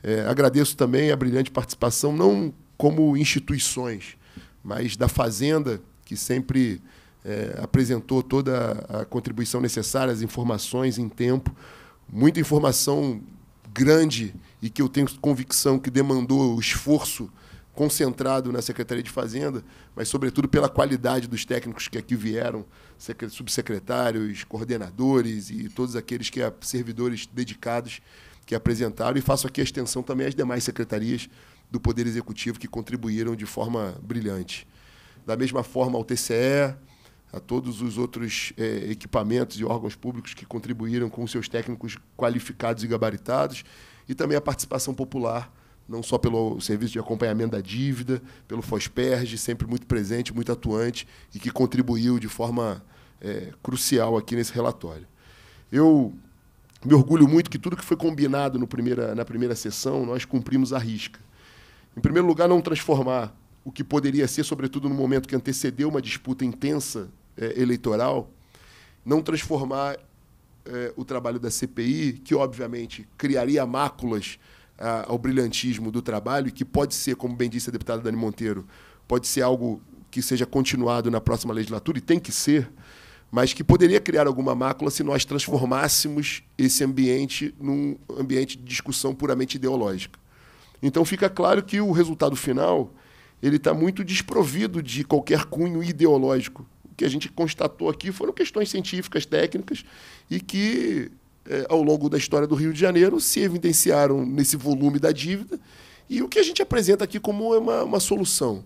É, agradeço também a brilhante participação, não como instituições, mas da Fazenda, que sempre é, apresentou toda a contribuição necessária, as informações em tempo, muita informação grande e que eu tenho convicção que demandou esforço concentrado na Secretaria de Fazenda, mas, sobretudo, pela qualidade dos técnicos que aqui vieram, subsecretários, coordenadores e todos aqueles que é servidores dedicados que apresentaram. E faço aqui a extensão também às demais secretarias do Poder Executivo que contribuíram de forma brilhante. Da mesma forma, ao TCE, a todos os outros é, equipamentos e órgãos públicos que contribuíram com seus técnicos qualificados e gabaritados e também a participação popular, não só pelo serviço de acompanhamento da dívida, pelo Fosperge, sempre muito presente, muito atuante e que contribuiu de forma é, crucial aqui nesse relatório. Eu me orgulho muito que tudo que foi combinado no primeira, na primeira sessão nós cumprimos à risca. Em primeiro lugar, não transformar o que poderia ser, sobretudo no momento que antecedeu uma disputa intensa é, eleitoral, não transformar é, o trabalho da CPI, que obviamente criaria máculas ao brilhantismo do trabalho, que pode ser, como bem disse a deputada Dani Monteiro, pode ser algo que seja continuado na próxima legislatura, e tem que ser, mas que poderia criar alguma mácula se nós transformássemos esse ambiente num ambiente de discussão puramente ideológica. Então fica claro que o resultado final ele está muito desprovido de qualquer cunho ideológico. O que a gente constatou aqui foram questões científicas, técnicas e que, é, ao longo da história do Rio de Janeiro, se evidenciaram nesse volume da dívida e o que a gente apresenta aqui como é uma, uma solução.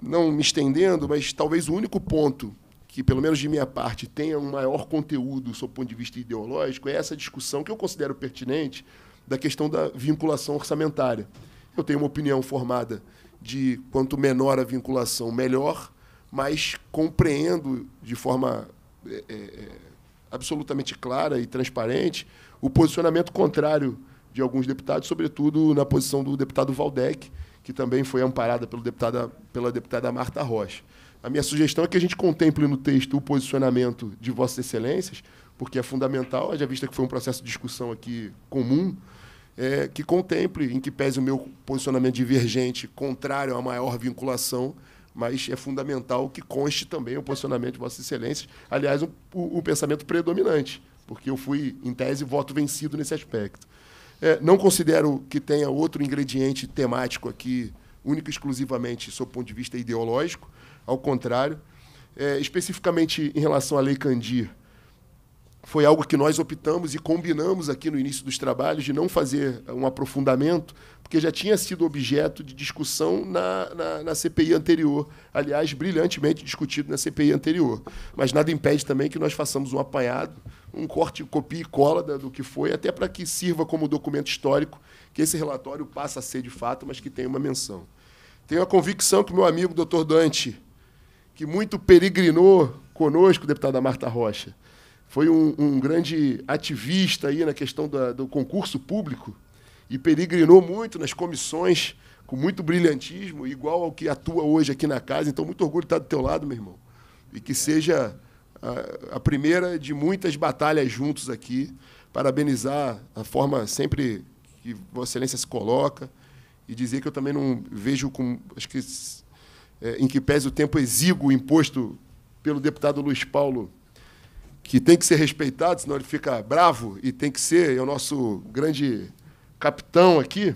Não me estendendo, mas talvez o único ponto que, pelo menos de minha parte, tenha um maior conteúdo sob o ponto de vista ideológico é essa discussão que eu considero pertinente da questão da vinculação orçamentária. Eu tenho uma opinião formada de quanto menor a vinculação, melhor, mas compreendo de forma é, é, é absolutamente clara e transparente o posicionamento contrário de alguns deputados, sobretudo na posição do deputado Valdec, que também foi amparada pelo deputada, pela deputada Marta Rocha. A minha sugestão é que a gente contemple no texto o posicionamento de Vossas Excelências, porque é fundamental, já vista que foi um processo de discussão aqui comum, é, que contemple, em que pese o meu posicionamento divergente, contrário à maior vinculação mas é fundamental que conste também o posicionamento de Vossa Excelência, aliás, o, o, o pensamento predominante, porque eu fui, em tese, voto vencido nesse aspecto. É, não considero que tenha outro ingrediente temático aqui, único e exclusivamente sob o ponto de vista ideológico, ao contrário. É, especificamente em relação à Lei Candir, foi algo que nós optamos e combinamos aqui no início dos trabalhos de não fazer um aprofundamento, porque já tinha sido objeto de discussão na, na, na, CPI anterior, aliás, brilhantemente discutido na CPI anterior. Mas nada impede também que nós façamos um apanhado, um corte, copia e cola do que foi, até para que sirva como documento histórico, que esse relatório passa a ser de fato, mas que tenha uma menção. Tenho a convicção que meu amigo, doutor Dante, que muito peregrinou conosco, deputada Marta Rocha, foi um, um grande ativista aí na questão da, do concurso público e peregrinou muito nas comissões com muito brilhantismo, igual ao que atua hoje aqui na casa. Então, muito orgulho de estar do teu lado, meu irmão. E que seja a, a primeira de muitas batalhas juntos aqui. Parabenizar a forma sempre que Vossa Excelência se coloca e dizer que eu também não vejo com. Acho que é, em que pese o tempo exíguo imposto pelo deputado Luiz Paulo que tem que ser respeitado, senão ele fica bravo e tem que ser, é o nosso grande capitão aqui.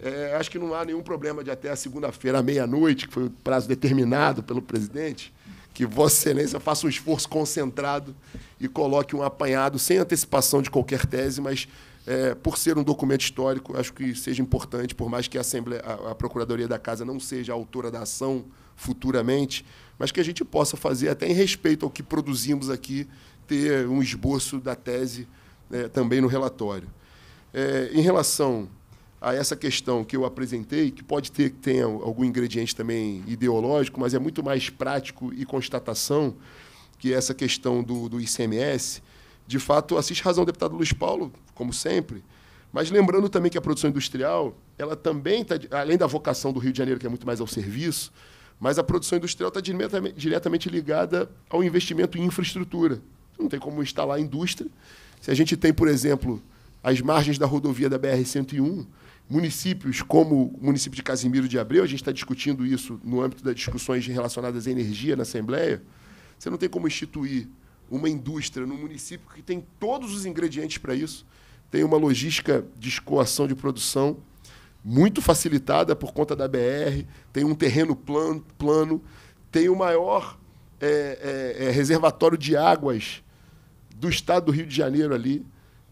É, acho que não há nenhum problema de até a segunda-feira, à meia-noite, que foi o prazo determinado pelo presidente, que Vossa Excelência faça um esforço concentrado e coloque um apanhado sem antecipação de qualquer tese, mas é, por ser um documento histórico, acho que seja importante, por mais que a, Assembleia, a, a Procuradoria da Casa não seja a autora da ação futuramente, mas que a gente possa fazer, até em respeito ao que produzimos aqui, ter um esboço da tese é, também no relatório. É, em relação a essa questão que eu apresentei, que pode ter que tenha algum ingrediente também ideológico, mas é muito mais prático e constatação que essa questão do, do ICMS. De fato, assiste razão deputado Luiz Paulo, como sempre, mas lembrando também que a produção industrial, ela também está, além da vocação do Rio de Janeiro, que é muito mais ao serviço, mas a produção industrial está diretamente ligada ao investimento em infraestrutura. Não tem como instalar a indústria. Se a gente tem, por exemplo, as margens da rodovia da BR-101, municípios como o município de Casimiro de Abreu, a gente está discutindo isso no âmbito das discussões relacionadas à energia na Assembleia, você não tem como instituir uma indústria num município que tem todos os ingredientes para isso, tem uma logística de escoação de produção muito facilitada por conta da BR, tem um terreno plano, plano tem o maior é, é, é, reservatório de águas do estado do Rio de Janeiro ali,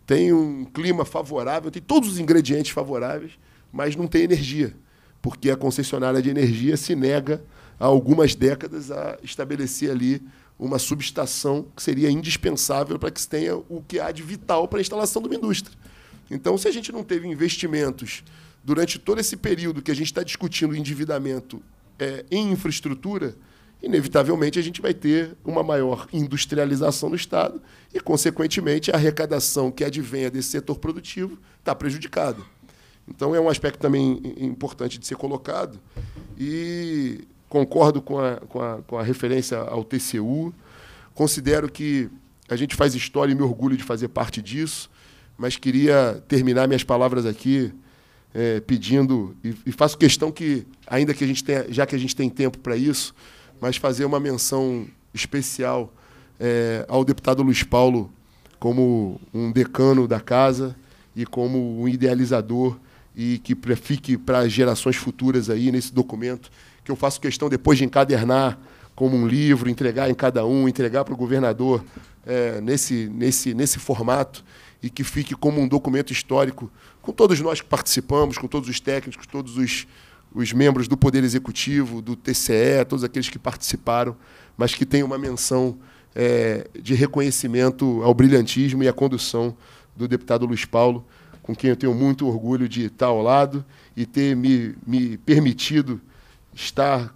tem um clima favorável, tem todos os ingredientes favoráveis, mas não tem energia, porque a concessionária de energia se nega há algumas décadas a estabelecer ali uma subestação que seria indispensável para que se tenha o que há de vital para a instalação de uma indústria. Então, se a gente não teve investimentos durante todo esse período que a gente está discutindo endividamento é, em infraestrutura, inevitavelmente a gente vai ter uma maior industrialização do Estado e, consequentemente, a arrecadação que advenha desse setor produtivo está prejudicada. Então, é um aspecto também importante de ser colocado e concordo com a, com a, com a referência ao TCU, considero que a gente faz história e me orgulho de fazer parte disso, mas queria terminar minhas palavras aqui é, pedindo, e, e, faço questão que, ainda que a gente tenha, já que a gente tem tempo para isso, mas fazer uma menção especial é, ao deputado Luiz Paulo como um decano da casa e como um idealizador e que fique para gerações futuras aí nesse documento que eu faço questão depois de encadernar como um livro, entregar em cada um, entregar para o governador é, nesse, nesse, nesse formato e que fique como um documento histórico com todos nós que participamos, com todos os técnicos, todos os, os membros do Poder Executivo, do TCE, todos aqueles que participaram, mas que tem uma menção é, de reconhecimento ao brilhantismo e à condução do deputado Luiz Paulo, com quem eu tenho muito orgulho de estar ao lado e ter me, me permitido estar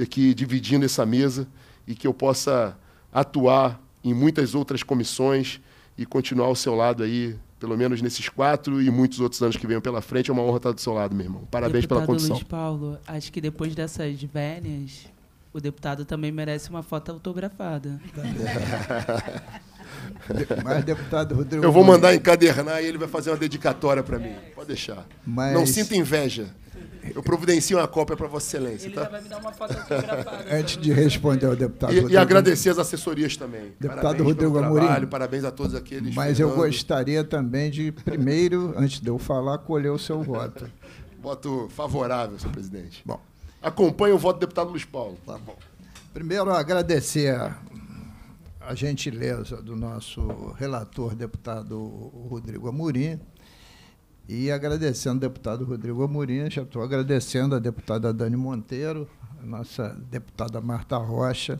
aqui dividindo essa mesa e que eu possa atuar em muitas outras comissões, e continuar ao seu lado aí, pelo menos nesses quatro e muitos outros anos que venham pela frente. É uma honra estar do seu lado, meu irmão. Parabéns Deputado pela condição. Luiz Paulo, acho que depois dessas velhas, o deputado também merece uma foto autografada. Mas, deputado Rodrigo. Eu vou mandar encadernar e ele vai fazer uma dedicatória para mim. Pode deixar. Mas... Não sinta inveja. Eu providencio uma cópia para Vossa Excelência. Ele tá? vai me dar uma foto Antes de responder ao deputado. E, Rodrigo... e agradecer as assessorias também. Deputado parabéns Rodrigo Amorim. Trabalho, parabéns a todos aqueles. Mas Fernando. eu gostaria também de, primeiro, antes de eu falar, colher o seu voto. voto favorável, senhor presidente. Bom. Acompanhe o voto do deputado Luiz Paulo. Tá bom. Primeiro, agradecer a gentileza do nosso relator, deputado Rodrigo Amorim e agradecendo o deputado Rodrigo Amorim, já estou agradecendo a deputada Dani Monteiro, a nossa deputada Marta Rocha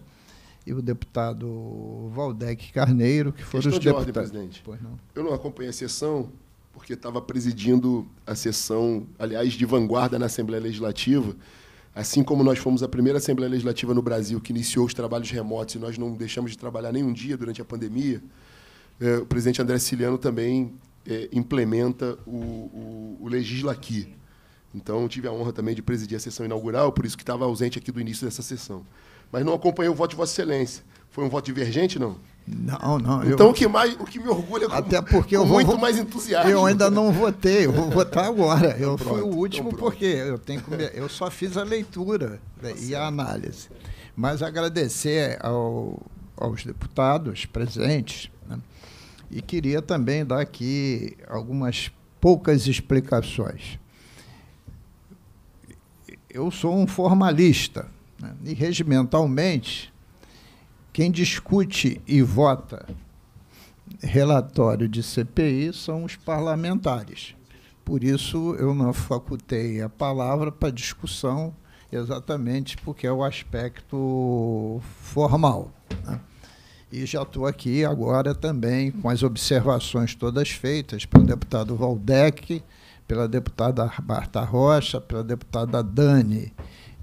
e o deputado Valdec Carneiro, que foram Questão os de deputados. Ordem, presidente. Não. Eu não acompanhei a sessão porque estava presidindo a sessão, aliás, de vanguarda na Assembleia Legislativa. Assim como nós fomos a primeira Assembleia Legislativa no Brasil que iniciou os trabalhos remotos e nós não deixamos de trabalhar nenhum dia durante a pandemia, eh, o presidente André Ciliano também é, implementa o, o, o Legisla aqui. Então, tive a honra também de presidir a sessão inaugural, por isso que estava ausente aqui do início dessa sessão. Mas não acompanhei o voto de Vossa Excelência. Foi um voto divergente, não? Não, não. Então eu... o que mais, o que me orgulha é Até porque eu muito vou, mais entusiasmo. Eu ainda não votei, eu vou votar agora. Eu pronto, fui o último então, porque eu tenho que... eu só fiz a leitura né, tá e a análise. Mas agradecer ao, aos deputados presentes e queria também dar aqui algumas poucas explicações. Eu sou um formalista né? e, regimentalmente, quem discute e vota relatório de CPI são os parlamentares. Por isso, eu não facultei a palavra para discussão, exatamente porque é o aspecto formal. Né? E já estou aqui agora também com as observações todas feitas pelo deputado Valdec, pela deputada Marta Rocha, pela deputada Dani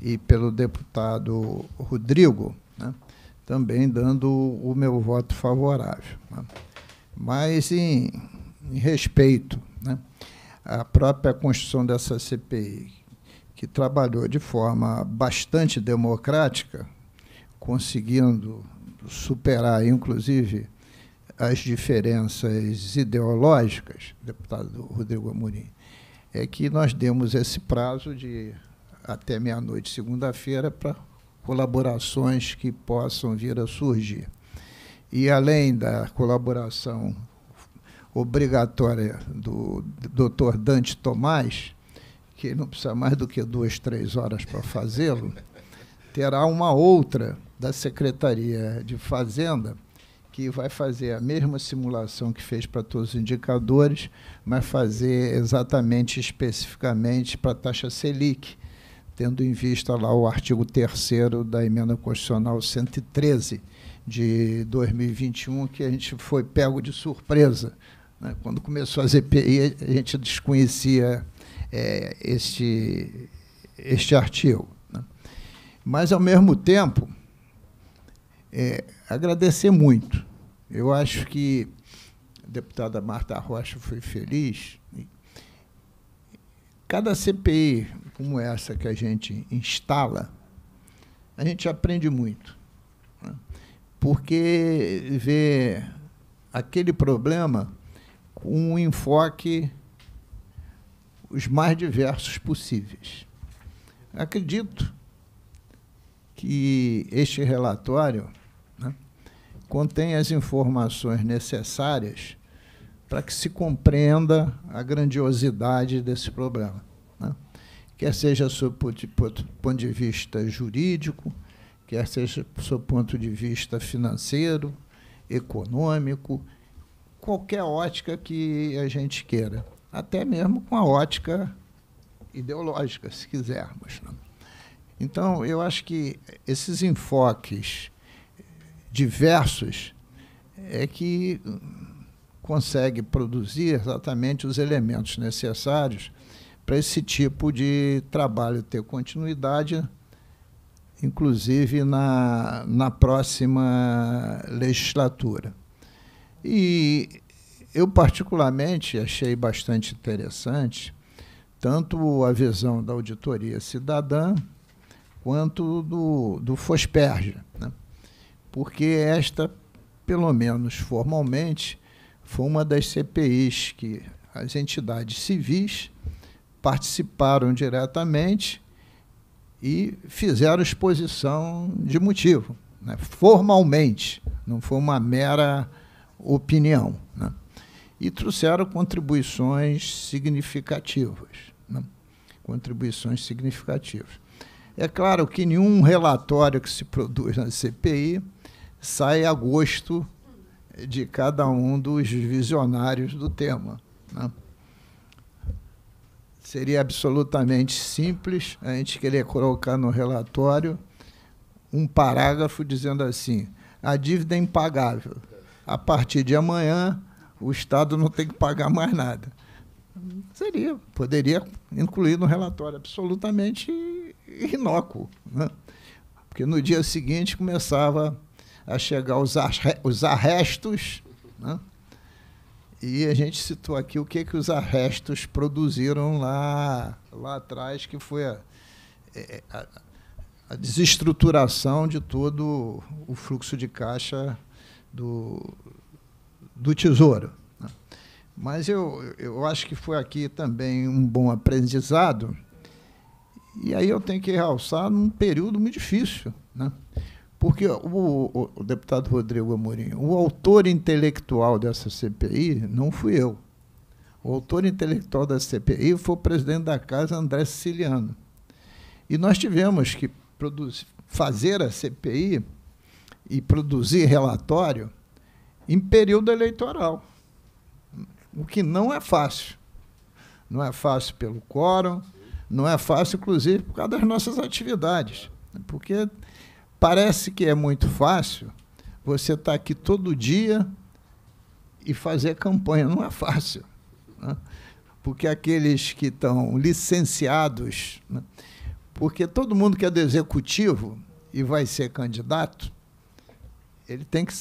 e pelo deputado Rodrigo, né? também dando o meu voto favorável. Né? Mas em, em respeito né? à própria construção dessa CPI, que trabalhou de forma bastante democrática, conseguindo superar, inclusive, as diferenças ideológicas, deputado Rodrigo Amorim, é que nós demos esse prazo de até meia-noite, segunda-feira, para colaborações que possam vir a surgir. E além da colaboração obrigatória do Dr. Dante Tomás, que não precisa mais do que duas, três horas para fazê-lo, terá uma outra da Secretaria de Fazenda, que vai fazer a mesma simulação que fez para todos os indicadores, mas fazer exatamente, especificamente para a taxa Selic, tendo em vista lá o artigo 3 da Emenda Constitucional 113 de 2021, que a gente foi pego de surpresa. Né? Quando começou a ZPI, a gente desconhecia é, este, este artigo. Né? Mas, ao mesmo tempo, é, agradecer muito. Eu acho que a deputada Marta Rocha foi feliz. Cada CPI, como essa que a gente instala, a gente aprende muito. Né? Porque vê aquele problema com um enfoque os mais diversos possíveis. Acredito que este relatório contém as informações necessárias para que se compreenda a grandiosidade desse problema. Né? Quer seja sob ponto de vista jurídico, quer seja sob ponto de vista financeiro, econômico, qualquer ótica que a gente queira, até mesmo com a ótica ideológica, se quisermos. Né? Então, eu acho que esses enfoques diversos, é que consegue produzir exatamente os elementos necessários para esse tipo de trabalho ter continuidade, inclusive na, na próxima legislatura. E eu, particularmente, achei bastante interessante tanto a visão da Auditoria Cidadã quanto do, do FOSPERJ. Né? porque esta, pelo menos formalmente, foi uma das CPIs que as entidades civis participaram diretamente e fizeram exposição de motivo, né? formalmente, não foi uma mera opinião. Né? E trouxeram contribuições significativas. Né? Contribuições significativas. É claro que nenhum relatório que se produz na CPI sai a gosto de cada um dos visionários do tema. Né? Seria absolutamente simples a gente querer colocar no relatório um parágrafo dizendo assim: a dívida é impagável. A partir de amanhã, o Estado não tem que pagar mais nada. Seria, poderia incluir no relatório, absolutamente inócuo. Né? Porque no dia seguinte começava a chegar os, os arrestos. Né? E a gente citou aqui o que, que os arrestos produziram lá, lá atrás, que foi a, é, é, a, a desestruturação de todo o fluxo de caixa do, do Tesouro. Né? Mas eu, eu acho que foi aqui também um bom aprendizado. E aí eu tenho que realçar num período muito difícil, né? Porque o, o, o, deputado Rodrigo Amorim, o autor intelectual dessa CPI não fui eu. O autor intelectual da CPI foi o presidente da casa, André Siciliano. E nós tivemos que produzir, fazer a CPI e produzir relatório em período eleitoral, o que não é fácil. Não é fácil pelo quórum, não é fácil, inclusive, por causa das nossas atividades. Né? Porque Parece que é muito fácil você estar tá aqui todo dia e fazer campanha. Não é fácil. Né? Porque aqueles que estão licenciados. Né? Porque todo mundo que é do executivo e vai ser candidato, ele tem que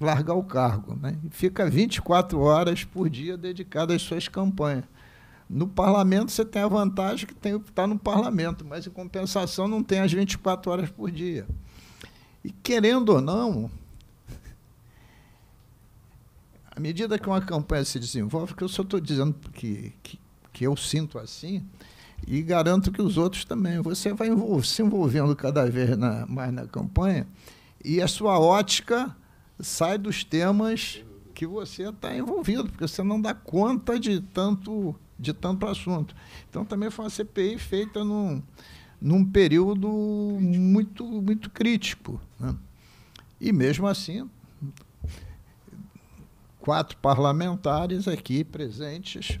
largar o cargo. Né? E fica 24 horas por dia dedicado às suas campanhas. No parlamento você tem a vantagem que tem que estar tá no parlamento, mas em compensação não tem as 24 horas por dia. E querendo ou não, à medida que uma campanha se desenvolve, que eu só estou dizendo que, que, que, eu sinto assim, e garanto que os outros também, você vai envolver, se envolvendo cada vez na, mais na campanha, e a sua ótica sai dos temas que você está envolvido, porque você não dá conta de tanto, de tanto assunto. Então também foi uma CPI feita num num período muito, muito crítico. Né? E mesmo assim, quatro parlamentares aqui presentes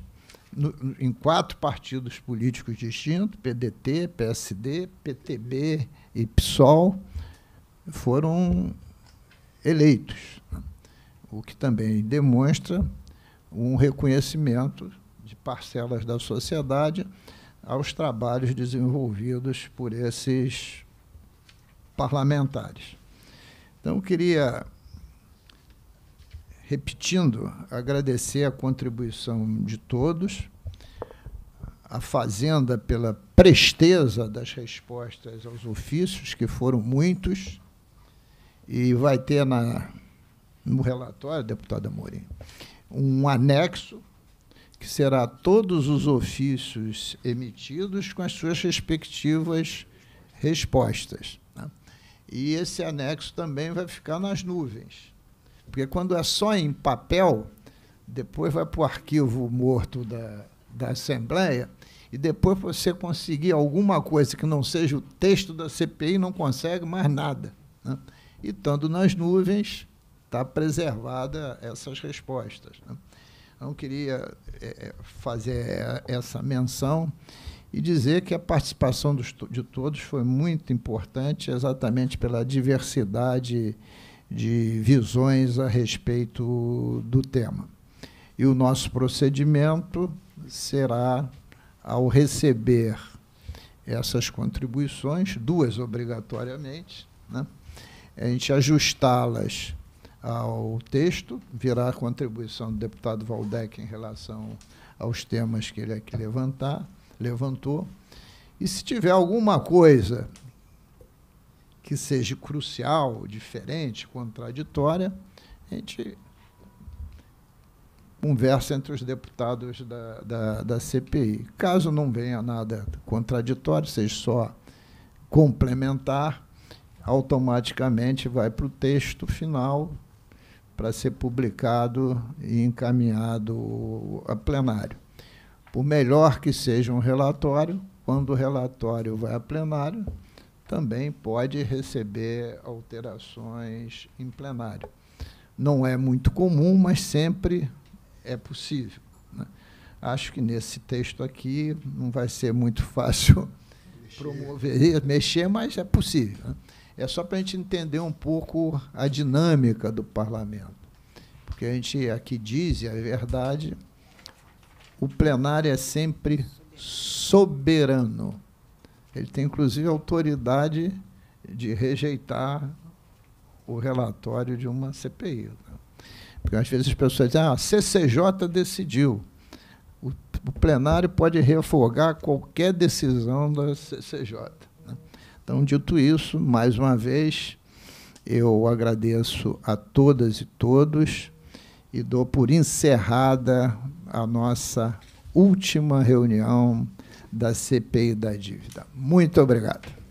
no, em quatro partidos políticos distintos, PDT, PSD, PTB e PSOL, foram eleitos, né? o que também demonstra um reconhecimento de parcelas da sociedade aos trabalhos desenvolvidos por esses parlamentares. Então, eu queria, repetindo, agradecer a contribuição de todos, a Fazenda pela presteza das respostas aos ofícios, que foram muitos, e vai ter na, no relatório, deputada Morim, um anexo que será todos os ofícios emitidos com as suas respectivas respostas. Né? E esse anexo também vai ficar nas nuvens. Porque quando é só em papel, depois vai para o arquivo morto da, da Assembleia, e depois você conseguir alguma coisa que não seja o texto da CPI, não consegue mais nada. Né? E estando nas nuvens, está preservada essas respostas. Né? Então, queria é, é, fazer essa menção e dizer que a participação dos, de todos foi muito importante, exatamente pela diversidade de visões a respeito do tema. E o nosso procedimento será, ao receber essas contribuições, duas obrigatoriamente, né? a gente ajustá-las ao texto, virá a contribuição do deputado Valdec em relação aos temas que ele aqui levantar, levantou. E se tiver alguma coisa que seja crucial, diferente, contraditória, a gente conversa entre os deputados da, da, da, CPI. Caso não venha nada contraditório, seja só complementar, automaticamente vai para o texto final para ser publicado e encaminhado a plenário. Por melhor que seja um relatório, quando o relatório vai a plenário, também pode receber alterações em plenário. Não é muito comum, mas sempre é possível. Né? Acho que nesse texto aqui não vai ser muito fácil mexer. promover, mexer, mas é possível. Né? É só para a gente entender um pouco a dinâmica do parlamento. Porque a gente aqui diz, e é verdade, o plenário é sempre soberano. Ele tem, inclusive, autoridade de rejeitar o relatório de uma CPI. Né? Porque às vezes as pessoas dizem, ah, a CCJ decidiu. O, o plenário pode refogar qualquer decisão da CCJ. Então, dito isso, mais uma vez, eu agradeço a todas e todos e dou por encerrada a nossa última reunião da CPI da dívida. Muito obrigado.